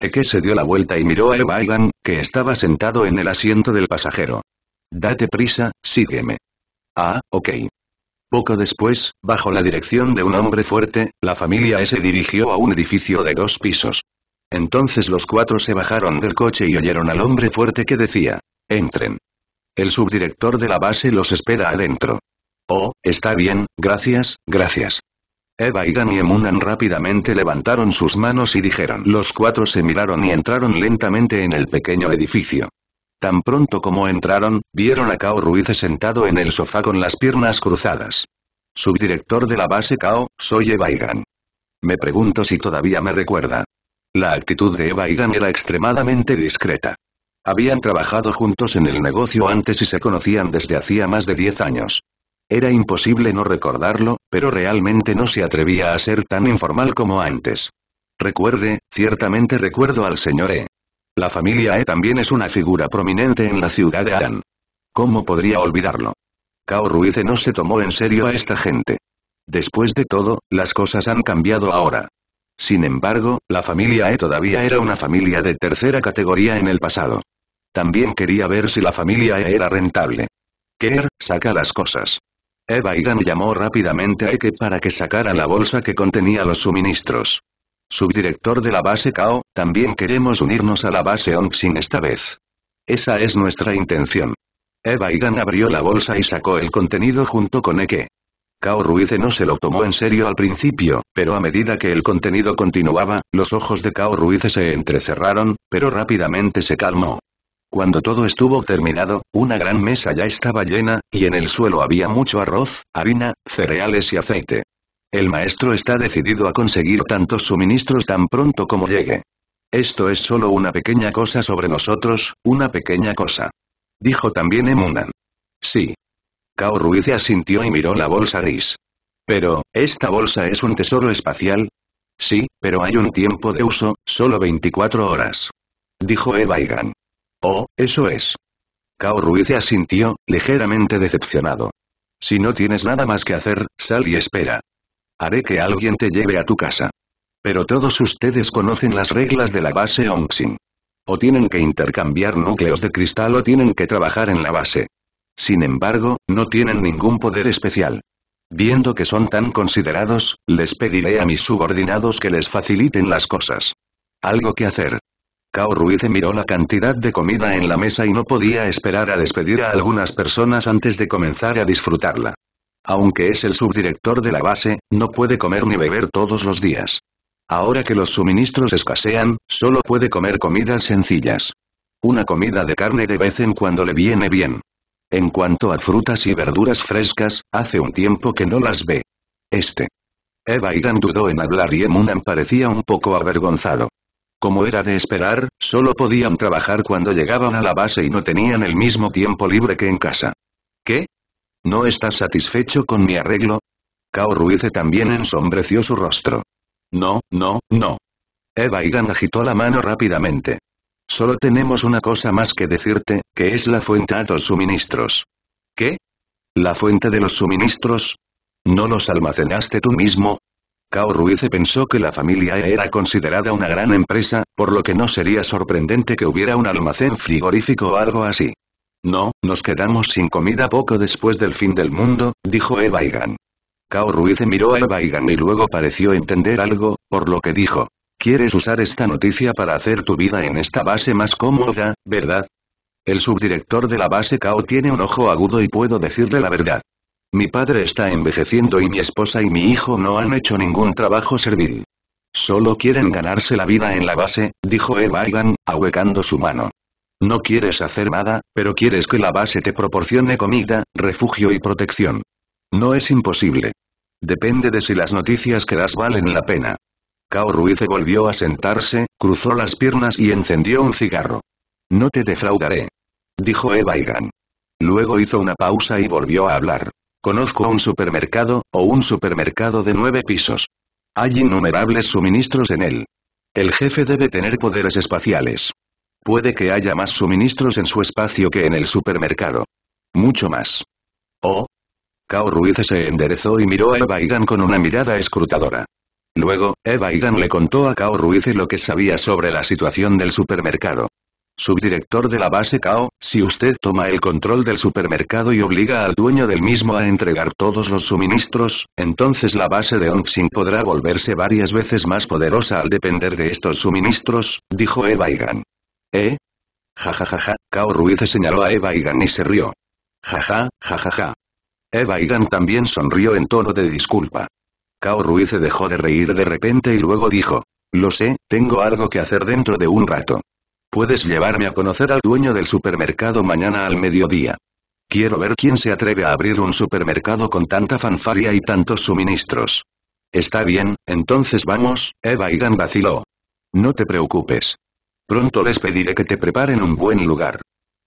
Speaker 1: Eke se dio la vuelta y miró a Evan, que estaba sentado en el asiento del pasajero. Date prisa, sígueme. Ah, ok. Poco después, bajo la dirección de un hombre fuerte, la familia se dirigió a un edificio de dos pisos. Entonces los cuatro se bajaron del coche y oyeron al hombre fuerte que decía, entren. El subdirector de la base los espera adentro. Oh, está bien, gracias, gracias. Eva y Emunan rápidamente levantaron sus manos y dijeron. Los cuatro se miraron y entraron lentamente en el pequeño edificio. Tan pronto como entraron, vieron a Cao Ruiz sentado en el sofá con las piernas cruzadas. Subdirector de la base Cao, soy Eva Me pregunto si todavía me recuerda. La actitud de Eva era extremadamente discreta. Habían trabajado juntos en el negocio antes y se conocían desde hacía más de 10 años. Era imposible no recordarlo, pero realmente no se atrevía a ser tan informal como antes. Recuerde, ciertamente recuerdo al señor E. La familia E también es una figura prominente en la ciudad de Adán. ¿Cómo podría olvidarlo? Cao Ruiz e no se tomó en serio a esta gente. Después de todo, las cosas han cambiado ahora. Sin embargo, la familia E todavía era una familia de tercera categoría en el pasado. También quería ver si la familia E era rentable. Kerr, saca las cosas. Eva Igan llamó rápidamente a Eke para que sacara la bolsa que contenía los suministros. Subdirector de la base Kao, también queremos unirnos a la base Onxin esta vez. Esa es nuestra intención. Eva Igan abrió la bolsa y sacó el contenido junto con Eke. Kao Ruiz no se lo tomó en serio al principio, pero a medida que el contenido continuaba, los ojos de Kao Ruiz se entrecerraron, pero rápidamente se calmó. Cuando todo estuvo terminado, una gran mesa ya estaba llena, y en el suelo había mucho arroz, harina, cereales y aceite. El maestro está decidido a conseguir tantos suministros tan pronto como llegue. Esto es solo una pequeña cosa sobre nosotros, una pequeña cosa. Dijo también Emunan. Sí. Cao Ruiz asintió y miró la bolsa gris. Pero, ¿esta bolsa es un tesoro espacial? Sí, pero hay un tiempo de uso, solo 24 horas. Dijo Evaigan. Oh, eso es. Cao Ruiz asintió, ligeramente decepcionado. Si no tienes nada más que hacer, sal y espera. Haré que alguien te lleve a tu casa. Pero todos ustedes conocen las reglas de la base Onxin. O tienen que intercambiar núcleos de cristal o tienen que trabajar en la base. Sin embargo, no tienen ningún poder especial. Viendo que son tan considerados, les pediré a mis subordinados que les faciliten las cosas. Algo que hacer. Ruiz miró la cantidad de comida en la mesa y no podía esperar a despedir a algunas personas antes de comenzar a disfrutarla. Aunque es el subdirector de la base, no puede comer ni beber todos los días. Ahora que los suministros escasean, solo puede comer comidas sencillas. Una comida de carne de vez en cuando le viene bien. En cuanto a frutas y verduras frescas, hace un tiempo que no las ve. Este. Eva Irán dudó en hablar y Emunan parecía un poco avergonzado. Como era de esperar, solo podían trabajar cuando llegaban a la base y no tenían el mismo tiempo libre que en casa. ¿Qué? ¿No estás satisfecho con mi arreglo? Cao Ruiz también ensombreció su rostro. No, no, no. Eva Igan agitó la mano rápidamente. Solo tenemos una cosa más que decirte, que es la fuente a los suministros. ¿Qué? ¿La fuente de los suministros? ¿No los almacenaste tú mismo? Cao Ruiz pensó que la familia e era considerada una gran empresa, por lo que no sería sorprendente que hubiera un almacén frigorífico o algo así. No, nos quedamos sin comida poco después del fin del mundo, dijo Evaigan. Cao Ruiz miró a e. baigan y luego pareció entender algo, por lo que dijo. Quieres usar esta noticia para hacer tu vida en esta base más cómoda, ¿verdad? El subdirector de la base Cao tiene un ojo agudo y puedo decirle la verdad. Mi padre está envejeciendo y mi esposa y mi hijo no han hecho ningún trabajo servil. Solo quieren ganarse la vida en la base, dijo Eva Igan, ahuecando su mano. No quieres hacer nada, pero quieres que la base te proporcione comida, refugio y protección. No es imposible. Depende de si las noticias que das valen la pena. Cao Ruiz volvió a sentarse, cruzó las piernas y encendió un cigarro. No te defraudaré. Dijo Eva Luego hizo una pausa y volvió a hablar. Conozco un supermercado, o un supermercado de nueve pisos. Hay innumerables suministros en él. El jefe debe tener poderes espaciales. Puede que haya más suministros en su espacio que en el supermercado. Mucho más. Oh. Cao Ruiz se enderezó y miró a Eva Irán con una mirada escrutadora. Luego, Eva Irán le contó a Cao Ruiz lo que sabía sobre la situación del supermercado subdirector de la base Cao, si usted toma el control del supermercado y obliga al dueño del mismo a entregar todos los suministros, entonces la base de Onxing podrá volverse varias veces más poderosa al depender de estos suministros, dijo Eva Igan. ¿Eh? Jajajaja, ja, ja, ja. Cao Ruiz señaló a Eva Igan y se rió. Jaja, jajaja. Eva Igan también sonrió en tono de disculpa. Cao Ruiz dejó de reír de repente y luego dijo. Lo sé, tengo algo que hacer dentro de un rato. Puedes llevarme a conocer al dueño del supermercado mañana al mediodía. Quiero ver quién se atreve a abrir un supermercado con tanta fanfaria y tantos suministros. Está bien, entonces vamos, Eva y vaciló. No te preocupes. Pronto les pediré que te preparen un buen lugar.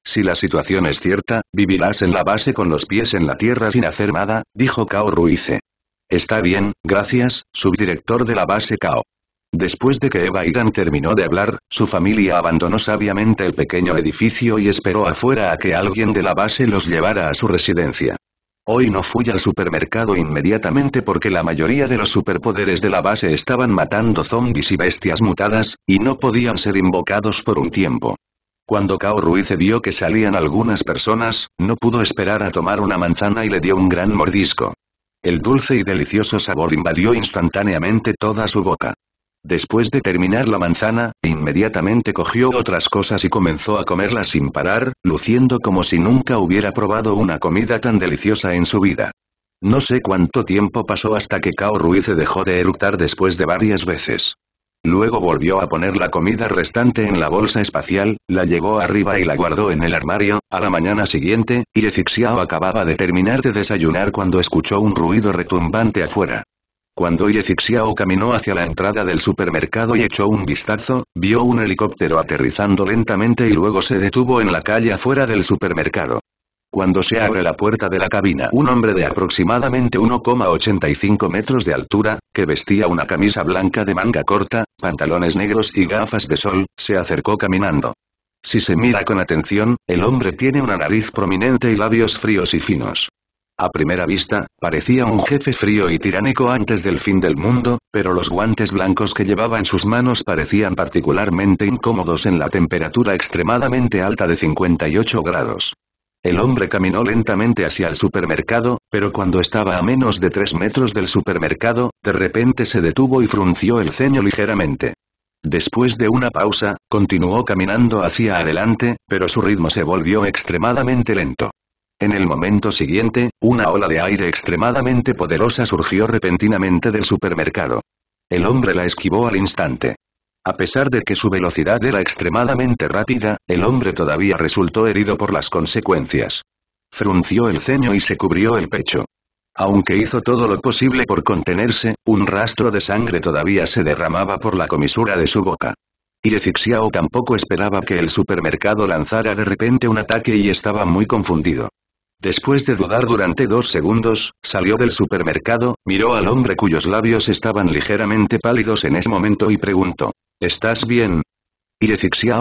Speaker 1: Si la situación es cierta, vivirás en la base con los pies en la tierra sin hacer nada, dijo Cao Ruiz. Está bien, gracias, subdirector de la base Cao. Después de que Eva Irán terminó de hablar, su familia abandonó sabiamente el pequeño edificio y esperó afuera a que alguien de la base los llevara a su residencia. Hoy no fui al supermercado inmediatamente porque la mayoría de los superpoderes de la base estaban matando zombies y bestias mutadas, y no podían ser invocados por un tiempo. Cuando Kao Ruiz vio que salían algunas personas, no pudo esperar a tomar una manzana y le dio un gran mordisco. El dulce y delicioso sabor invadió instantáneamente toda su boca. Después de terminar la manzana, inmediatamente cogió otras cosas y comenzó a comerlas sin parar, luciendo como si nunca hubiera probado una comida tan deliciosa en su vida. No sé cuánto tiempo pasó hasta que Cao Ruiz se dejó de eructar después de varias veces. Luego volvió a poner la comida restante en la bolsa espacial, la llevó arriba y la guardó en el armario, a la mañana siguiente, y Efixiao acababa de terminar de desayunar cuando escuchó un ruido retumbante afuera. Cuando Ye caminó hacia la entrada del supermercado y echó un vistazo, vio un helicóptero aterrizando lentamente y luego se detuvo en la calle afuera del supermercado. Cuando se abre la puerta de la cabina, un hombre de aproximadamente 1,85 metros de altura, que vestía una camisa blanca de manga corta, pantalones negros y gafas de sol, se acercó caminando. Si se mira con atención, el hombre tiene una nariz prominente y labios fríos y finos. A primera vista, parecía un jefe frío y tiránico antes del fin del mundo, pero los guantes blancos que llevaba en sus manos parecían particularmente incómodos en la temperatura extremadamente alta de 58 grados. El hombre caminó lentamente hacia el supermercado, pero cuando estaba a menos de tres metros del supermercado, de repente se detuvo y frunció el ceño ligeramente. Después de una pausa, continuó caminando hacia adelante, pero su ritmo se volvió extremadamente lento. En el momento siguiente, una ola de aire extremadamente poderosa surgió repentinamente del supermercado. El hombre la esquivó al instante. A pesar de que su velocidad era extremadamente rápida, el hombre todavía resultó herido por las consecuencias. Frunció el ceño y se cubrió el pecho. Aunque hizo todo lo posible por contenerse, un rastro de sangre todavía se derramaba por la comisura de su boca. Y tampoco esperaba que el supermercado lanzara de repente un ataque y estaba muy confundido. Después de dudar durante dos segundos, salió del supermercado, miró al hombre cuyos labios estaban ligeramente pálidos en ese momento y preguntó, ¿estás bien? Y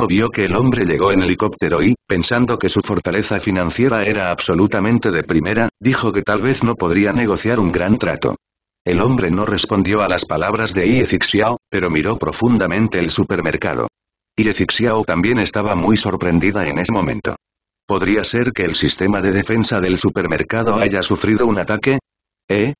Speaker 1: vio que el hombre llegó en helicóptero y, pensando que su fortaleza financiera era absolutamente de primera, dijo que tal vez no podría negociar un gran trato. El hombre no respondió a las palabras de Iefixiao, pero miró profundamente el supermercado. Iefixiao también estaba muy sorprendida en ese momento. ¿Podría ser que el sistema de defensa del supermercado haya sufrido un ataque? ¿Eh?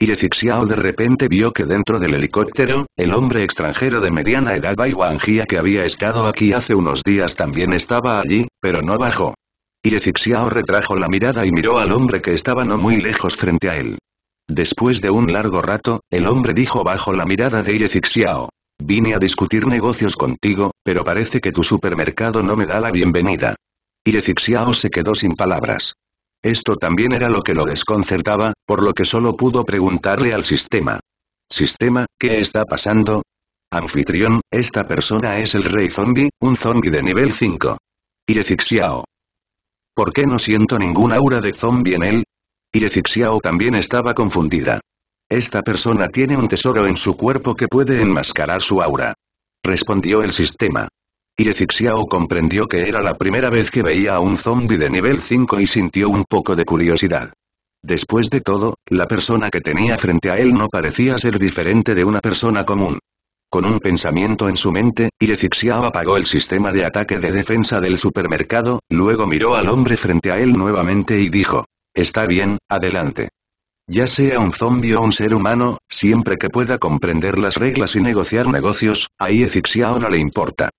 Speaker 1: Y de repente vio que dentro del helicóptero, el hombre extranjero de mediana edad Bai Wangia que había estado aquí hace unos días también estaba allí, pero no bajó. Y retrajo la mirada y miró al hombre que estaba no muy lejos frente a él. Después de un largo rato, el hombre dijo bajo la mirada de Irefixiao. Vine a discutir negocios contigo, pero parece que tu supermercado no me da la bienvenida. Y se quedó sin palabras. Esto también era lo que lo desconcertaba, por lo que solo pudo preguntarle al sistema. Sistema, ¿qué está pasando? Anfitrión, esta persona es el rey zombie, un zombie de nivel 5. Irefixiao. ¿Por qué no siento ninguna aura de zombie en él? y Irefixiao también estaba confundida. Esta persona tiene un tesoro en su cuerpo que puede enmascarar su aura. Respondió el sistema. Y comprendió que era la primera vez que veía a un zombi de nivel 5 y sintió un poco de curiosidad. Después de todo, la persona que tenía frente a él no parecía ser diferente de una persona común. Con un pensamiento en su mente, Irefixiao apagó el sistema de ataque de defensa del supermercado, luego miró al hombre frente a él nuevamente y dijo, «Está bien, adelante». Ya sea un zombie o un ser humano, siempre que pueda comprender las reglas y negociar negocios, a Irefixiao no le importa.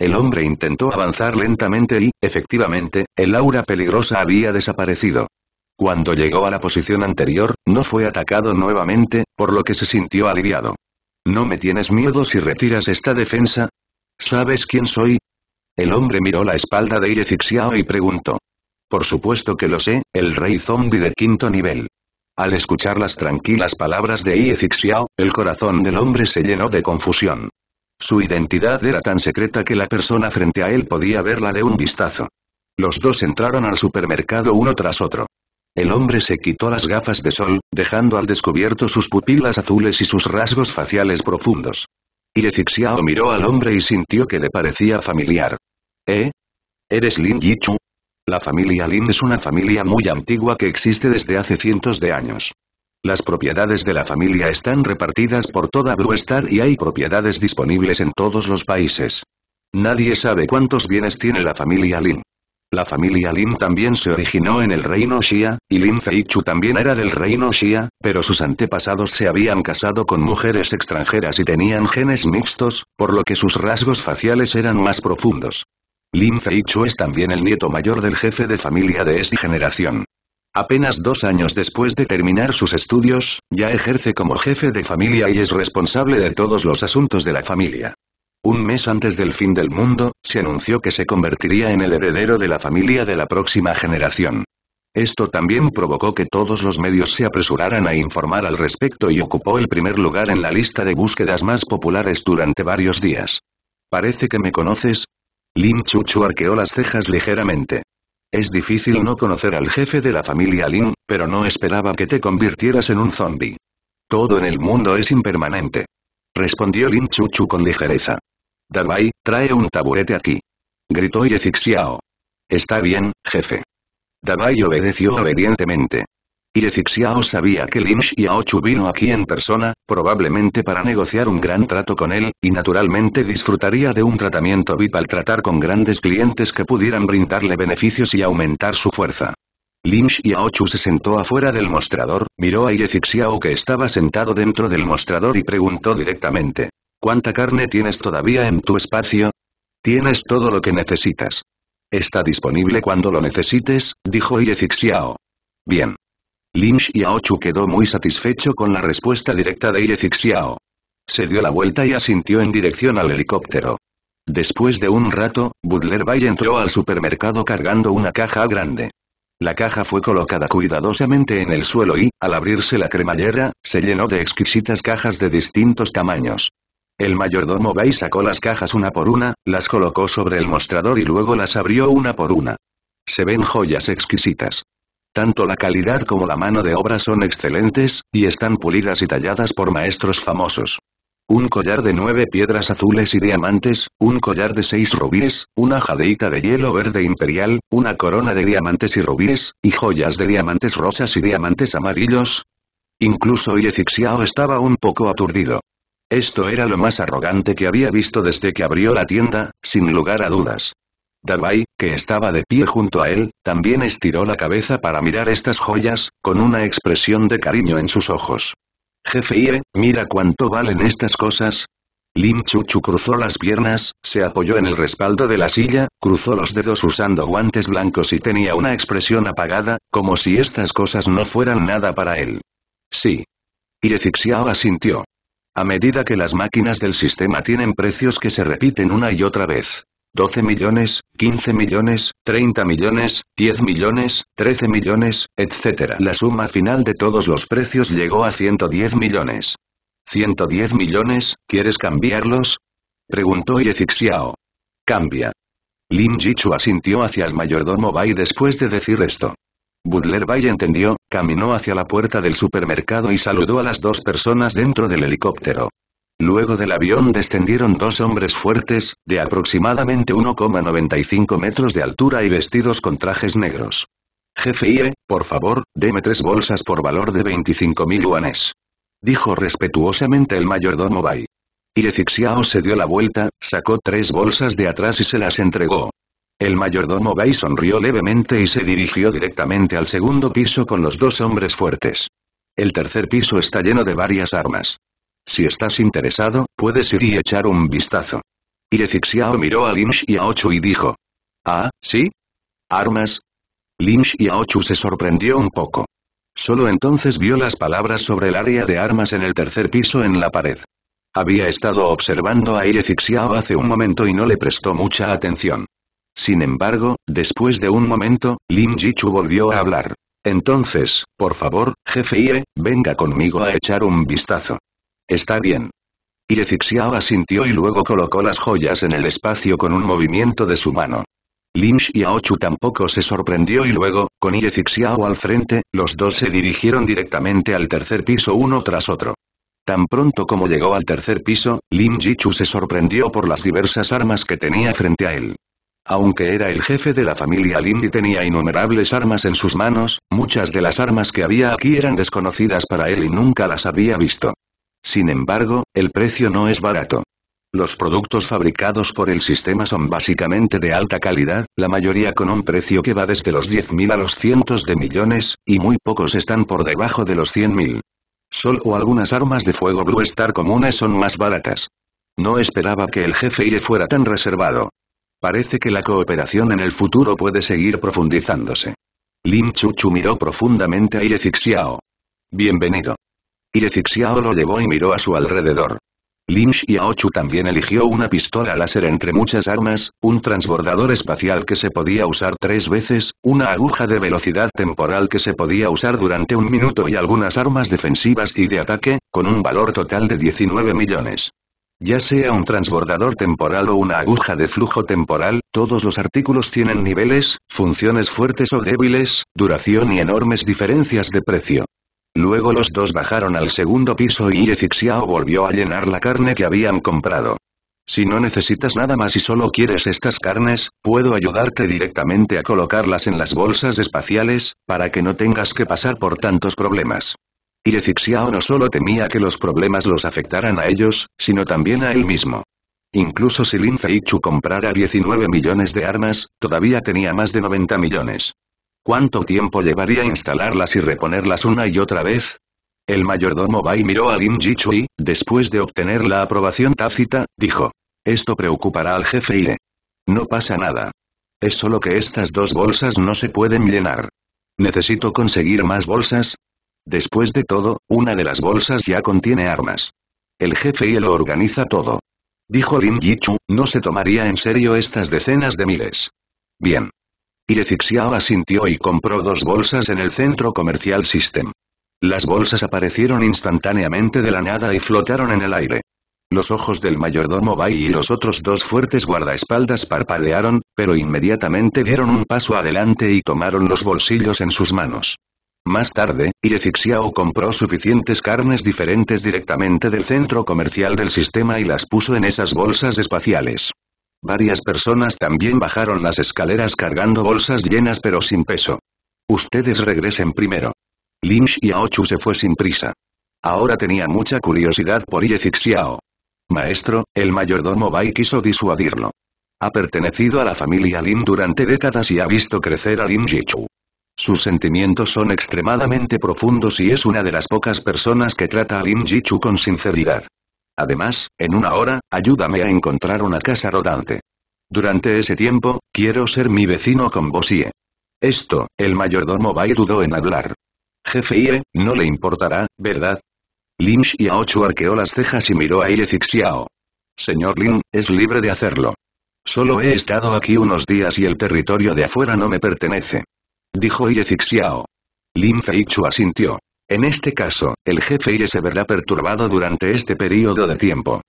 Speaker 1: El hombre intentó avanzar lentamente y, efectivamente, el aura peligrosa había desaparecido. Cuando llegó a la posición anterior, no fue atacado nuevamente, por lo que se sintió aliviado. ¿No me tienes miedo si retiras esta defensa? ¿Sabes quién soy? El hombre miró la espalda de Iefixiao y preguntó. Por supuesto que lo sé, el rey zombie de quinto nivel. Al escuchar las tranquilas palabras de Iefixiao, el corazón del hombre se llenó de confusión. Su identidad era tan secreta que la persona frente a él podía verla de un vistazo. Los dos entraron al supermercado uno tras otro. El hombre se quitó las gafas de sol, dejando al descubierto sus pupilas azules y sus rasgos faciales profundos. Y Xiao miró al hombre y sintió que le parecía familiar. ¿Eh? ¿Eres Lin Yichu? La familia Lin es una familia muy antigua que existe desde hace cientos de años. Las propiedades de la familia están repartidas por toda Star y hay propiedades disponibles en todos los países. Nadie sabe cuántos bienes tiene la familia Lin. La familia Lin también se originó en el reino Xia, y Lin Feichu también era del reino Xia, pero sus antepasados se habían casado con mujeres extranjeras y tenían genes mixtos, por lo que sus rasgos faciales eran más profundos. Lin Feichu es también el nieto mayor del jefe de familia de esta generación. Apenas dos años después de terminar sus estudios, ya ejerce como jefe de familia y es responsable de todos los asuntos de la familia. Un mes antes del fin del mundo, se anunció que se convertiría en el heredero de la familia de la próxima generación. Esto también provocó que todos los medios se apresuraran a informar al respecto y ocupó el primer lugar en la lista de búsquedas más populares durante varios días. Parece que me conoces. Lim Chuchu arqueó las cejas ligeramente. Es difícil no conocer al jefe de la familia Lin, pero no esperaba que te convirtieras en un zombie. Todo en el mundo es impermanente. Respondió Lin Chuchu con ligereza. Dabai, trae un taburete aquí. Gritó Yezixiao. Está bien, jefe. Dabai obedeció obedientemente y sabía que Lin Xiaochu vino aquí en persona, probablemente para negociar un gran trato con él, y naturalmente disfrutaría de un tratamiento VIP al tratar con grandes clientes que pudieran brindarle beneficios y aumentar su fuerza. Lin Xiaochu se sentó afuera del mostrador, miró a Yefixiao que estaba sentado dentro del mostrador y preguntó directamente. ¿Cuánta carne tienes todavía en tu espacio? Tienes todo lo que necesitas. Está disponible cuando lo necesites, dijo Yefixiao. Bien. Lynch y Aochu quedó muy satisfecho con la respuesta directa de Ye Se dio la vuelta y asintió en dirección al helicóptero. Después de un rato, Butler Bay entró al supermercado cargando una caja grande. La caja fue colocada cuidadosamente en el suelo y, al abrirse la cremallera, se llenó de exquisitas cajas de distintos tamaños. El mayordomo Bay sacó las cajas una por una, las colocó sobre el mostrador y luego las abrió una por una. Se ven joyas exquisitas. Tanto la calidad como la mano de obra son excelentes, y están pulidas y talladas por maestros famosos. Un collar de nueve piedras azules y diamantes, un collar de seis rubíes, una jadeita de hielo verde imperial, una corona de diamantes y rubíes, y joyas de diamantes rosas y diamantes amarillos. Incluso Yezixiao estaba un poco aturdido. Esto era lo más arrogante que había visto desde que abrió la tienda, sin lugar a dudas. Dabai, que estaba de pie junto a él, también estiró la cabeza para mirar estas joyas, con una expresión de cariño en sus ojos. Jefe Ie, mira cuánto valen estas cosas. Lim Chuchu cruzó las piernas, se apoyó en el respaldo de la silla, cruzó los dedos usando guantes blancos y tenía una expresión apagada, como si estas cosas no fueran nada para él. Sí. Y Efixiao asintió. A medida que las máquinas del sistema tienen precios que se repiten una y otra vez, 12 millones, 15 millones, 30 millones, 10 millones, 13 millones, etc. La suma final de todos los precios llegó a 110 millones. 110 millones, ¿quieres cambiarlos? Preguntó Yezixiao. Cambia. Lin Jichu asintió hacia el mayordomo Bai después de decir esto. Butler Bai entendió, caminó hacia la puerta del supermercado y saludó a las dos personas dentro del helicóptero. Luego del avión descendieron dos hombres fuertes, de aproximadamente 1,95 metros de altura y vestidos con trajes negros. Jefe IE, por favor, deme tres bolsas por valor de 25.000 yuanes. Dijo respetuosamente el mayordomo Bai. Fixiao se dio la vuelta, sacó tres bolsas de atrás y se las entregó. El mayordomo Bai sonrió levemente y se dirigió directamente al segundo piso con los dos hombres fuertes. El tercer piso está lleno de varias armas. Si estás interesado, puedes ir y echar un vistazo. Fixiao miró a Lin Xiaochu y dijo. Ah, ¿sí? ¿Armas? Lin Xiaochu se sorprendió un poco. Solo entonces vio las palabras sobre el área de armas en el tercer piso en la pared. Había estado observando a Fixiao hace un momento y no le prestó mucha atención. Sin embargo, después de un momento, Lin Jichu volvió a hablar. Entonces, por favor, jefe Ie, venga conmigo a echar un vistazo. Está bien. Iefixiao asintió y luego colocó las joyas en el espacio con un movimiento de su mano. Lin Xiaochu tampoco se sorprendió y luego, con Iefixiao al frente, los dos se dirigieron directamente al tercer piso uno tras otro. Tan pronto como llegó al tercer piso, Lin Jichu se sorprendió por las diversas armas que tenía frente a él. Aunque era el jefe de la familia Lin y tenía innumerables armas en sus manos, muchas de las armas que había aquí eran desconocidas para él y nunca las había visto. Sin embargo, el precio no es barato. Los productos fabricados por el sistema son básicamente de alta calidad, la mayoría con un precio que va desde los 10.000 a los cientos de millones, y muy pocos están por debajo de los 100.000. Solo algunas armas de fuego Blue Star comunes son más baratas. No esperaba que el jefe IE fuera tan reservado. Parece que la cooperación en el futuro puede seguir profundizándose. Lim Chuchu miró profundamente a Ye Fixiao. Bienvenido. Y Xiao lo llevó y miró a su alrededor. Lynch y Aochu también eligió una pistola láser entre muchas armas, un transbordador espacial que se podía usar tres veces, una aguja de velocidad temporal que se podía usar durante un minuto y algunas armas defensivas y de ataque, con un valor total de 19 millones. Ya sea un transbordador temporal o una aguja de flujo temporal, todos los artículos tienen niveles, funciones fuertes o débiles, duración y enormes diferencias de precio. Luego los dos bajaron al segundo piso y Yefixiao volvió a llenar la carne que habían comprado. Si no necesitas nada más y solo quieres estas carnes, puedo ayudarte directamente a colocarlas en las bolsas espaciales, para que no tengas que pasar por tantos problemas. Y no solo temía que los problemas los afectaran a ellos, sino también a él mismo. Incluso si Lin Feichu comprara 19 millones de armas, todavía tenía más de 90 millones. ¿Cuánto tiempo llevaría instalarlas y reponerlas una y otra vez? El mayordomo Bai miró a Lin y, después de obtener la aprobación tácita, dijo. Esto preocupará al jefe y No pasa nada. Es solo que estas dos bolsas no se pueden llenar. Necesito conseguir más bolsas. Después de todo, una de las bolsas ya contiene armas. El jefe y lo organiza todo. Dijo Lin Jichu, no se tomaría en serio estas decenas de miles. Bien. Irefixiao asintió y compró dos bolsas en el centro comercial System. Las bolsas aparecieron instantáneamente de la nada y flotaron en el aire. Los ojos del mayordomo Bai y los otros dos fuertes guardaespaldas parpadearon, pero inmediatamente dieron un paso adelante y tomaron los bolsillos en sus manos. Más tarde, Irefixiao compró suficientes carnes diferentes directamente del centro comercial del sistema y las puso en esas bolsas espaciales. Varias personas también bajaron las escaleras cargando bolsas llenas pero sin peso. Ustedes regresen primero. Lynch y Aochu se fue sin prisa. Ahora tenía mucha curiosidad por Ye Xiao. Maestro, el mayordomo Bai quiso disuadirlo. Ha pertenecido a la familia Lin durante décadas y ha visto crecer a Lin Jichu. Sus sentimientos son extremadamente profundos y es una de las pocas personas que trata a Lin Jichu con sinceridad. Además, en una hora, ayúdame a encontrar una casa rodante. Durante ese tiempo, quiero ser mi vecino con Bosie. Esto, el mayordomo Bai dudó en hablar. Jefe Ie, no le importará, ¿verdad? Lin Xiaochu arqueó las cejas y miró a Ie Señor Lin, es libre de hacerlo. Solo he estado aquí unos días y el territorio de afuera no me pertenece. Dijo Ie Fixiao. Lin Feichu asintió. En este caso, el jefe IE se verá perturbado durante este período de tiempo.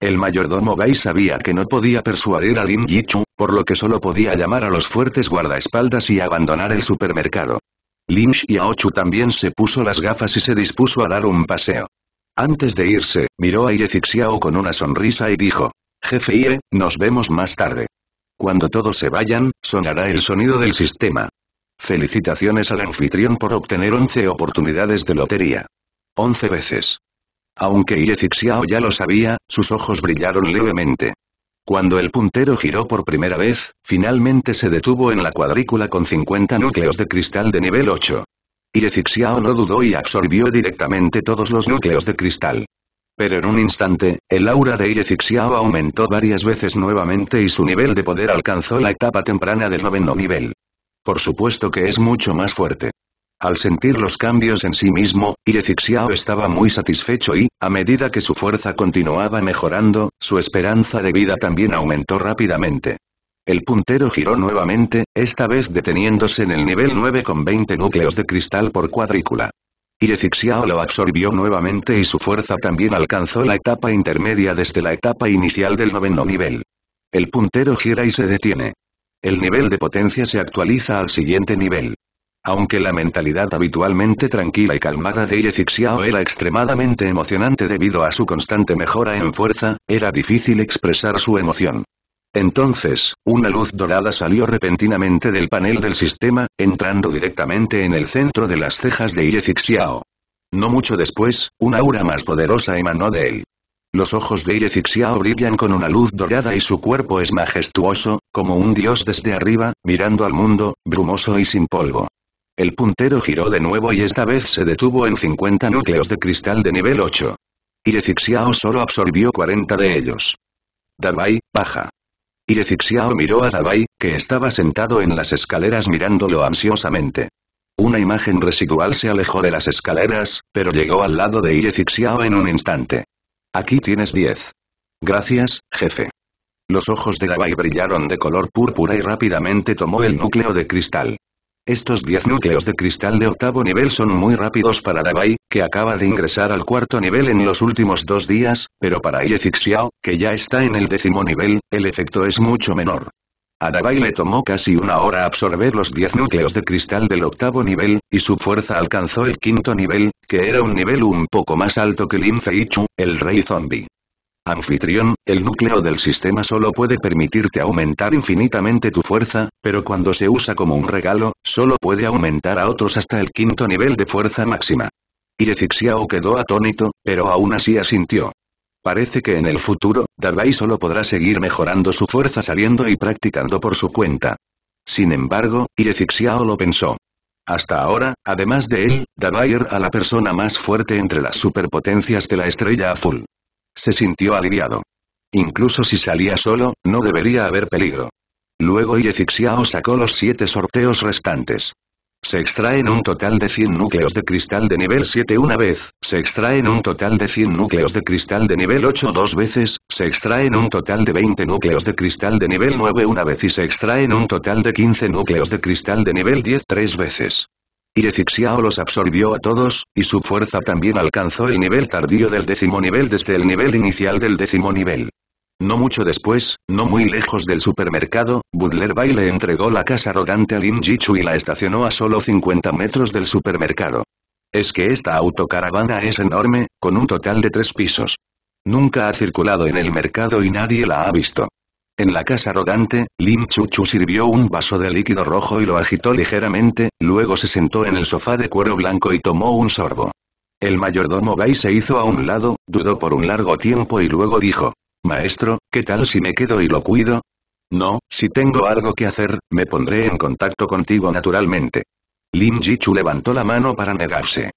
Speaker 1: El mayordomo Bai sabía que no podía persuadir a Lin Yichu, por lo que solo podía llamar a los fuertes guardaespaldas y abandonar el supermercado. Lin Xiaochu también se puso las gafas y se dispuso a dar un paseo. Antes de irse, miró a Ye Fixiao con una sonrisa y dijo, Jefe Ie, nos vemos más tarde. Cuando todos se vayan, sonará el sonido del sistema. Felicitaciones al anfitrión por obtener 11 oportunidades de lotería. 11 veces. Aunque Iezixiao ya lo sabía, sus ojos brillaron levemente. Cuando el puntero giró por primera vez, finalmente se detuvo en la cuadrícula con 50 núcleos de cristal de nivel 8. Iezixiao no dudó y absorbió directamente todos los núcleos de cristal. Pero en un instante, el aura de Iezixiao aumentó varias veces nuevamente y su nivel de poder alcanzó la etapa temprana del noveno nivel. Por supuesto que es mucho más fuerte. Al sentir los cambios en sí mismo, Irefixiao estaba muy satisfecho y, a medida que su fuerza continuaba mejorando, su esperanza de vida también aumentó rápidamente. El puntero giró nuevamente, esta vez deteniéndose en el nivel 9 con 20 núcleos de cristal por cuadrícula. Irefixiao lo absorbió nuevamente y su fuerza también alcanzó la etapa intermedia desde la etapa inicial del noveno nivel. El puntero gira y se detiene. El nivel de potencia se actualiza al siguiente nivel. Aunque la mentalidad habitualmente tranquila y calmada de Ye Xiao era extremadamente emocionante debido a su constante mejora en fuerza, era difícil expresar su emoción. Entonces, una luz dorada salió repentinamente del panel del sistema, entrando directamente en el centro de las cejas de Ye Xiao. No mucho después, una aura más poderosa emanó de él. Los ojos de Irefixiao brillan con una luz dorada y su cuerpo es majestuoso, como un dios desde arriba, mirando al mundo, brumoso y sin polvo. El puntero giró de nuevo y esta vez se detuvo en 50 núcleos de cristal de nivel 8. Irefixiao solo absorbió 40 de ellos. Dabai, baja. Irefixiao miró a Dabai, que estaba sentado en las escaleras mirándolo ansiosamente. Una imagen residual se alejó de las escaleras, pero llegó al lado de Irefixiao en un instante. Aquí tienes 10». Gracias, jefe. Los ojos de Dabai brillaron de color púrpura y rápidamente tomó el núcleo de cristal. Estos 10 núcleos de cristal de octavo nivel son muy rápidos para Dabai, que acaba de ingresar al cuarto nivel en los últimos dos días, pero para Ye que ya está en el décimo nivel, el efecto es mucho menor. Dabai le tomó casi una hora absorber los 10 núcleos de cristal del octavo nivel, y su fuerza alcanzó el quinto nivel, que era un nivel un poco más alto que Lin Feichu, el rey zombie. Anfitrión, el núcleo del sistema solo puede permitirte aumentar infinitamente tu fuerza, pero cuando se usa como un regalo, solo puede aumentar a otros hasta el quinto nivel de fuerza máxima. Y Ezixiao quedó atónito, pero aún así asintió. Parece que en el futuro, Dabai solo podrá seguir mejorando su fuerza saliendo y practicando por su cuenta. Sin embargo, Iefixiao lo pensó. Hasta ahora, además de él, Dabai era la persona más fuerte entre las superpotencias de la estrella azul. Se sintió aliviado. Incluso si salía solo, no debería haber peligro. Luego Yefixiao sacó los siete sorteos restantes se extraen un total de 100 núcleos de cristal de nivel 7 una vez, se extraen un total de 100 núcleos de cristal de nivel 8 dos veces, se extraen un total de 20 núcleos de cristal de nivel 9 una vez y se extraen un total de 15 núcleos de cristal de nivel 10 tres veces. Y Efixiao los absorbió a todos, y su fuerza también alcanzó el nivel tardío del décimo nivel desde el nivel inicial del décimo nivel. No mucho después, no muy lejos del supermercado, Butler Bay le entregó la casa rodante a Lim Jichu y la estacionó a solo 50 metros del supermercado. Es que esta autocaravana es enorme, con un total de tres pisos. Nunca ha circulado en el mercado y nadie la ha visto. En la casa rodante, Lim Chuchu sirvió un vaso de líquido rojo y lo agitó ligeramente, luego se sentó en el sofá de cuero blanco y tomó un sorbo. El mayordomo Bay se hizo a un lado, dudó por un largo tiempo y luego dijo, Maestro, ¿qué tal si me quedo y lo cuido? No, si tengo algo que hacer, me pondré en contacto contigo naturalmente. Lin Jichu levantó la mano para negarse.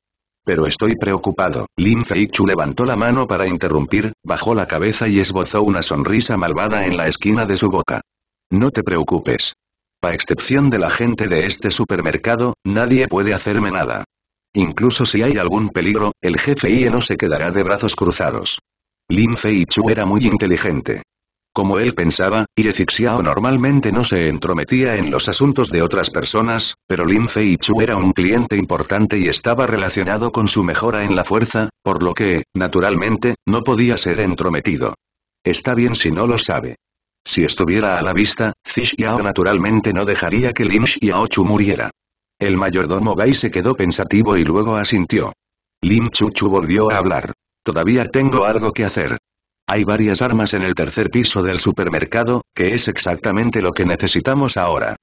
Speaker 1: Pero estoy preocupado. Lin Feichu levantó la mano para interrumpir, bajó la cabeza y esbozó una sonrisa malvada en la esquina de su boca. No te preocupes. A excepción de la gente de este supermercado, nadie puede hacerme nada. Incluso si hay algún peligro, el jefe IE no se quedará de brazos cruzados. Lin Fei Chu era muy inteligente. Como él pensaba, Ye Xiao normalmente no se entrometía en los asuntos de otras personas, pero Lin Fei Chu era un cliente importante y estaba relacionado con su mejora en la fuerza, por lo que, naturalmente, no podía ser entrometido. Está bien si no lo sabe. Si estuviera a la vista, Xiao naturalmente no dejaría que Lin Xiao Chu muriera. El mayordomo Gai se quedó pensativo y luego asintió. Lin Chu Chu volvió a hablar. Todavía tengo algo que hacer. Hay varias armas en el tercer piso del supermercado, que es exactamente lo que necesitamos ahora.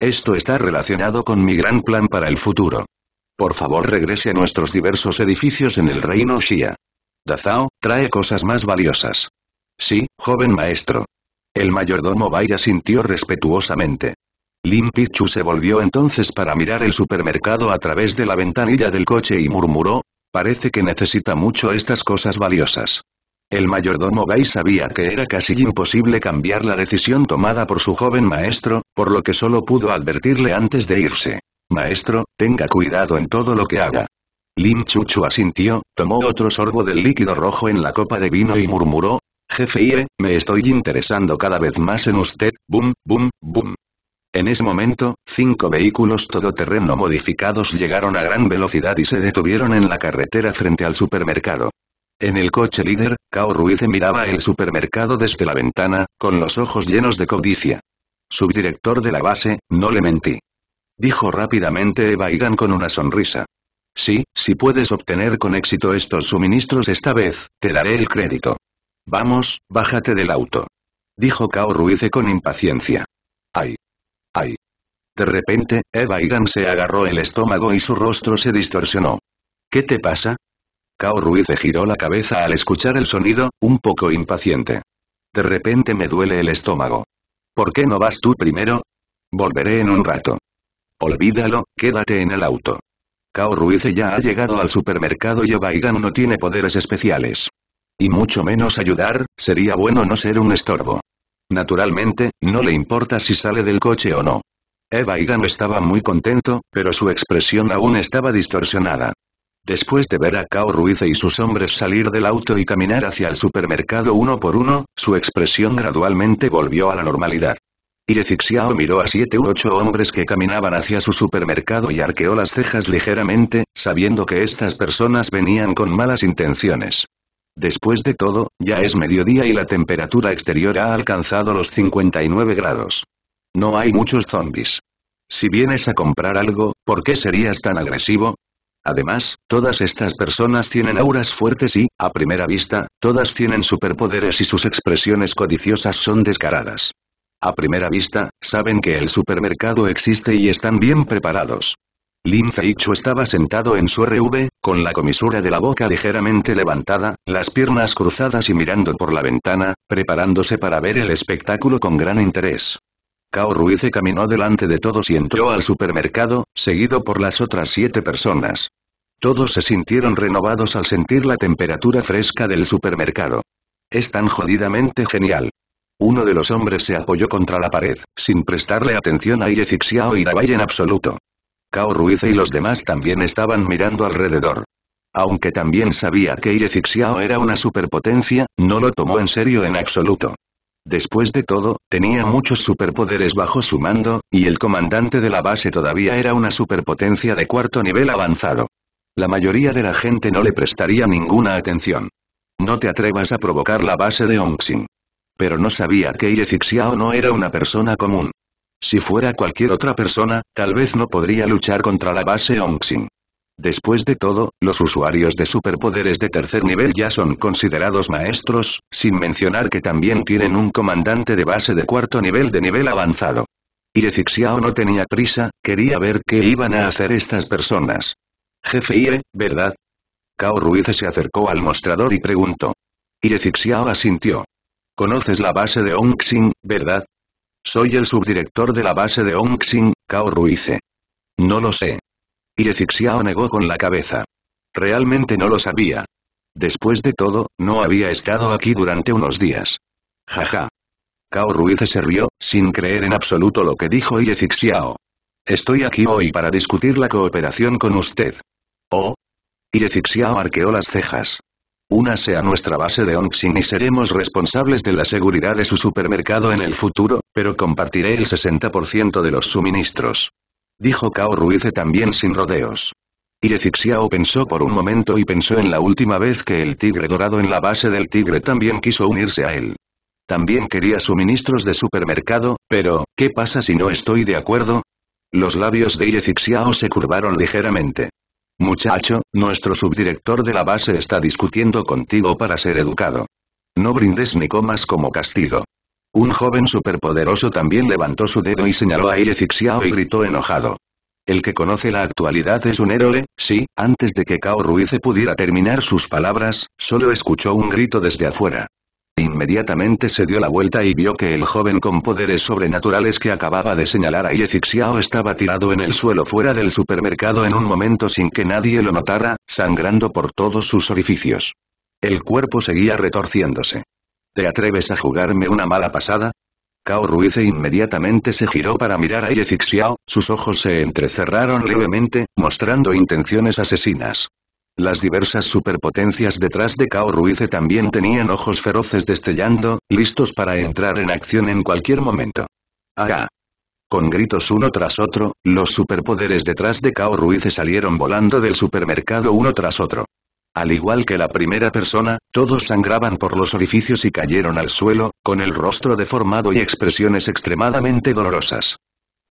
Speaker 1: Esto está relacionado con mi gran plan para el futuro. Por favor regrese a nuestros diversos edificios en el reino Shia. Dazao, trae cosas más valiosas. Sí, joven maestro. El mayordomo Bai sintió respetuosamente. Lin Pichu se volvió entonces para mirar el supermercado a través de la ventanilla del coche y murmuró, Parece que necesita mucho estas cosas valiosas. El mayordomo Gai sabía que era casi imposible cambiar la decisión tomada por su joven maestro, por lo que solo pudo advertirle antes de irse. Maestro, tenga cuidado en todo lo que haga. Lim Chuchu asintió, tomó otro sorbo del líquido rojo en la copa de vino y murmuró, Jefe Ie, me estoy interesando cada vez más en usted, boom, boom, boom. En ese momento, cinco vehículos todoterreno modificados llegaron a gran velocidad y se detuvieron en la carretera frente al supermercado. En el coche líder, Cao Ruiz miraba el supermercado desde la ventana, con los ojos llenos de codicia. Subdirector de la base, no le mentí. Dijo rápidamente Eva Igan con una sonrisa. Sí, si puedes obtener con éxito estos suministros esta vez, te daré el crédito. Vamos, bájate del auto. Dijo Cao Ruiz con impaciencia. Ay. ¡Ay! De repente, Eva Igan se agarró el estómago y su rostro se distorsionó. ¿Qué te pasa? Cao Ruiz giró la cabeza al escuchar el sonido, un poco impaciente. De repente me duele el estómago. ¿Por qué no vas tú primero? Volveré en un rato. Olvídalo, quédate en el auto. Cao Ruiz ya ha llegado al supermercado y Igan no tiene poderes especiales. Y mucho menos ayudar, sería bueno no ser un estorbo. Naturalmente, no le importa si sale del coche o no. Eva Igan estaba muy contento, pero su expresión aún estaba distorsionada. Después de ver a Cao Ruiz y sus hombres salir del auto y caminar hacia el supermercado uno por uno, su expresión gradualmente volvió a la normalidad. Irefixiao miró a siete u ocho hombres que caminaban hacia su supermercado y arqueó las cejas ligeramente, sabiendo que estas personas venían con malas intenciones. Después de todo, ya es mediodía y la temperatura exterior ha alcanzado los 59 grados. No hay muchos zombies. Si vienes a comprar algo, ¿por qué serías tan agresivo? Además, todas estas personas tienen auras fuertes y, a primera vista, todas tienen superpoderes y sus expresiones codiciosas son descaradas. A primera vista, saben que el supermercado existe y están bien preparados. Lin Feichu estaba sentado en su RV, con la comisura de la boca ligeramente levantada, las piernas cruzadas y mirando por la ventana, preparándose para ver el espectáculo con gran interés. Cao Ruiz caminó delante de todos y entró al supermercado, seguido por las otras siete personas. Todos se sintieron renovados al sentir la temperatura fresca del supermercado. Es tan jodidamente genial. Uno de los hombres se apoyó contra la pared, sin prestarle atención a Yefixiao y Dabai en absoluto. Cao Ruiz y los demás también estaban mirando alrededor. Aunque también sabía que Irefixiao era una superpotencia, no lo tomó en serio en absoluto. Después de todo, tenía muchos superpoderes bajo su mando, y el comandante de la base todavía era una superpotencia de cuarto nivel avanzado. La mayoría de la gente no le prestaría ninguna atención. No te atrevas a provocar la base de Hongxing. Pero no sabía que Irefixiao no era una persona común. Si fuera cualquier otra persona, tal vez no podría luchar contra la base Onxin. Después de todo, los usuarios de superpoderes de tercer nivel ya son considerados maestros, sin mencionar que también tienen un comandante de base de cuarto nivel de nivel avanzado. Y Xiao no tenía prisa, quería ver qué iban a hacer estas personas. Jefe Ie, ¿verdad? Cao Ruiz se acercó al mostrador y preguntó. Y Xiao asintió. Conoces la base de Onxin, ¿verdad? Soy el subdirector de la base de Ongxing, Cao Ruize. No lo sé. Y Efixiao negó con la cabeza. Realmente no lo sabía. Después de todo, no había estado aquí durante unos días. Jaja. Cao Ruiz se rió, sin creer en absoluto lo que dijo y Estoy aquí hoy para discutir la cooperación con usted. ¿Oh? Y Ezixiao arqueó las cejas. Una sea nuestra base de Onxin y seremos responsables de la seguridad de su supermercado en el futuro, pero compartiré el 60% de los suministros. Dijo Cao Ruiz también sin rodeos. Irefixiao pensó por un momento y pensó en la última vez que el tigre dorado en la base del tigre también quiso unirse a él. También quería suministros de supermercado, pero, ¿qué pasa si no estoy de acuerdo? Los labios de Irefixiao se curvaron ligeramente. Muchacho, nuestro subdirector de la base está discutiendo contigo para ser educado. No brindes ni comas como castigo. Un joven superpoderoso también levantó su dedo y señaló a Ilefixiao y gritó enojado. El que conoce la actualidad es un héroe, sí, antes de que Cao Ruiz pudiera terminar sus palabras, solo escuchó un grito desde afuera. Inmediatamente se dio la vuelta y vio que el joven con poderes sobrenaturales que acababa de señalar a Yefixiao estaba tirado en el suelo fuera del supermercado en un momento sin que nadie lo notara, sangrando por todos sus orificios. El cuerpo seguía retorciéndose. ¿Te atreves a jugarme una mala pasada? Cao Ruiz inmediatamente se giró para mirar a Yefixiao, sus ojos se entrecerraron levemente, mostrando intenciones asesinas. Las diversas superpotencias detrás de Cao Ruiz también tenían ojos feroces destellando, listos para entrar en acción en cualquier momento. ¡Ahá! Con gritos uno tras otro, los superpoderes detrás de Cao Ruiz salieron volando del supermercado uno tras otro. Al igual que la primera persona, todos sangraban por los orificios y cayeron al suelo, con el rostro deformado y expresiones extremadamente dolorosas.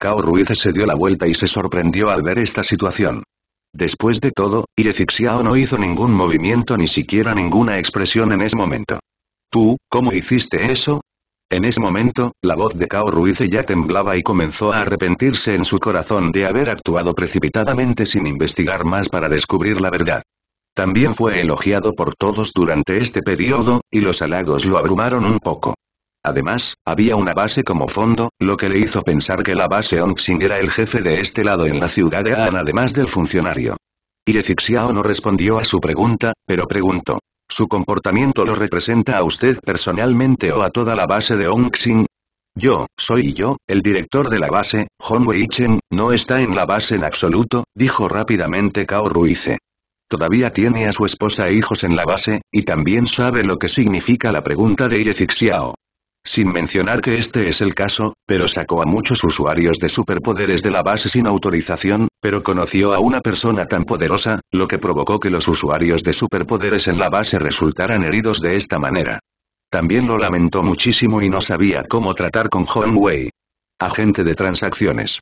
Speaker 1: Cao Ruiz se dio la vuelta y se sorprendió al ver esta situación. Después de todo, Irefixiao no hizo ningún movimiento ni siquiera ninguna expresión en ese momento. ¿Tú, cómo hiciste eso? En ese momento, la voz de Cao Ruiz ya temblaba y comenzó a arrepentirse en su corazón de haber actuado precipitadamente sin investigar más para descubrir la verdad. También fue elogiado por todos durante este periodo, y los halagos lo abrumaron un poco. Además, había una base como fondo, lo que le hizo pensar que la base Onxing era el jefe de este lado en la ciudad de Aan además del funcionario. Y no respondió a su pregunta, pero preguntó. ¿Su comportamiento lo representa a usted personalmente o a toda la base de Onxing? Yo, soy yo, el director de la base, Hong Weichen, no está en la base en absoluto, dijo rápidamente Cao Ruize. Todavía tiene a su esposa e hijos en la base, y también sabe lo que significa la pregunta de Xiao. Sin mencionar que este es el caso, pero sacó a muchos usuarios de superpoderes de la base sin autorización, pero conoció a una persona tan poderosa, lo que provocó que los usuarios de superpoderes en la base resultaran heridos de esta manera. También lo lamentó muchísimo y no sabía cómo tratar con Wei. Agente de transacciones.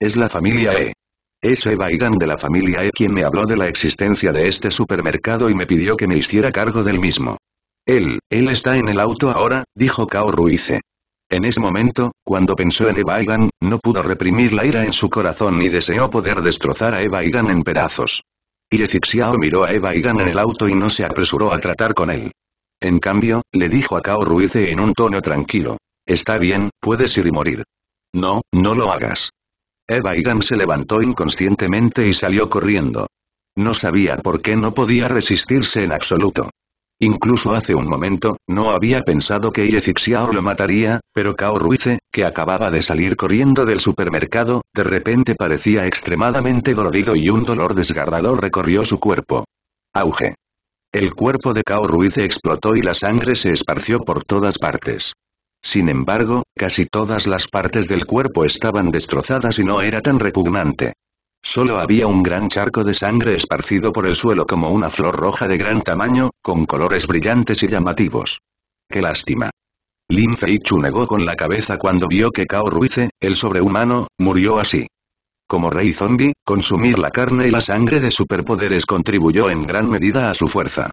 Speaker 1: Es la familia E. Es Eva de la familia E quien me habló de la existencia de este supermercado y me pidió que me hiciera cargo del mismo. Él, él está en el auto ahora, dijo Cao Ruize. En ese momento, cuando pensó en Eva no pudo reprimir la ira en su corazón y deseó poder destrozar a Eva en pedazos. Y Irezixiao miró a Eva en el auto y no se apresuró a tratar con él. En cambio, le dijo a Cao Ruize en un tono tranquilo. Está bien, puedes ir y morir. No, no lo hagas. Eva se levantó inconscientemente y salió corriendo. No sabía por qué no podía resistirse en absoluto. Incluso hace un momento, no había pensado que Xiao lo mataría, pero Cao Ruize, que acababa de salir corriendo del supermercado, de repente parecía extremadamente dolorido y un dolor desgarrador recorrió su cuerpo. Auge. El cuerpo de Cao Ruiz explotó y la sangre se esparció por todas partes. Sin embargo, casi todas las partes del cuerpo estaban destrozadas y no era tan repugnante. Solo había un gran charco de sangre esparcido por el suelo como una flor roja de gran tamaño, con colores brillantes y llamativos. ¡Qué lástima! Lin Feichu negó con la cabeza cuando vio que Cao Ruize, el sobrehumano, murió así. Como rey zombie, consumir la carne y la sangre de superpoderes contribuyó en gran medida a su fuerza.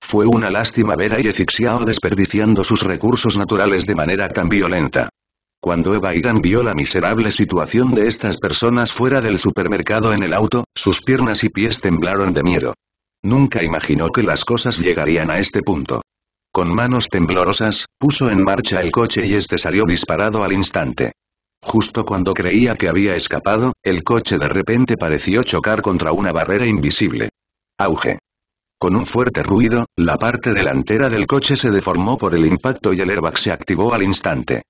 Speaker 1: Fue una lástima ver a Yezixiao desperdiciando sus recursos naturales de manera tan violenta. Cuando Eva Irán vio la miserable situación de estas personas fuera del supermercado en el auto, sus piernas y pies temblaron de miedo. Nunca imaginó que las cosas llegarían a este punto. Con manos temblorosas, puso en marcha el coche y este salió disparado al instante. Justo cuando creía que había escapado, el coche de repente pareció chocar contra una barrera invisible. Auge. Con un fuerte ruido, la parte delantera del coche se deformó por el impacto y el airbag se activó al instante.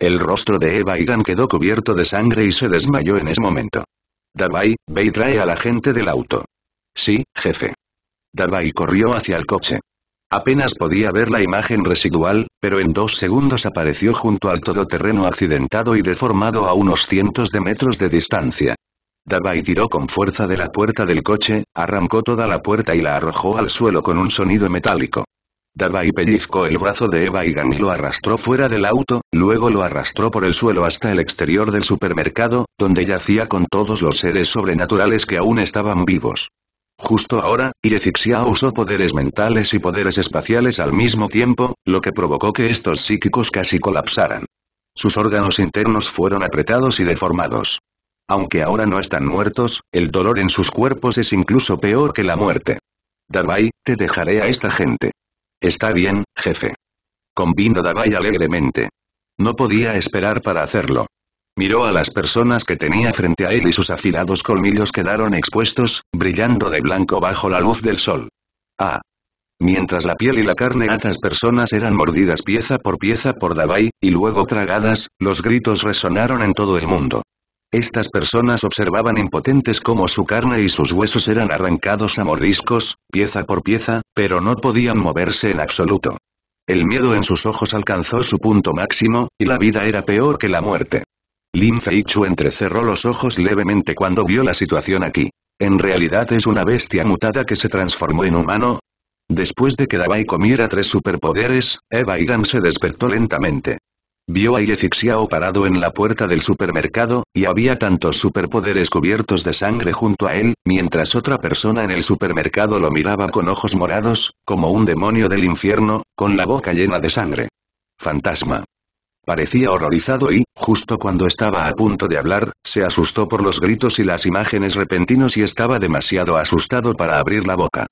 Speaker 1: El rostro de Eva Igan quedó cubierto de sangre y se desmayó en ese momento. Dabai, ve y trae a la gente del auto. Sí, jefe. Dabai corrió hacia el coche. Apenas podía ver la imagen residual, pero en dos segundos apareció junto al todoterreno accidentado y deformado a unos cientos de metros de distancia. Dabai tiró con fuerza de la puerta del coche, arrancó toda la puerta y la arrojó al suelo con un sonido metálico. Darvai pellizcó el brazo de Eva y y lo arrastró fuera del auto, luego lo arrastró por el suelo hasta el exterior del supermercado, donde yacía con todos los seres sobrenaturales que aún estaban vivos. Justo ahora, Irefixia usó poderes mentales y poderes espaciales al mismo tiempo, lo que provocó que estos psíquicos casi colapsaran. Sus órganos internos fueron apretados y deformados. Aunque ahora no están muertos, el dolor en sus cuerpos es incluso peor que la muerte. Darby, te dejaré a esta gente. Está bien, jefe. Convino Dabai alegremente. No podía esperar para hacerlo. Miró a las personas que tenía frente a él y sus afilados colmillos quedaron expuestos, brillando de blanco bajo la luz del sol. Ah. Mientras la piel y la carne de estas personas eran mordidas pieza por pieza por Dabai, y luego tragadas, los gritos resonaron en todo el mundo. Estas personas observaban impotentes cómo su carne y sus huesos eran arrancados a mordiscos, pieza por pieza, pero no podían moverse en absoluto. El miedo en sus ojos alcanzó su punto máximo, y la vida era peor que la muerte. Lin Feichu entrecerró los ojos levemente cuando vio la situación aquí. ¿En realidad es una bestia mutada que se transformó en humano? Después de que y comiera tres superpoderes, Eva Igan se despertó lentamente. Vio a Yezixiao parado en la puerta del supermercado, y había tantos superpoderes cubiertos de sangre junto a él, mientras otra persona en el supermercado lo miraba con ojos morados, como un demonio del infierno, con la boca llena de sangre. Fantasma. Parecía horrorizado y, justo cuando estaba a punto de hablar, se asustó por los gritos y las imágenes repentinos y estaba demasiado asustado para abrir la boca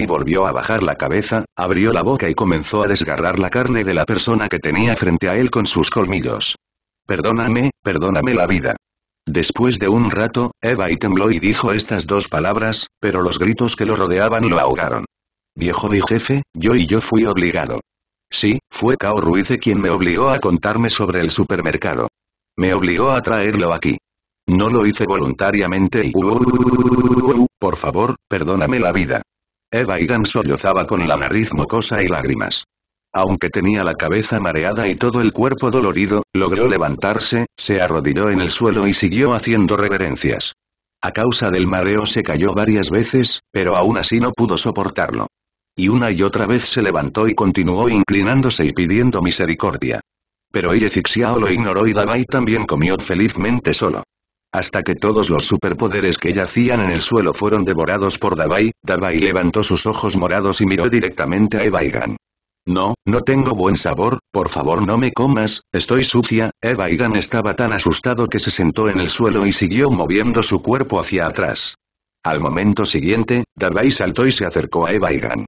Speaker 1: y volvió a bajar la cabeza, abrió la boca y comenzó a desgarrar la carne de la persona que tenía frente a él con sus colmillos. Perdóname, perdóname la vida. Después de un rato, Eva y tembló y dijo estas dos palabras, pero los gritos que lo rodeaban lo ahogaron. Viejo y jefe, yo y yo fui obligado. Sí, fue Cao Ruiz quien me obligó a contarme sobre el supermercado. Me obligó a traerlo aquí. No lo hice voluntariamente y... Por favor, perdóname la vida. Eva Igan sollozaba con la nariz mocosa y lágrimas. Aunque tenía la cabeza mareada y todo el cuerpo dolorido, logró levantarse, se arrodilló en el suelo y siguió haciendo reverencias. A causa del mareo se cayó varias veces, pero aún así no pudo soportarlo. Y una y otra vez se levantó y continuó inclinándose y pidiendo misericordia. Pero Zixiao lo ignoró y Dabai también comió felizmente solo hasta que todos los superpoderes que yacían en el suelo fueron devorados por Dabai, Davai levantó sus ojos morados y miró directamente a Evaigan. No, no tengo buen sabor, por favor no me comas, estoy sucia, Evaigan estaba tan asustado que se sentó en el suelo y siguió moviendo su cuerpo hacia atrás. Al momento siguiente, Davai saltó y se acercó a Evaigan.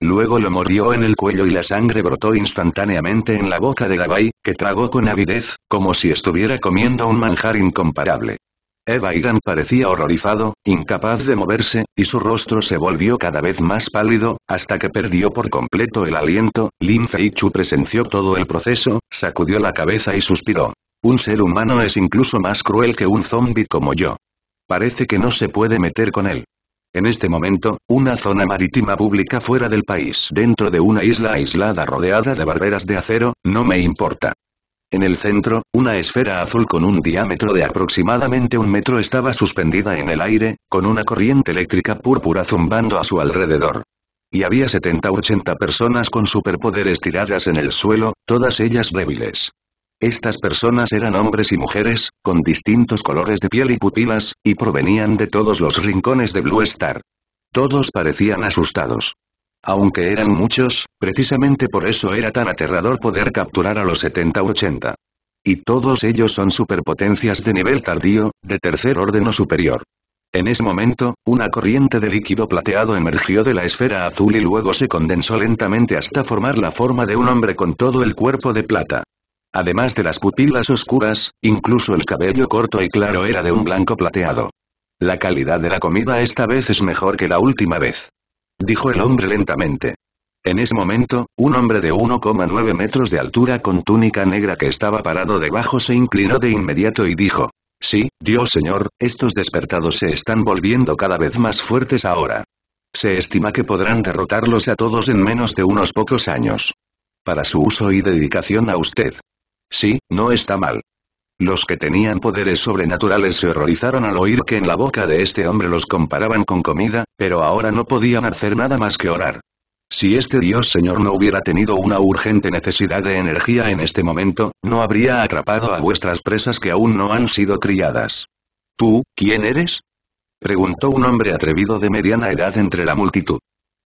Speaker 1: Luego lo mordió en el cuello y la sangre brotó instantáneamente en la boca de Davai, que tragó con avidez, como si estuviera comiendo un manjar incomparable. Eva Irán parecía horrorizado, incapaz de moverse, y su rostro se volvió cada vez más pálido, hasta que perdió por completo el aliento, Lin Feichu presenció todo el proceso, sacudió la cabeza y suspiró. Un ser humano es incluso más cruel que un zombi como yo. Parece que no se puede meter con él. En este momento, una zona marítima pública fuera del país, dentro de una isla aislada rodeada de barreras de acero, no me importa. En el centro, una esfera azul con un diámetro de aproximadamente un metro estaba suspendida en el aire, con una corriente eléctrica púrpura zumbando a su alrededor. Y había 70-80 personas con superpoderes tiradas en el suelo, todas ellas débiles. Estas personas eran hombres y mujeres, con distintos colores de piel y pupilas, y provenían de todos los rincones de Blue Star. Todos parecían asustados. Aunque eran muchos, precisamente por eso era tan aterrador poder capturar a los 70-80. Y todos ellos son superpotencias de nivel tardío, de tercer orden o superior. En ese momento, una corriente de líquido plateado emergió de la esfera azul y luego se condensó lentamente hasta formar la forma de un hombre con todo el cuerpo de plata. Además de las pupilas oscuras, incluso el cabello corto y claro era de un blanco plateado. La calidad de la comida esta vez es mejor que la última vez dijo el hombre lentamente. En ese momento, un hombre de 1,9 metros de altura con túnica negra que estaba parado debajo se inclinó de inmediato y dijo. Sí, Dios Señor, estos despertados se están volviendo cada vez más fuertes ahora. Se estima que podrán derrotarlos a todos en menos de unos pocos años. Para su uso y dedicación a usted. Sí, no está mal. Los que tenían poderes sobrenaturales se horrorizaron al oír que en la boca de este hombre los comparaban con comida, pero ahora no podían hacer nada más que orar. Si este dios señor no hubiera tenido una urgente necesidad de energía en este momento, no habría atrapado a vuestras presas que aún no han sido criadas. ¿Tú, quién eres? Preguntó un hombre atrevido de mediana edad entre la multitud.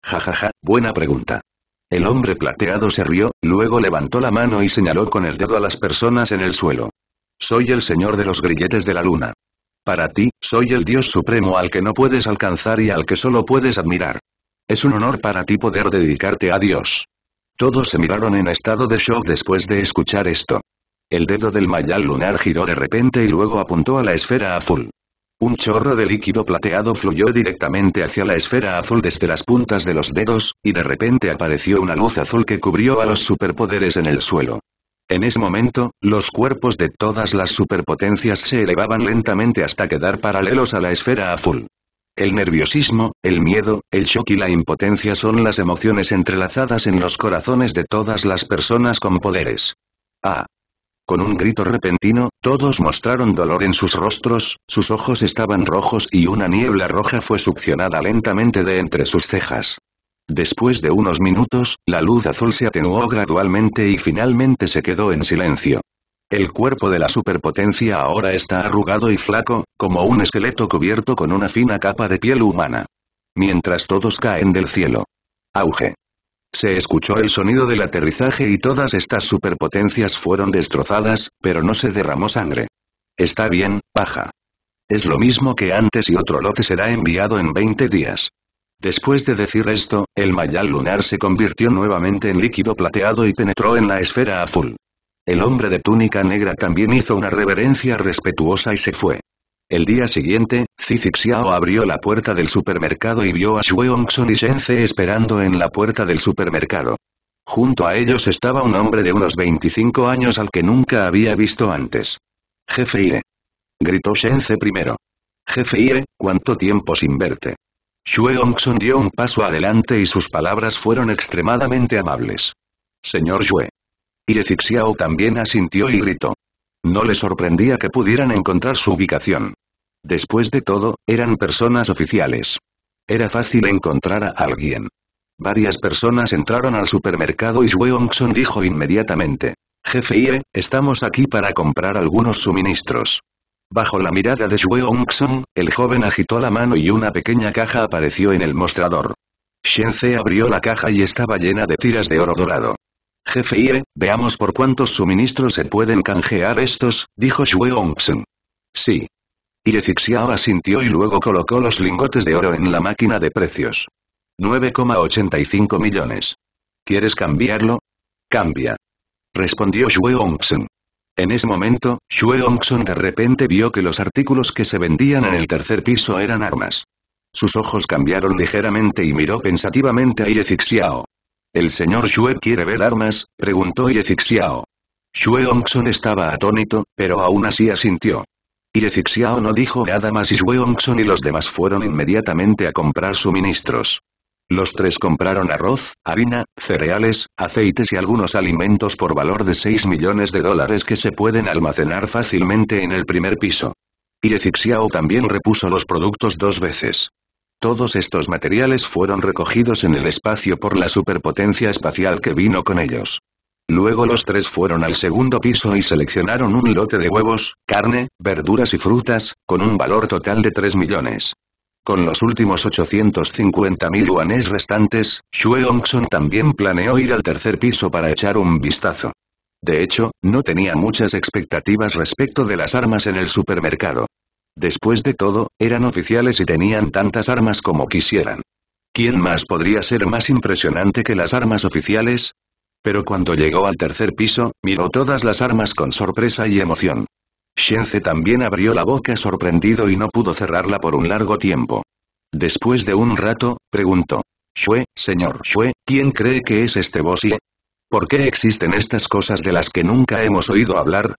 Speaker 1: Jajaja, ja, ja, buena pregunta. El hombre plateado se rió, luego levantó la mano y señaló con el dedo a las personas en el suelo. Soy el señor de los grilletes de la luna. Para ti, soy el dios supremo al que no puedes alcanzar y al que solo puedes admirar. Es un honor para ti poder dedicarte a Dios. Todos se miraron en estado de shock después de escuchar esto. El dedo del mayal lunar giró de repente y luego apuntó a la esfera azul. Un chorro de líquido plateado fluyó directamente hacia la esfera azul desde las puntas de los dedos, y de repente apareció una luz azul que cubrió a los superpoderes en el suelo. En ese momento, los cuerpos de todas las superpotencias se elevaban lentamente hasta quedar paralelos a la esfera azul. El nerviosismo, el miedo, el shock y la impotencia son las emociones entrelazadas en los corazones de todas las personas con poderes. ¡Ah! Con un grito repentino, todos mostraron dolor en sus rostros, sus ojos estaban rojos y una niebla roja fue succionada lentamente de entre sus cejas. Después de unos minutos, la luz azul se atenuó gradualmente y finalmente se quedó en silencio. El cuerpo de la superpotencia ahora está arrugado y flaco, como un esqueleto cubierto con una fina capa de piel humana. Mientras todos caen del cielo. Auge. Se escuchó el sonido del aterrizaje y todas estas superpotencias fueron destrozadas, pero no se derramó sangre. Está bien, paja. Es lo mismo que antes y otro lote será enviado en 20 días. Después de decir esto, el mayal lunar se convirtió nuevamente en líquido plateado y penetró en la esfera azul. El hombre de túnica negra también hizo una reverencia respetuosa y se fue. El día siguiente, Xiao abrió la puerta del supermercado y vio a Son y Shenzhe esperando en la puerta del supermercado. Junto a ellos estaba un hombre de unos 25 años al que nunca había visto antes. Jefe Ie. Gritó Shenzhe primero. Jefe Ie, ¿cuánto tiempo sin verte? Xue Hongxun dio un paso adelante y sus palabras fueron extremadamente amables. Señor Xue. Y Xiao también asintió y gritó. No le sorprendía que pudieran encontrar su ubicación. Después de todo, eran personas oficiales. Era fácil encontrar a alguien. Varias personas entraron al supermercado y Xue Hongxun dijo inmediatamente. Jefe Ie, estamos aquí para comprar algunos suministros. Bajo la mirada de Sung, el joven agitó la mano y una pequeña caja apareció en el mostrador. Shenze abrió la caja y estaba llena de tiras de oro dorado. Jefe Ie, veamos por cuántos suministros se pueden canjear estos, dijo Sung. Sí. Yefixiao asintió y luego colocó los lingotes de oro en la máquina de precios. 9,85 millones. ¿Quieres cambiarlo? Cambia. Respondió Sun. En ese momento, Xue Hongson de repente vio que los artículos que se vendían en el tercer piso eran armas. Sus ojos cambiaron ligeramente y miró pensativamente a Yefixiao. ¿El señor Xue quiere ver armas? preguntó Yefixiao. Xue Hongson estaba atónito, pero aún así asintió. Yefixiao no dijo nada más y Xue Hongson y los demás fueron inmediatamente a comprar suministros. Los tres compraron arroz, harina, cereales, aceites y algunos alimentos por valor de 6 millones de dólares que se pueden almacenar fácilmente en el primer piso. Y Xiao también repuso los productos dos veces. Todos estos materiales fueron recogidos en el espacio por la superpotencia espacial que vino con ellos. Luego los tres fueron al segundo piso y seleccionaron un lote de huevos, carne, verduras y frutas, con un valor total de 3 millones. Con los últimos 850.000 yuanes restantes, Xue Hongson también planeó ir al tercer piso para echar un vistazo. De hecho, no tenía muchas expectativas respecto de las armas en el supermercado. Después de todo, eran oficiales y tenían tantas armas como quisieran. ¿Quién más podría ser más impresionante que las armas oficiales? Pero cuando llegó al tercer piso, miró todas las armas con sorpresa y emoción. Shenze también abrió la boca sorprendido y no pudo cerrarla por un largo tiempo. Después de un rato, preguntó. Shue, señor Shue, ¿quién cree que es este Bosie? ¿Por qué existen estas cosas de las que nunca hemos oído hablar?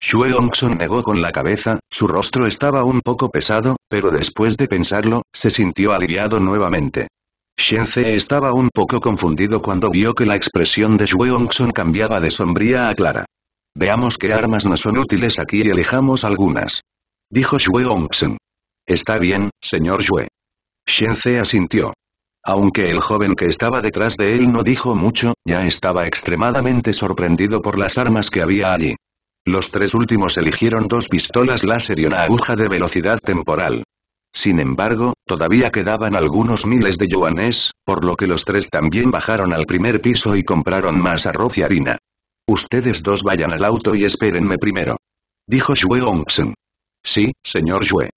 Speaker 1: Shue Hongson negó con la cabeza, su rostro estaba un poco pesado, pero después de pensarlo, se sintió aliviado nuevamente. Shenze estaba un poco confundido cuando vio que la expresión de Shue Hongson cambiaba de sombría a clara. Veamos qué armas no son útiles aquí y elijamos algunas. Dijo Xue Hongsen. Está bien, señor Shen se asintió. Aunque el joven que estaba detrás de él no dijo mucho, ya estaba extremadamente sorprendido por las armas que había allí. Los tres últimos eligieron dos pistolas láser y una aguja de velocidad temporal. Sin embargo, todavía quedaban algunos miles de yuanes, por lo que los tres también bajaron al primer piso y compraron más arroz y harina. Ustedes dos vayan al auto y espérenme primero. Dijo Xue Onsen. Sí, señor Xue».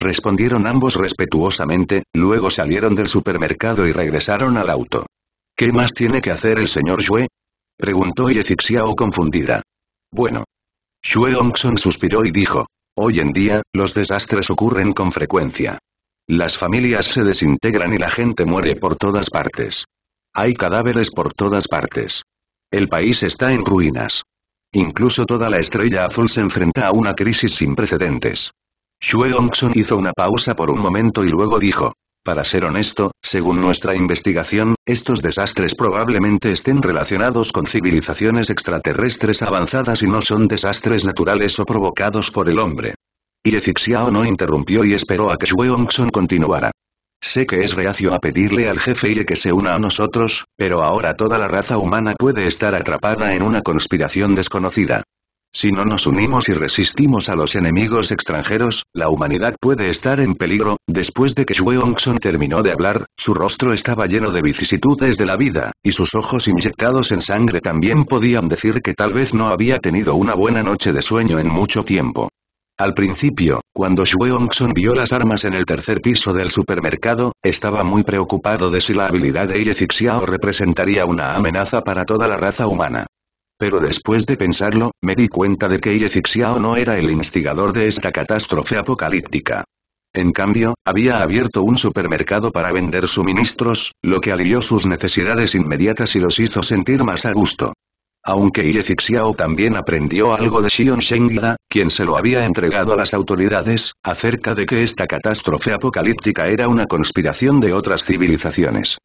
Speaker 1: Respondieron ambos respetuosamente, luego salieron del supermercado y regresaron al auto. ¿Qué más tiene que hacer el señor Xue?» Preguntó Yefixiao confundida. Bueno. Xue Onsen suspiró y dijo. Hoy en día, los desastres ocurren con frecuencia. Las familias se desintegran y la gente muere por todas partes. Hay cadáveres por todas partes. El país está en ruinas. Incluso toda la estrella azul se enfrenta a una crisis sin precedentes. Shue hizo una pausa por un momento y luego dijo. Para ser honesto, según nuestra investigación, estos desastres probablemente estén relacionados con civilizaciones extraterrestres avanzadas y no son desastres naturales o provocados por el hombre. Y Efixiao no interrumpió y esperó a que Shue Hongson continuara. Sé que es reacio a pedirle al jefe y que se una a nosotros, pero ahora toda la raza humana puede estar atrapada en una conspiración desconocida. Si no nos unimos y resistimos a los enemigos extranjeros, la humanidad puede estar en peligro. Después de que Yong-son terminó de hablar, su rostro estaba lleno de vicisitudes de la vida, y sus ojos inyectados en sangre también podían decir que tal vez no había tenido una buena noche de sueño en mucho tiempo. Al principio, cuando hong vio las armas en el tercer piso del supermercado, estaba muy preocupado de si la habilidad de Ye representaría una amenaza para toda la raza humana. Pero después de pensarlo, me di cuenta de que Ye no era el instigador de esta catástrofe apocalíptica. En cambio, había abierto un supermercado para vender suministros, lo que alivió sus necesidades inmediatas y los hizo sentir más a gusto. Aunque Yefixiao también aprendió algo de Xion Shengida, quien se lo había entregado a las autoridades, acerca de que esta catástrofe apocalíptica era una conspiración de otras civilizaciones.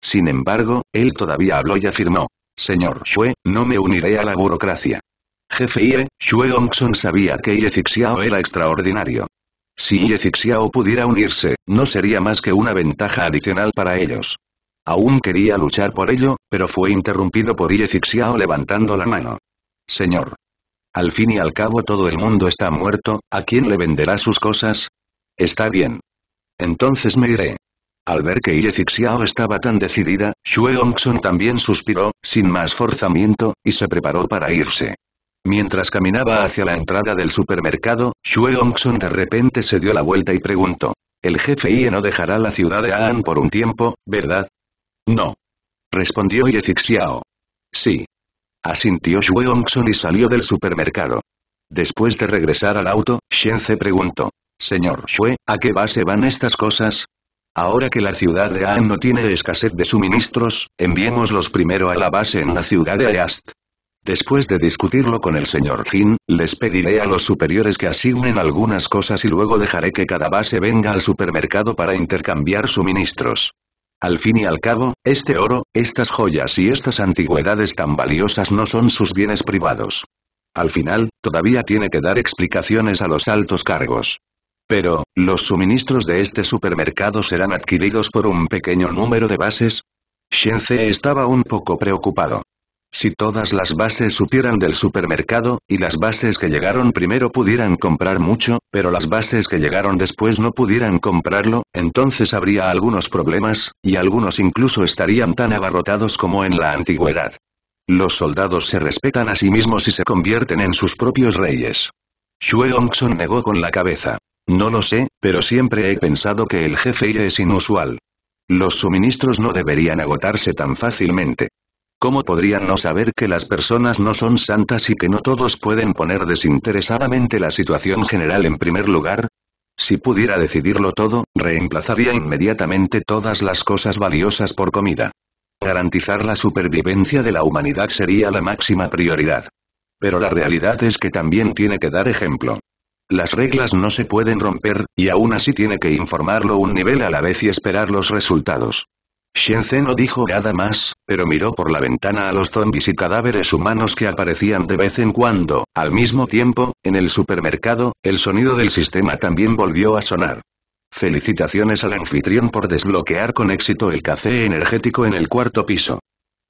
Speaker 1: Sin embargo, él todavía habló y afirmó, Señor Xue, no me uniré a la burocracia. Jefe IE, Xue Hongson sabía que Yefixiao era extraordinario. Si Yefixiao pudiera unirse, no sería más que una ventaja adicional para ellos. Aún quería luchar por ello, pero fue interrumpido por Ie levantando la mano. Señor. Al fin y al cabo todo el mundo está muerto, ¿a quién le venderá sus cosas? Está bien. Entonces me iré. Al ver que Iefixiao estaba tan decidida, Xue son también suspiró, sin más forzamiento, y se preparó para irse. Mientras caminaba hacia la entrada del supermercado, Xue son de repente se dio la vuelta y preguntó. El jefe Ie no dejará la ciudad de Aan por un tiempo, ¿verdad? No. Respondió Xiao. Sí. Asintió Xue Hongson y salió del supermercado. Después de regresar al auto, se preguntó. Señor Shue, ¿a qué base van estas cosas? Ahora que la ciudad de Aan no tiene escasez de suministros, los primero a la base en la ciudad de Ayast. Después de discutirlo con el señor Jin, les pediré a los superiores que asignen algunas cosas y luego dejaré que cada base venga al supermercado para intercambiar suministros. Al fin y al cabo, este oro, estas joyas y estas antigüedades tan valiosas no son sus bienes privados. Al final, todavía tiene que dar explicaciones a los altos cargos. Pero, ¿los suministros de este supermercado serán adquiridos por un pequeño número de bases? Shensei estaba un poco preocupado. Si todas las bases supieran del supermercado, y las bases que llegaron primero pudieran comprar mucho, pero las bases que llegaron después no pudieran comprarlo, entonces habría algunos problemas, y algunos incluso estarían tan abarrotados como en la antigüedad. Los soldados se respetan a sí mismos y se convierten en sus propios reyes. Shue Hongson negó con la cabeza. No lo sé, pero siempre he pensado que el jefe es inusual. Los suministros no deberían agotarse tan fácilmente. ¿Cómo podrían no saber que las personas no son santas y que no todos pueden poner desinteresadamente la situación general en primer lugar? Si pudiera decidirlo todo, reemplazaría inmediatamente todas las cosas valiosas por comida. Garantizar la supervivencia de la humanidad sería la máxima prioridad. Pero la realidad es que también tiene que dar ejemplo. Las reglas no se pueden romper, y aún así tiene que informarlo un nivel a la vez y esperar los resultados. Shenzhen no dijo nada más, pero miró por la ventana a los zombis y cadáveres humanos que aparecían de vez en cuando. Al mismo tiempo, en el supermercado, el sonido del sistema también volvió a sonar. Felicitaciones al anfitrión por desbloquear con éxito el café energético en el cuarto piso.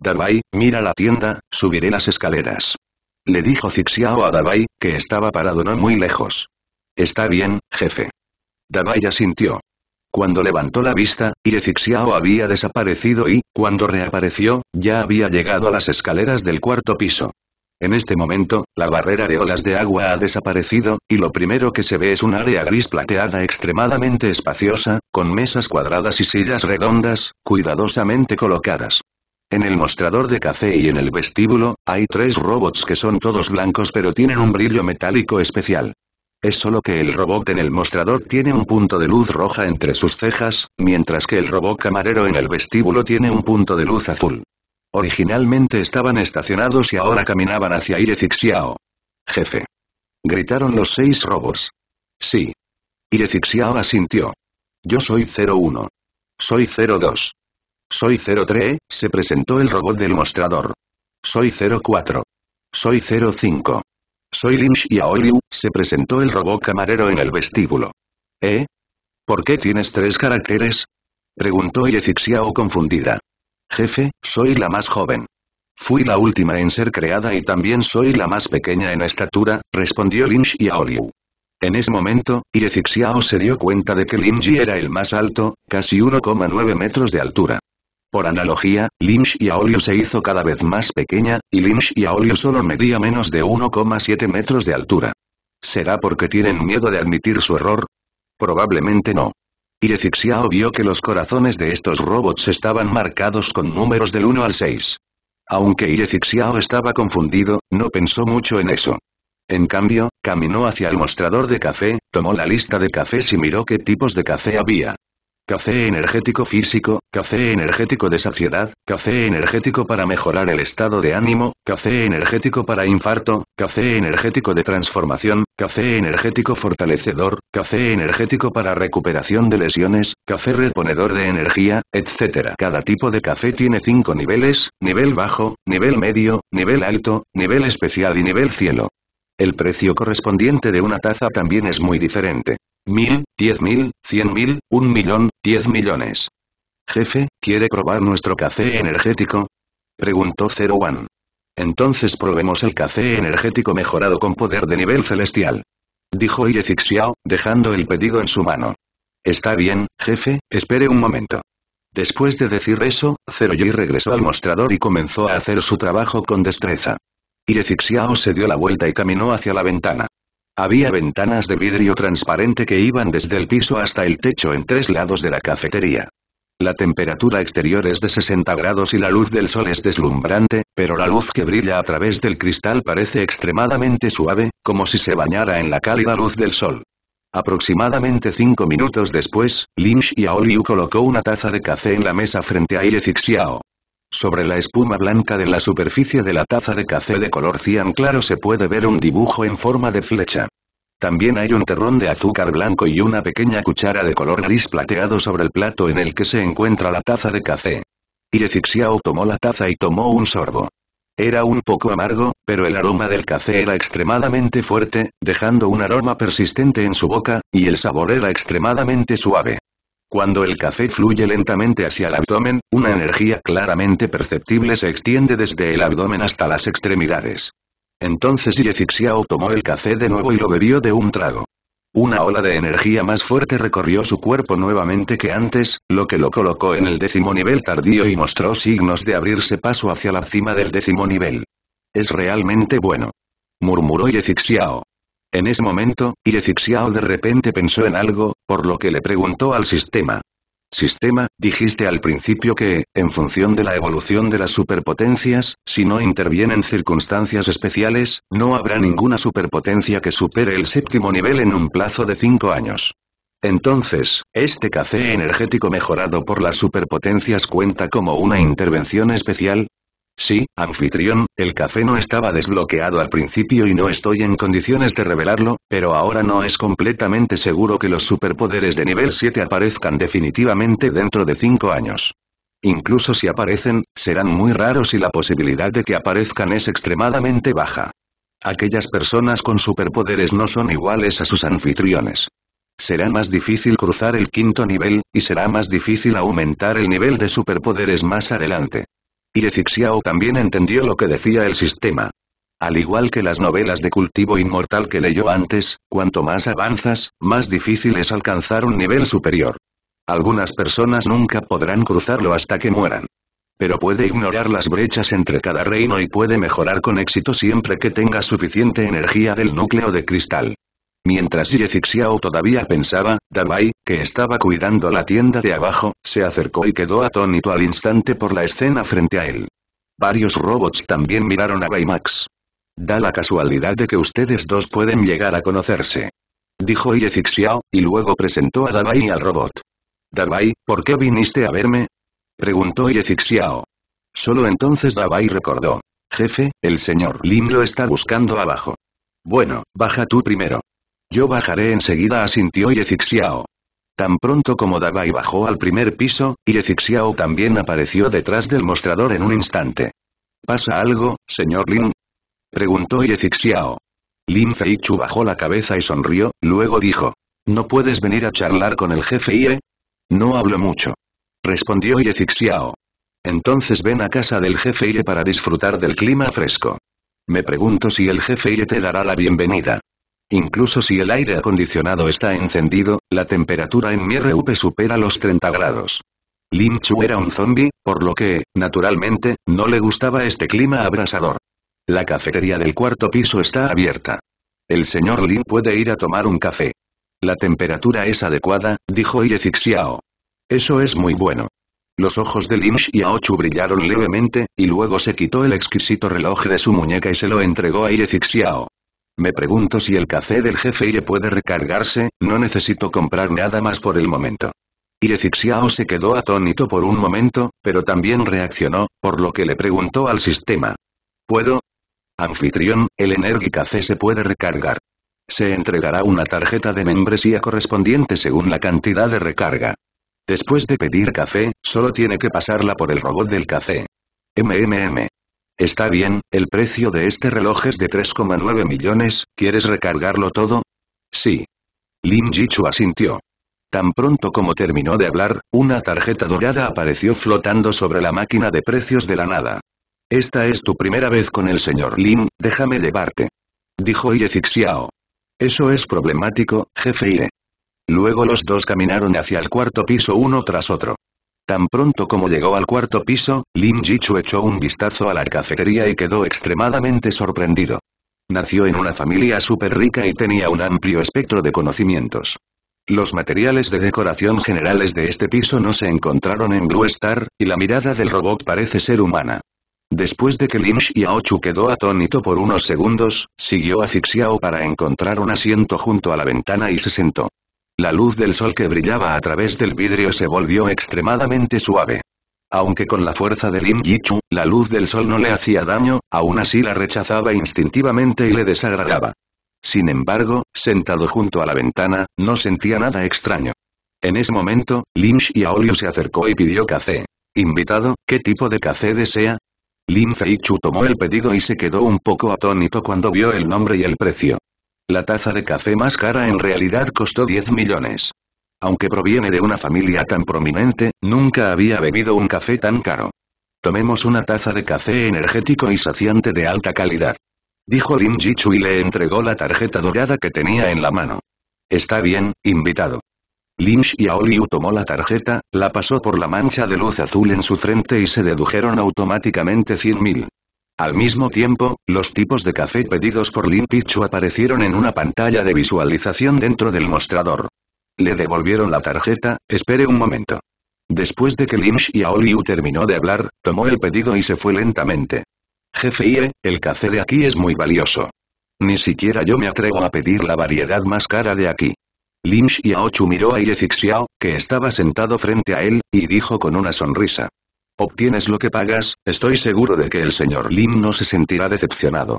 Speaker 1: Dabai, mira la tienda, subiré las escaleras. Le dijo Zixiao a Dabai, que estaba parado no muy lejos. Está bien, jefe. Dabai asintió. Cuando levantó la vista, Irefixiao había desaparecido y, cuando reapareció, ya había llegado a las escaleras del cuarto piso. En este momento, la barrera de olas de agua ha desaparecido, y lo primero que se ve es un área gris plateada extremadamente espaciosa, con mesas cuadradas y sillas redondas, cuidadosamente colocadas. En el mostrador de café y en el vestíbulo, hay tres robots que son todos blancos pero tienen un brillo metálico especial. Es solo que el robot en el mostrador tiene un punto de luz roja entre sus cejas, mientras que el robot camarero en el vestíbulo tiene un punto de luz azul. Originalmente estaban estacionados y ahora caminaban hacia Irefixiao. Jefe. Gritaron los seis robots. Sí. Irefixiao asintió. Yo soy 01. Soy 02. Soy 03, se presentó el robot del mostrador. Soy 04. Soy 05. Soy y se presentó el robot camarero en el vestíbulo. ¿Eh? ¿Por qué tienes tres caracteres? Preguntó Yezixiao confundida. Jefe, soy la más joven. Fui la última en ser creada y también soy la más pequeña en estatura, respondió y Hollywood En ese momento, Yezixiao se dio cuenta de que Lin era el más alto, casi 1,9 metros de altura. Por analogía, Lynch y Aolio se hizo cada vez más pequeña, y Lynch y Aolio solo medía menos de 1,7 metros de altura. ¿Será porque tienen miedo de admitir su error? Probablemente no. Y vio que los corazones de estos robots estaban marcados con números del 1 al 6. Aunque Yefixiao estaba confundido, no pensó mucho en eso. En cambio, caminó hacia el mostrador de café, tomó la lista de cafés y miró qué tipos de café había café energético físico, café energético de saciedad, café energético para mejorar el estado de ánimo, café energético para infarto, café energético de transformación, café energético fortalecedor, café energético para recuperación de lesiones, café reponedor de energía, etc. Cada tipo de café tiene cinco niveles, nivel bajo, nivel medio, nivel alto, nivel especial y nivel cielo. El precio correspondiente de una taza también es muy diferente. Mil, diez mil, cien mil, un millón, diez millones. Jefe, ¿quiere probar nuestro café energético? Preguntó Zero One. Entonces probemos el café energético mejorado con poder de nivel celestial. Dijo Ye dejando el pedido en su mano. Está bien, jefe, espere un momento. Después de decir eso, Zero Yi regresó al mostrador y comenzó a hacer su trabajo con destreza. Ye se dio la vuelta y caminó hacia la ventana. Había ventanas de vidrio transparente que iban desde el piso hasta el techo en tres lados de la cafetería. La temperatura exterior es de 60 grados y la luz del sol es deslumbrante, pero la luz que brilla a través del cristal parece extremadamente suave, como si se bañara en la cálida luz del sol. Aproximadamente cinco minutos después, Lynch y Aoliu colocó una taza de café en la mesa frente a Ile sobre la espuma blanca de la superficie de la taza de café de color cian claro se puede ver un dibujo en forma de flecha. También hay un terrón de azúcar blanco y una pequeña cuchara de color gris plateado sobre el plato en el que se encuentra la taza de café. Y Yefixiao tomó la taza y tomó un sorbo. Era un poco amargo, pero el aroma del café era extremadamente fuerte, dejando un aroma persistente en su boca, y el sabor era extremadamente suave. Cuando el café fluye lentamente hacia el abdomen, una energía claramente perceptible se extiende desde el abdomen hasta las extremidades. Entonces Yezixiao tomó el café de nuevo y lo bebió de un trago. Una ola de energía más fuerte recorrió su cuerpo nuevamente que antes, lo que lo colocó en el décimo nivel tardío y mostró signos de abrirse paso hacia la cima del décimo nivel. Es realmente bueno. Murmuró Yezixiao. En ese momento, Xiao de repente pensó en algo, por lo que le preguntó al sistema. Sistema, dijiste al principio que, en función de la evolución de las superpotencias, si no intervienen circunstancias especiales, no habrá ninguna superpotencia que supere el séptimo nivel en un plazo de cinco años. Entonces, ¿este café energético mejorado por las superpotencias cuenta como una intervención especial? Sí, anfitrión, el café no estaba desbloqueado al principio y no estoy en condiciones de revelarlo, pero ahora no es completamente seguro que los superpoderes de nivel 7 aparezcan definitivamente dentro de 5 años. Incluso si aparecen, serán muy raros y la posibilidad de que aparezcan es extremadamente baja. Aquellas personas con superpoderes no son iguales a sus anfitriones. Será más difícil cruzar el quinto nivel, y será más difícil aumentar el nivel de superpoderes más adelante. Y Efixiao también entendió lo que decía el sistema. Al igual que las novelas de cultivo inmortal que leyó antes, cuanto más avanzas, más difícil es alcanzar un nivel superior. Algunas personas nunca podrán cruzarlo hasta que mueran. Pero puede ignorar las brechas entre cada reino y puede mejorar con éxito siempre que tenga suficiente energía del núcleo de cristal. Mientras Yefixiao todavía pensaba, Dabai, que estaba cuidando la tienda de abajo, se acercó y quedó atónito al instante por la escena frente a él. Varios robots también miraron a Baymax. Da la casualidad de que ustedes dos pueden llegar a conocerse. Dijo Yefixiao, y luego presentó a Dabai y al robot. Dabai, ¿por qué viniste a verme? Preguntó Yefixiao. Solo entonces Dabai recordó. Jefe, el señor Lim lo está buscando abajo. Bueno, baja tú primero. Yo bajaré enseguida asintió Yezixiao. Tan pronto como Dabai bajó al primer piso, Yezixiao también apareció detrás del mostrador en un instante. ¿Pasa algo, señor Lin? Preguntó Yezixiao. Lin Feichu bajó la cabeza y sonrió, luego dijo. ¿No puedes venir a charlar con el jefe Ie? No hablo mucho. Respondió Yezixiao. Entonces ven a casa del jefe Ie para disfrutar del clima fresco. Me pregunto si el jefe Ie te dará la bienvenida. Incluso si el aire acondicionado está encendido, la temperatura en mi RUP supera los 30 grados. Lin Chu era un zombie, por lo que, naturalmente, no le gustaba este clima abrasador. La cafetería del cuarto piso está abierta. El señor Lin puede ir a tomar un café. La temperatura es adecuada, dijo Ye Eso es muy bueno. Los ojos de Lin Chu brillaron levemente, y luego se quitó el exquisito reloj de su muñeca y se lo entregó a Ye me pregunto si el café del jefe Ie puede recargarse, no necesito comprar nada más por el momento. Y Fixiao se quedó atónito por un momento, pero también reaccionó, por lo que le preguntó al sistema. ¿Puedo? Anfitrión, el Energy Café se puede recargar. Se entregará una tarjeta de membresía correspondiente según la cantidad de recarga. Después de pedir café, solo tiene que pasarla por el robot del café. MMM. Está bien, el precio de este reloj es de 3,9 millones, ¿quieres recargarlo todo? Sí. Lin Jichu asintió. Tan pronto como terminó de hablar, una tarjeta dorada apareció flotando sobre la máquina de precios de la nada. Esta es tu primera vez con el señor Lin, déjame llevarte. Dijo Ye Eso es problemático, jefe Luego los dos caminaron hacia el cuarto piso uno tras otro. Tan pronto como llegó al cuarto piso, Lin Jichu echó un vistazo a la cafetería y quedó extremadamente sorprendido. Nació en una familia súper rica y tenía un amplio espectro de conocimientos. Los materiales de decoración generales de este piso no se encontraron en Blue Star, y la mirada del robot parece ser humana. Después de que Lin Xiaochu quedó atónito por unos segundos, siguió a Fixiao para encontrar un asiento junto a la ventana y se sentó. La luz del sol que brillaba a través del vidrio se volvió extremadamente suave. Aunque con la fuerza de Lin Yichu, la luz del sol no le hacía daño, aún así la rechazaba instintivamente y le desagradaba. Sin embargo, sentado junto a la ventana, no sentía nada extraño. En ese momento, Lin Xiaolio se acercó y pidió café. Invitado, ¿qué tipo de café desea? Lin Feichu tomó el pedido y se quedó un poco atónito cuando vio el nombre y el precio. La taza de café más cara en realidad costó 10 millones. Aunque proviene de una familia tan prominente, nunca había bebido un café tan caro. Tomemos una taza de café energético y saciante de alta calidad. Dijo Lin Jichu y le entregó la tarjeta dorada que tenía en la mano. Está bien, invitado. Lin Liu tomó la tarjeta, la pasó por la mancha de luz azul en su frente y se dedujeron automáticamente 100.000. Al mismo tiempo, los tipos de café pedidos por Lin Pichu aparecieron en una pantalla de visualización dentro del mostrador. Le devolvieron la tarjeta, espere un momento. Después de que Lin Liu terminó de hablar, tomó el pedido y se fue lentamente. Jefe Ie, el café de aquí es muy valioso. Ni siquiera yo me atrevo a pedir la variedad más cara de aquí. Lin Chu miró a Yefixiao, que estaba sentado frente a él, y dijo con una sonrisa. Obtienes lo que pagas, estoy seguro de que el señor Lim no se sentirá decepcionado.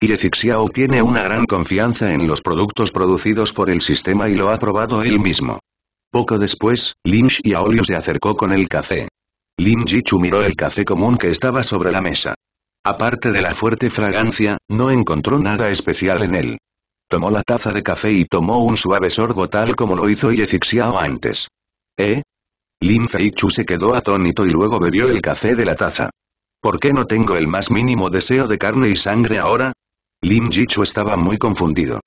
Speaker 1: Irefixia tiene una gran confianza en los productos producidos por el sistema y lo ha probado él mismo. Poco después, y Aolio se acercó con el café. Lin Jichu miró el café común que estaba sobre la mesa. Aparte de la fuerte fragancia, no encontró nada especial en él. Tomó la taza de café y tomó un suave sorbo tal como lo hizo Irefixia antes. ¿Eh? Lin Feichu se quedó atónito y luego bebió el café de la taza. ¿Por qué no tengo el más mínimo deseo de carne y sangre ahora? Lin Jichu estaba muy confundido.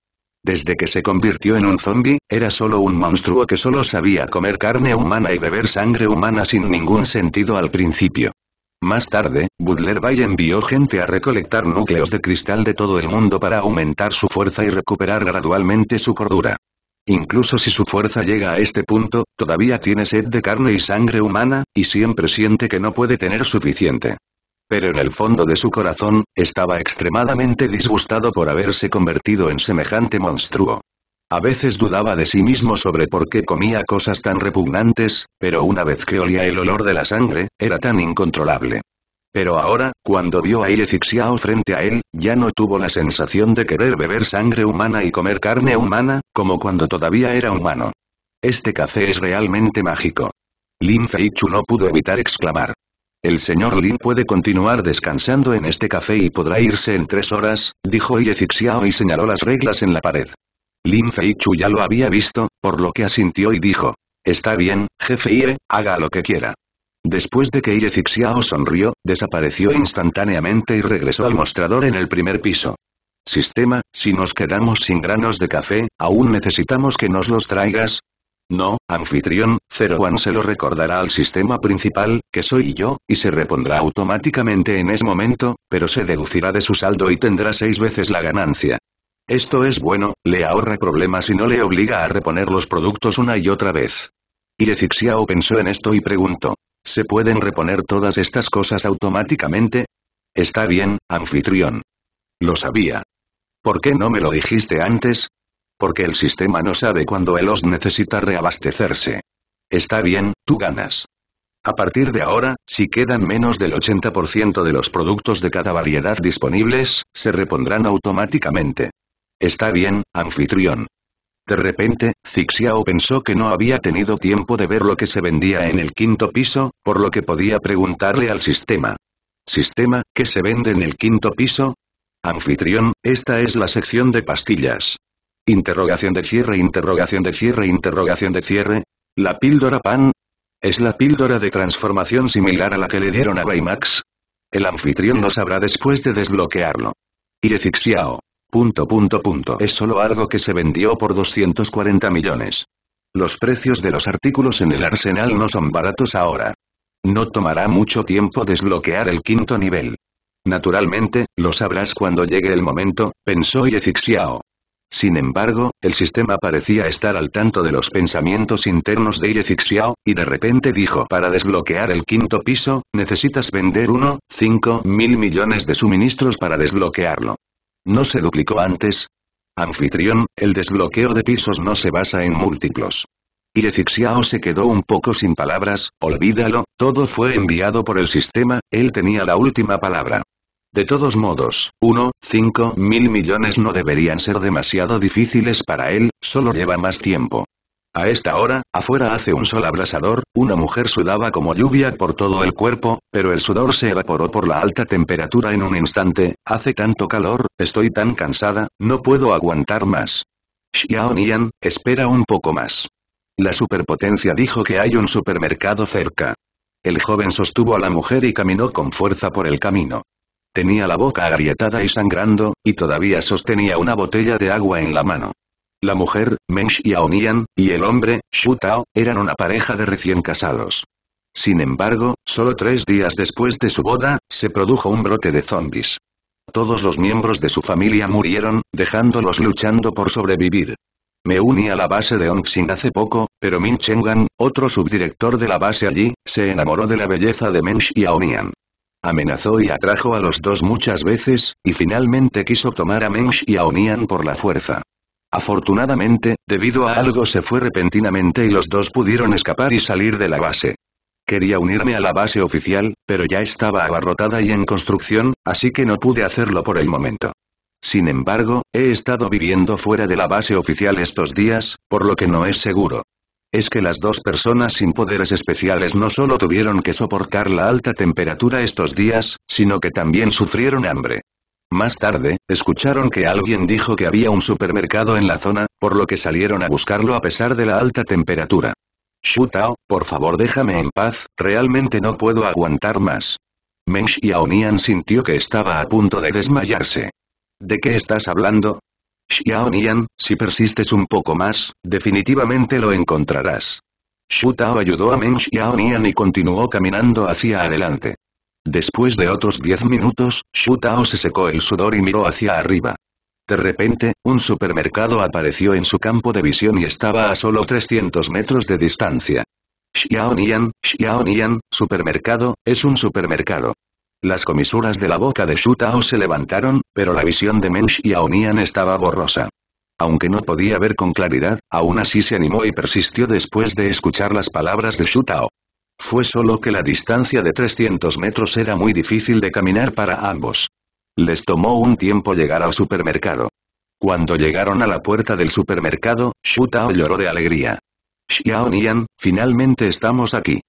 Speaker 1: Desde que se convirtió en un zombie, era solo un monstruo que solo sabía comer carne humana y beber sangre humana sin ningún sentido al principio. Más tarde, Butler Bay envió gente a recolectar núcleos de cristal de todo el mundo para aumentar su fuerza y recuperar gradualmente su cordura. Incluso si su fuerza llega a este punto, todavía tiene sed de carne y sangre humana, y siempre siente que no puede tener suficiente. Pero en el fondo de su corazón, estaba extremadamente disgustado por haberse convertido en semejante monstruo. A veces dudaba de sí mismo sobre por qué comía cosas tan repugnantes, pero una vez que olía el olor de la sangre, era tan incontrolable. Pero ahora, cuando vio a Ile frente a él, ya no tuvo la sensación de querer beber sangre humana y comer carne humana, como cuando todavía era humano. Este café es realmente mágico. Lin Feichu no pudo evitar exclamar. El señor Lin puede continuar descansando en este café y podrá irse en tres horas, dijo Ile y señaló las reglas en la pared. Lin Feichu ya lo había visto, por lo que asintió y dijo. Está bien, jefe Ie, haga lo que quiera. Después de que Ie sonrió, desapareció instantáneamente y regresó al mostrador en el primer piso. Sistema, si nos quedamos sin granos de café, ¿aún necesitamos que nos los traigas? No, anfitrión, Zero One se lo recordará al sistema principal, que soy yo, y se repondrá automáticamente en ese momento, pero se deducirá de su saldo y tendrá seis veces la ganancia. Esto es bueno, le ahorra problemas y no le obliga a reponer los productos una y otra vez. Y pensó en esto y preguntó. ¿Se pueden reponer todas estas cosas automáticamente? Está bien, anfitrión. Lo sabía. ¿Por qué no me lo dijiste antes? Porque el sistema no sabe cuándo el os necesita reabastecerse. Está bien, tú ganas. A partir de ahora, si quedan menos del 80% de los productos de cada variedad disponibles, se repondrán automáticamente. Está bien, anfitrión. De repente, Zixiao pensó que no había tenido tiempo de ver lo que se vendía en el quinto piso, por lo que podía preguntarle al sistema. Sistema, ¿qué se vende en el quinto piso? Anfitrión, esta es la sección de pastillas. Interrogación de cierre, interrogación de cierre, interrogación de cierre. La píldora pan. ¿Es la píldora de transformación similar a la que le dieron a Baymax? El anfitrión lo sabrá después de desbloquearlo. Y de Zixiao. Punto punto punto. Es solo algo que se vendió por 240 millones. Los precios de los artículos en el arsenal no son baratos ahora. No tomará mucho tiempo desbloquear el quinto nivel. Naturalmente, lo sabrás cuando llegue el momento, pensó Yefixiao. Sin embargo, el sistema parecía estar al tanto de los pensamientos internos de Yefixiao, y de repente dijo para desbloquear el quinto piso, necesitas vender 1, mil millones de suministros para desbloquearlo. ¿No se duplicó antes? Anfitrión, el desbloqueo de pisos no se basa en múltiplos. Y Efixiao se quedó un poco sin palabras, olvídalo, todo fue enviado por el sistema, él tenía la última palabra. De todos modos, 1, 5 mil millones no deberían ser demasiado difíciles para él, solo lleva más tiempo. A esta hora, afuera hace un sol abrasador, una mujer sudaba como lluvia por todo el cuerpo, pero el sudor se evaporó por la alta temperatura en un instante, hace tanto calor, estoy tan cansada, no puedo aguantar más. Xiao Nian, espera un poco más. La superpotencia dijo que hay un supermercado cerca. El joven sostuvo a la mujer y caminó con fuerza por el camino. Tenía la boca agrietada y sangrando, y todavía sostenía una botella de agua en la mano. La mujer, Meng Xiaonian, y el hombre, Shu Tao, eran una pareja de recién casados. Sin embargo, solo tres días después de su boda, se produjo un brote de zombies. Todos los miembros de su familia murieron, dejándolos luchando por sobrevivir. Me uní a la base de Onxing hace poco, pero Min Chengan, otro subdirector de la base allí, se enamoró de la belleza de Meng Xiaonian. Amenazó y atrajo a los dos muchas veces, y finalmente quiso tomar a Meng Xiaonian por la fuerza. Afortunadamente, debido a algo se fue repentinamente y los dos pudieron escapar y salir de la base. Quería unirme a la base oficial, pero ya estaba abarrotada y en construcción, así que no pude hacerlo por el momento. Sin embargo, he estado viviendo fuera de la base oficial estos días, por lo que no es seguro. Es que las dos personas sin poderes especiales no solo tuvieron que soportar la alta temperatura estos días, sino que también sufrieron hambre. Más tarde, escucharon que alguien dijo que había un supermercado en la zona, por lo que salieron a buscarlo a pesar de la alta temperatura. Shu Tao, por favor déjame en paz, realmente no puedo aguantar más. Meng Xiaonian sintió que estaba a punto de desmayarse. ¿De qué estás hablando? Xiaonian, si persistes un poco más, definitivamente lo encontrarás. Shu Tao ayudó a Meng Xiaonian y continuó caminando hacia adelante. Después de otros diez minutos, Shu Tao se secó el sudor y miró hacia arriba. De repente, un supermercado apareció en su campo de visión y estaba a solo 300 metros de distancia. Xiaonian, Xiaonian, supermercado, es un supermercado. Las comisuras de la boca de Shu Tao se levantaron, pero la visión de Men Xiaonian estaba borrosa. Aunque no podía ver con claridad, aún así se animó y persistió después de escuchar las palabras de Shu Tao. Fue solo que la distancia de 300 metros era muy difícil de caminar para ambos. Les tomó un tiempo llegar al supermercado. Cuando llegaron a la puerta del supermercado, Shu Tao lloró de alegría. Xiao Nian, finalmente estamos aquí.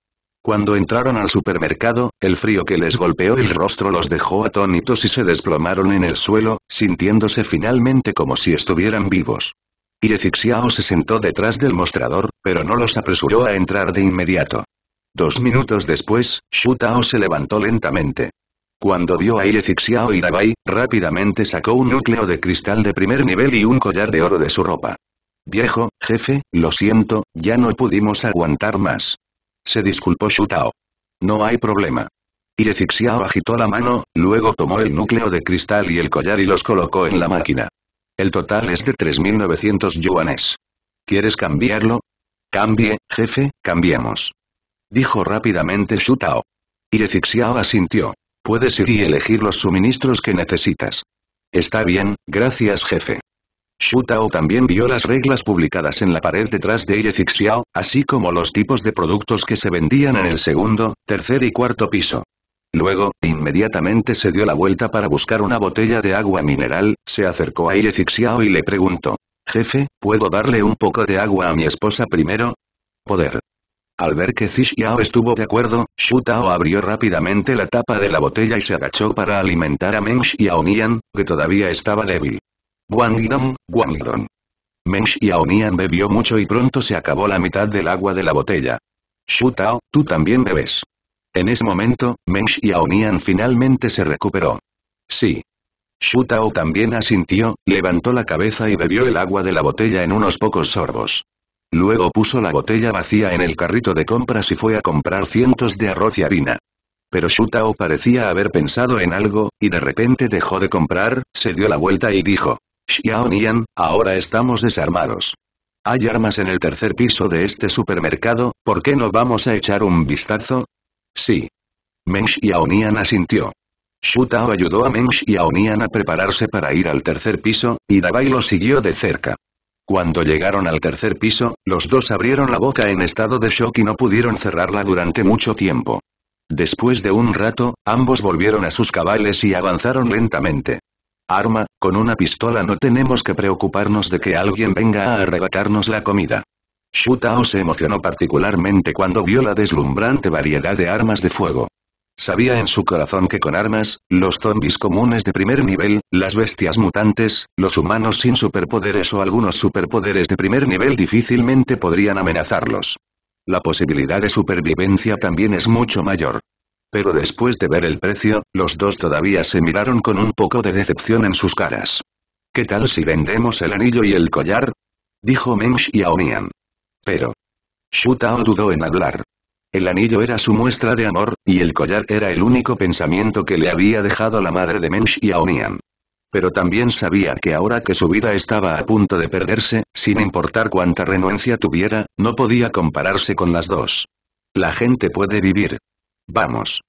Speaker 1: Cuando entraron al supermercado, el frío que les golpeó el rostro los dejó atónitos y se desplomaron en el suelo, sintiéndose finalmente como si estuvieran vivos. Y Xiao se sentó detrás del mostrador, pero no los apresuró a entrar de inmediato. Dos minutos después, Shu Tao se levantó lentamente. Cuando vio a Ye y Dabai, rápidamente sacó un núcleo de cristal de primer nivel y un collar de oro de su ropa. Viejo, jefe, lo siento, ya no pudimos aguantar más. Se disculpó Shu Tao. No hay problema. Y agitó la mano, luego tomó el núcleo de cristal y el collar y los colocó en la máquina. El total es de 3.900 yuanes. ¿Quieres cambiarlo? Cambie, jefe, cambiemos dijo rápidamente Shu Tao. Y asintió. Puedes ir y elegir los suministros que necesitas. Está bien, gracias jefe. Shu Tao también vio las reglas publicadas en la pared detrás de Yezixiao, así como los tipos de productos que se vendían en el segundo, tercer y cuarto piso. Luego, inmediatamente se dio la vuelta para buscar una botella de agua mineral, se acercó a Yezixiao y le preguntó. Jefe, ¿puedo darle un poco de agua a mi esposa primero? Poder. Al ver que yao estuvo de acuerdo, Shu Tao abrió rápidamente la tapa de la botella y se agachó para alimentar a Meng Xiaonian, que todavía estaba débil. Guangdong, Guangdong. Meng Xiaonian bebió mucho y pronto se acabó la mitad del agua de la botella. Shu Tao, tú también bebes. En ese momento, Meng Xiaonian finalmente se recuperó. Sí. Shu Tao también asintió, levantó la cabeza y bebió el agua de la botella en unos pocos sorbos. Luego puso la botella vacía en el carrito de compras y fue a comprar cientos de arroz y harina. Pero Shu parecía haber pensado en algo, y de repente dejó de comprar, se dio la vuelta y dijo, Xiao Nian, ahora estamos desarmados. Hay armas en el tercer piso de este supermercado, ¿por qué no vamos a echar un vistazo? Sí. Meng Xiaonian asintió. Shu ayudó a Meng Nian a prepararse para ir al tercer piso, y Dabai lo siguió de cerca. Cuando llegaron al tercer piso, los dos abrieron la boca en estado de shock y no pudieron cerrarla durante mucho tiempo. Después de un rato, ambos volvieron a sus cabales y avanzaron lentamente. Arma, con una pistola no tenemos que preocuparnos de que alguien venga a arrebatarnos la comida. Shu Tao se emocionó particularmente cuando vio la deslumbrante variedad de armas de fuego. Sabía en su corazón que con armas, los zombis comunes de primer nivel, las bestias mutantes, los humanos sin superpoderes o algunos superpoderes de primer nivel difícilmente podrían amenazarlos. La posibilidad de supervivencia también es mucho mayor. Pero después de ver el precio, los dos todavía se miraron con un poco de decepción en sus caras. ¿Qué tal si vendemos el anillo y el collar? Dijo y Aomian. Pero. Shu Tao dudó en hablar. El anillo era su muestra de amor, y el collar era el único pensamiento que le había dejado la madre de Mensch y Aonian. Pero también sabía que ahora que su vida estaba a punto de perderse, sin importar cuánta renuencia tuviera, no podía compararse con las dos. La gente puede vivir. Vamos.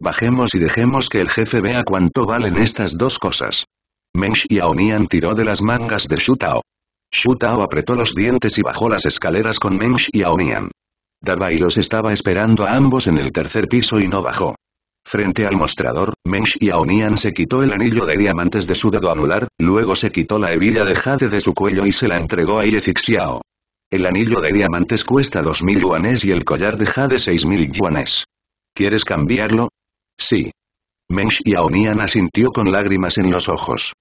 Speaker 1: Bajemos y dejemos que el jefe vea cuánto valen estas dos cosas. Mensh y Aonian tiró de las mangas de Shu Tao. Shu Tao apretó los dientes y bajó las escaleras con Mensh y Aonian. Davai los estaba esperando a ambos en el tercer piso y no bajó. Frente al mostrador, Meng y se quitó el anillo de diamantes de su dedo anular, luego se quitó la hebilla de jade de su cuello y se la entregó a Xiao. El anillo de diamantes cuesta 2.000 yuanes y el collar de jade 6.000 yuanes. ¿Quieres cambiarlo? Sí. Meng y asintió con lágrimas en los ojos.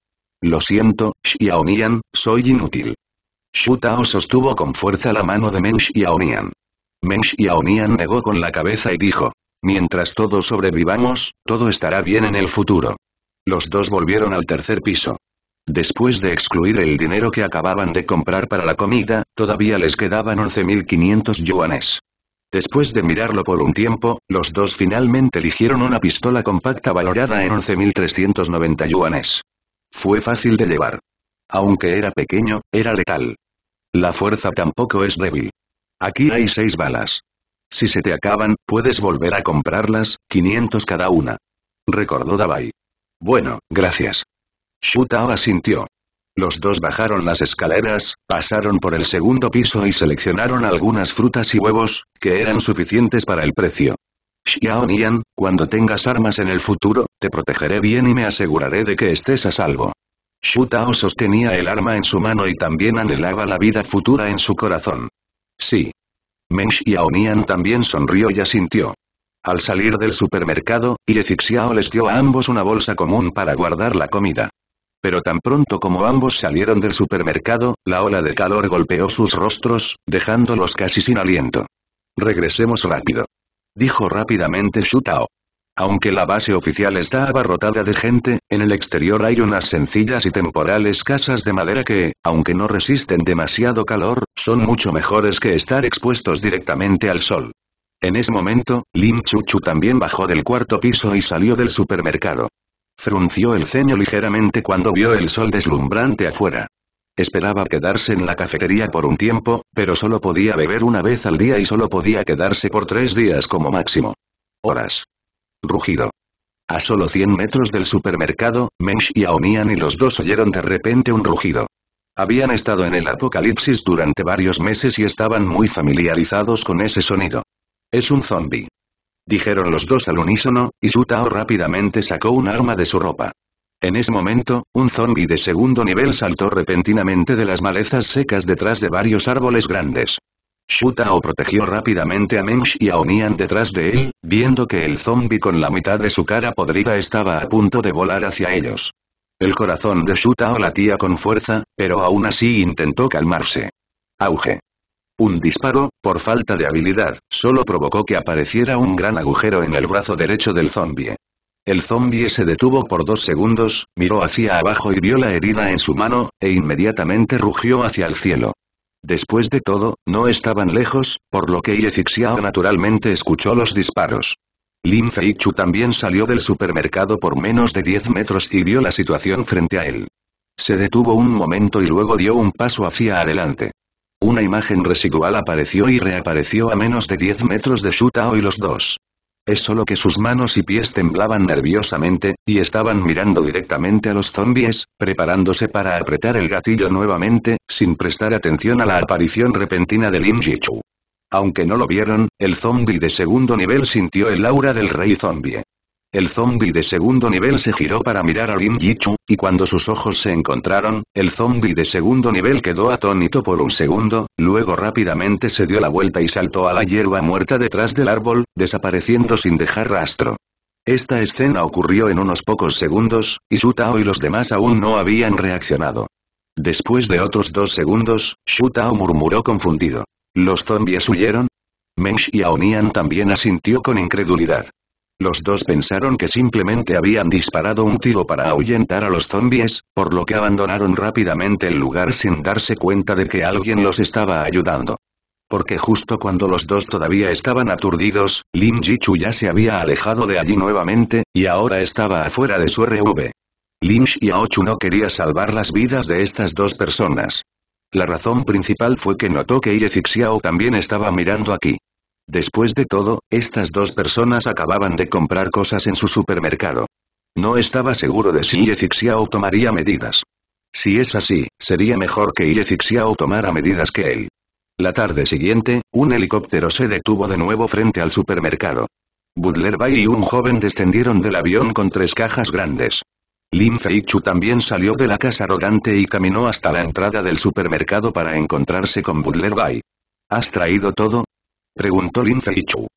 Speaker 1: Lo siento, Xiaonian, soy inútil. Shu Tao sostuvo con fuerza la mano de Meng y Meng Aonian negó con la cabeza y dijo. Mientras todos sobrevivamos, todo estará bien en el futuro. Los dos volvieron al tercer piso. Después de excluir el dinero que acababan de comprar para la comida, todavía les quedaban 11.500 yuanes. Después de mirarlo por un tiempo, los dos finalmente eligieron una pistola compacta valorada en 11.390 yuanes. Fue fácil de llevar. Aunque era pequeño, era letal. La fuerza tampoco es débil. Aquí hay seis balas. Si se te acaban, puedes volver a comprarlas, 500 cada una. Recordó Dabai. Bueno, gracias. Tao asintió. Los dos bajaron las escaleras, pasaron por el segundo piso y seleccionaron algunas frutas y huevos, que eran suficientes para el precio. Xiao Nian, cuando tengas armas en el futuro, te protegeré bien y me aseguraré de que estés a salvo. Shu Tao sostenía el arma en su mano y también anhelaba la vida futura en su corazón. Sí. y Aonian también sonrió y asintió. Al salir del supermercado, Yefixiao les dio a ambos una bolsa común para guardar la comida. Pero tan pronto como ambos salieron del supermercado, la ola de calor golpeó sus rostros, dejándolos casi sin aliento. Regresemos rápido. Dijo rápidamente Shu Tao. Aunque la base oficial está abarrotada de gente, en el exterior hay unas sencillas y temporales casas de madera que, aunque no resisten demasiado calor, son mucho mejores que estar expuestos directamente al sol. En ese momento, Lim Chuchu también bajó del cuarto piso y salió del supermercado. Frunció el ceño ligeramente cuando vio el sol deslumbrante afuera. Esperaba quedarse en la cafetería por un tiempo, pero solo podía beber una vez al día y solo podía quedarse por tres días como máximo. Horas rugido. A solo 100 metros del supermercado, Mensch y Aonian y los dos oyeron de repente un rugido. Habían estado en el apocalipsis durante varios meses y estaban muy familiarizados con ese sonido. Es un zombie. Dijeron los dos al unísono, y Tao rápidamente sacó un arma de su ropa. En ese momento, un zombie de segundo nivel saltó repentinamente de las malezas secas detrás de varios árboles grandes. Shu protegió rápidamente a y a Onian detrás de él, viendo que el zombi con la mitad de su cara podrida estaba a punto de volar hacia ellos. El corazón de Shu latía con fuerza, pero aún así intentó calmarse. Auge. Un disparo, por falta de habilidad, solo provocó que apareciera un gran agujero en el brazo derecho del zombie. El zombie se detuvo por dos segundos, miró hacia abajo y vio la herida en su mano, e inmediatamente rugió hacia el cielo. Después de todo, no estaban lejos, por lo que Ye naturalmente escuchó los disparos. Lin Feichu también salió del supermercado por menos de 10 metros y vio la situación frente a él. Se detuvo un momento y luego dio un paso hacia adelante. Una imagen residual apareció y reapareció a menos de 10 metros de Tao y los dos. Es solo que sus manos y pies temblaban nerviosamente, y estaban mirando directamente a los zombies, preparándose para apretar el gatillo nuevamente, sin prestar atención a la aparición repentina de Lin Jichu. Aunque no lo vieron, el zombie de segundo nivel sintió el aura del rey zombie. El zombi de segundo nivel se giró para mirar a Lin Yichu, y cuando sus ojos se encontraron, el zombi de segundo nivel quedó atónito por un segundo, luego rápidamente se dio la vuelta y saltó a la hierba muerta detrás del árbol, desapareciendo sin dejar rastro. Esta escena ocurrió en unos pocos segundos, y Shu Tao y los demás aún no habían reaccionado. Después de otros dos segundos, Shu Tao murmuró confundido. ¿Los zombies huyeron? Meng Aonian también asintió con incredulidad. Los dos pensaron que simplemente habían disparado un tiro para ahuyentar a los zombies, por lo que abandonaron rápidamente el lugar sin darse cuenta de que alguien los estaba ayudando. Porque justo cuando los dos todavía estaban aturdidos, Lin Jichu ya se había alejado de allí nuevamente, y ahora estaba afuera de su RV. Lim Xiaochu no quería salvar las vidas de estas dos personas. La razón principal fue que notó que Ye Xiao también estaba mirando aquí. Después de todo, estas dos personas acababan de comprar cosas en su supermercado. No estaba seguro de si Yezixiao tomaría medidas. Si es así, sería mejor que Yezixiao tomara medidas que él. La tarde siguiente, un helicóptero se detuvo de nuevo frente al supermercado. Butler Bay y un joven descendieron del avión con tres cajas grandes. Lin Feichu también salió de la casa arrogante y caminó hasta la entrada del supermercado para encontrarse con Butler Bay. ¿Has traído todo? Preguntó Lin Feichu.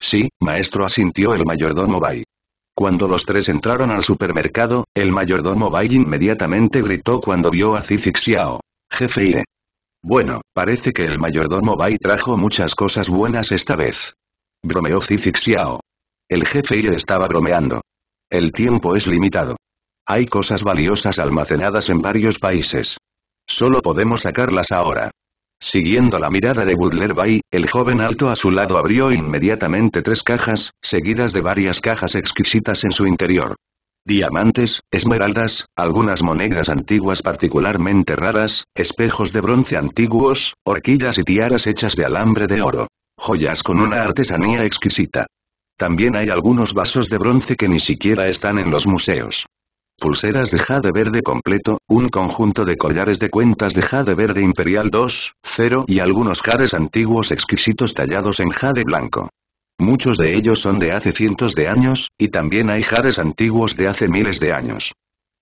Speaker 1: Sí, maestro asintió el mayordomo Bai. Cuando los tres entraron al supermercado, el mayordomo Bai inmediatamente gritó cuando vio a Zizik Xiao. Jefe Ie. Bueno, parece que el mayordomo Bai trajo muchas cosas buenas esta vez. Bromeó Zizik El jefe Ie estaba bromeando. El tiempo es limitado. Hay cosas valiosas almacenadas en varios países. Solo podemos sacarlas ahora. Siguiendo la mirada de Butler Bay, el joven alto a su lado abrió inmediatamente tres cajas, seguidas de varias cajas exquisitas en su interior. Diamantes, esmeraldas, algunas monedas antiguas particularmente raras, espejos de bronce antiguos, horquillas y tiaras hechas de alambre de oro. Joyas con una artesanía exquisita. También hay algunos vasos de bronce que ni siquiera están en los museos pulseras de jade verde completo, un conjunto de collares de cuentas de jade verde imperial 2, 0 y algunos jares antiguos exquisitos tallados en jade blanco. Muchos de ellos son de hace cientos de años, y también hay jares antiguos de hace miles de años.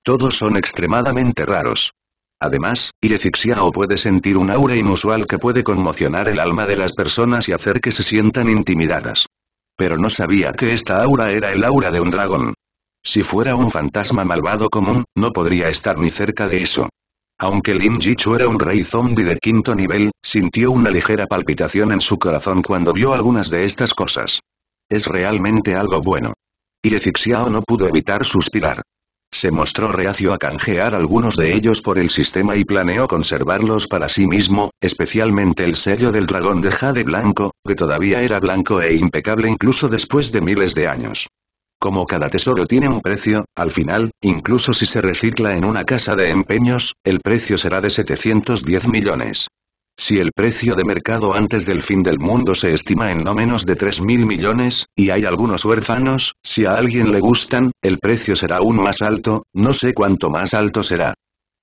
Speaker 1: Todos son extremadamente raros. Además, Irefixiao puede sentir un aura inusual que puede conmocionar el alma de las personas y hacer que se sientan intimidadas. Pero no sabía que esta aura era el aura de un dragón. Si fuera un fantasma malvado común, no podría estar ni cerca de eso. Aunque Lin Jichu era un rey zombie de quinto nivel, sintió una ligera palpitación en su corazón cuando vio algunas de estas cosas. Es realmente algo bueno. Y Xiao no pudo evitar suspirar. Se mostró reacio a canjear algunos de ellos por el sistema y planeó conservarlos para sí mismo, especialmente el sello del dragón de jade blanco, que todavía era blanco e impecable incluso después de miles de años. Como cada tesoro tiene un precio, al final, incluso si se recicla en una casa de empeños, el precio será de 710 millones. Si el precio de mercado antes del fin del mundo se estima en no menos de 3.000 millones, y hay algunos huérfanos, si a alguien le gustan, el precio será aún más alto, no sé cuánto más alto será.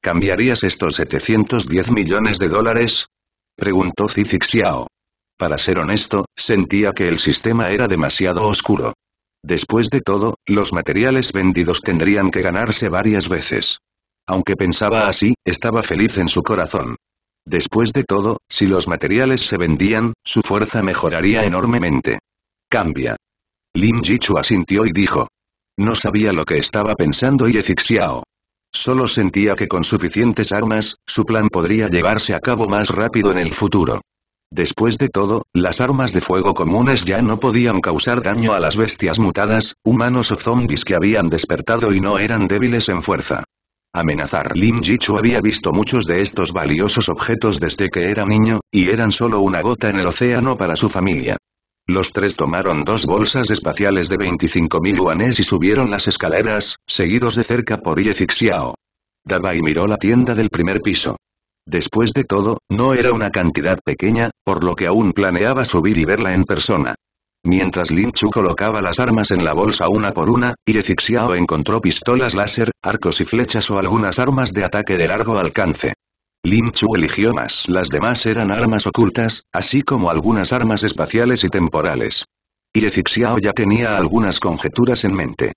Speaker 1: ¿Cambiarías estos 710 millones de dólares? Preguntó Xiao. Para ser honesto, sentía que el sistema era demasiado oscuro. Después de todo, los materiales vendidos tendrían que ganarse varias veces. Aunque pensaba así, estaba feliz en su corazón. Después de todo, si los materiales se vendían, su fuerza mejoraría enormemente. Cambia. Lim Jichu asintió y dijo. No sabía lo que estaba pensando y Xiao. Solo sentía que con suficientes armas, su plan podría llevarse a cabo más rápido en el futuro. Después de todo, las armas de fuego comunes ya no podían causar daño a las bestias mutadas, humanos o zombies que habían despertado y no eran débiles en fuerza. Amenazar Lim Jichu había visto muchos de estos valiosos objetos desde que era niño, y eran solo una gota en el océano para su familia. Los tres tomaron dos bolsas espaciales de 25.000 yuanes y subieron las escaleras, seguidos de cerca por Ye Fixiao. Dabai miró la tienda del primer piso. Después de todo, no era una cantidad pequeña, por lo que aún planeaba subir y verla en persona. Mientras Lin Chu colocaba las armas en la bolsa una por una, Irefixiao encontró pistolas láser, arcos y flechas o algunas armas de ataque de largo alcance. Lin Chu eligió más. Las demás eran armas ocultas, así como algunas armas espaciales y temporales. Irefixiao ya tenía algunas conjeturas en mente.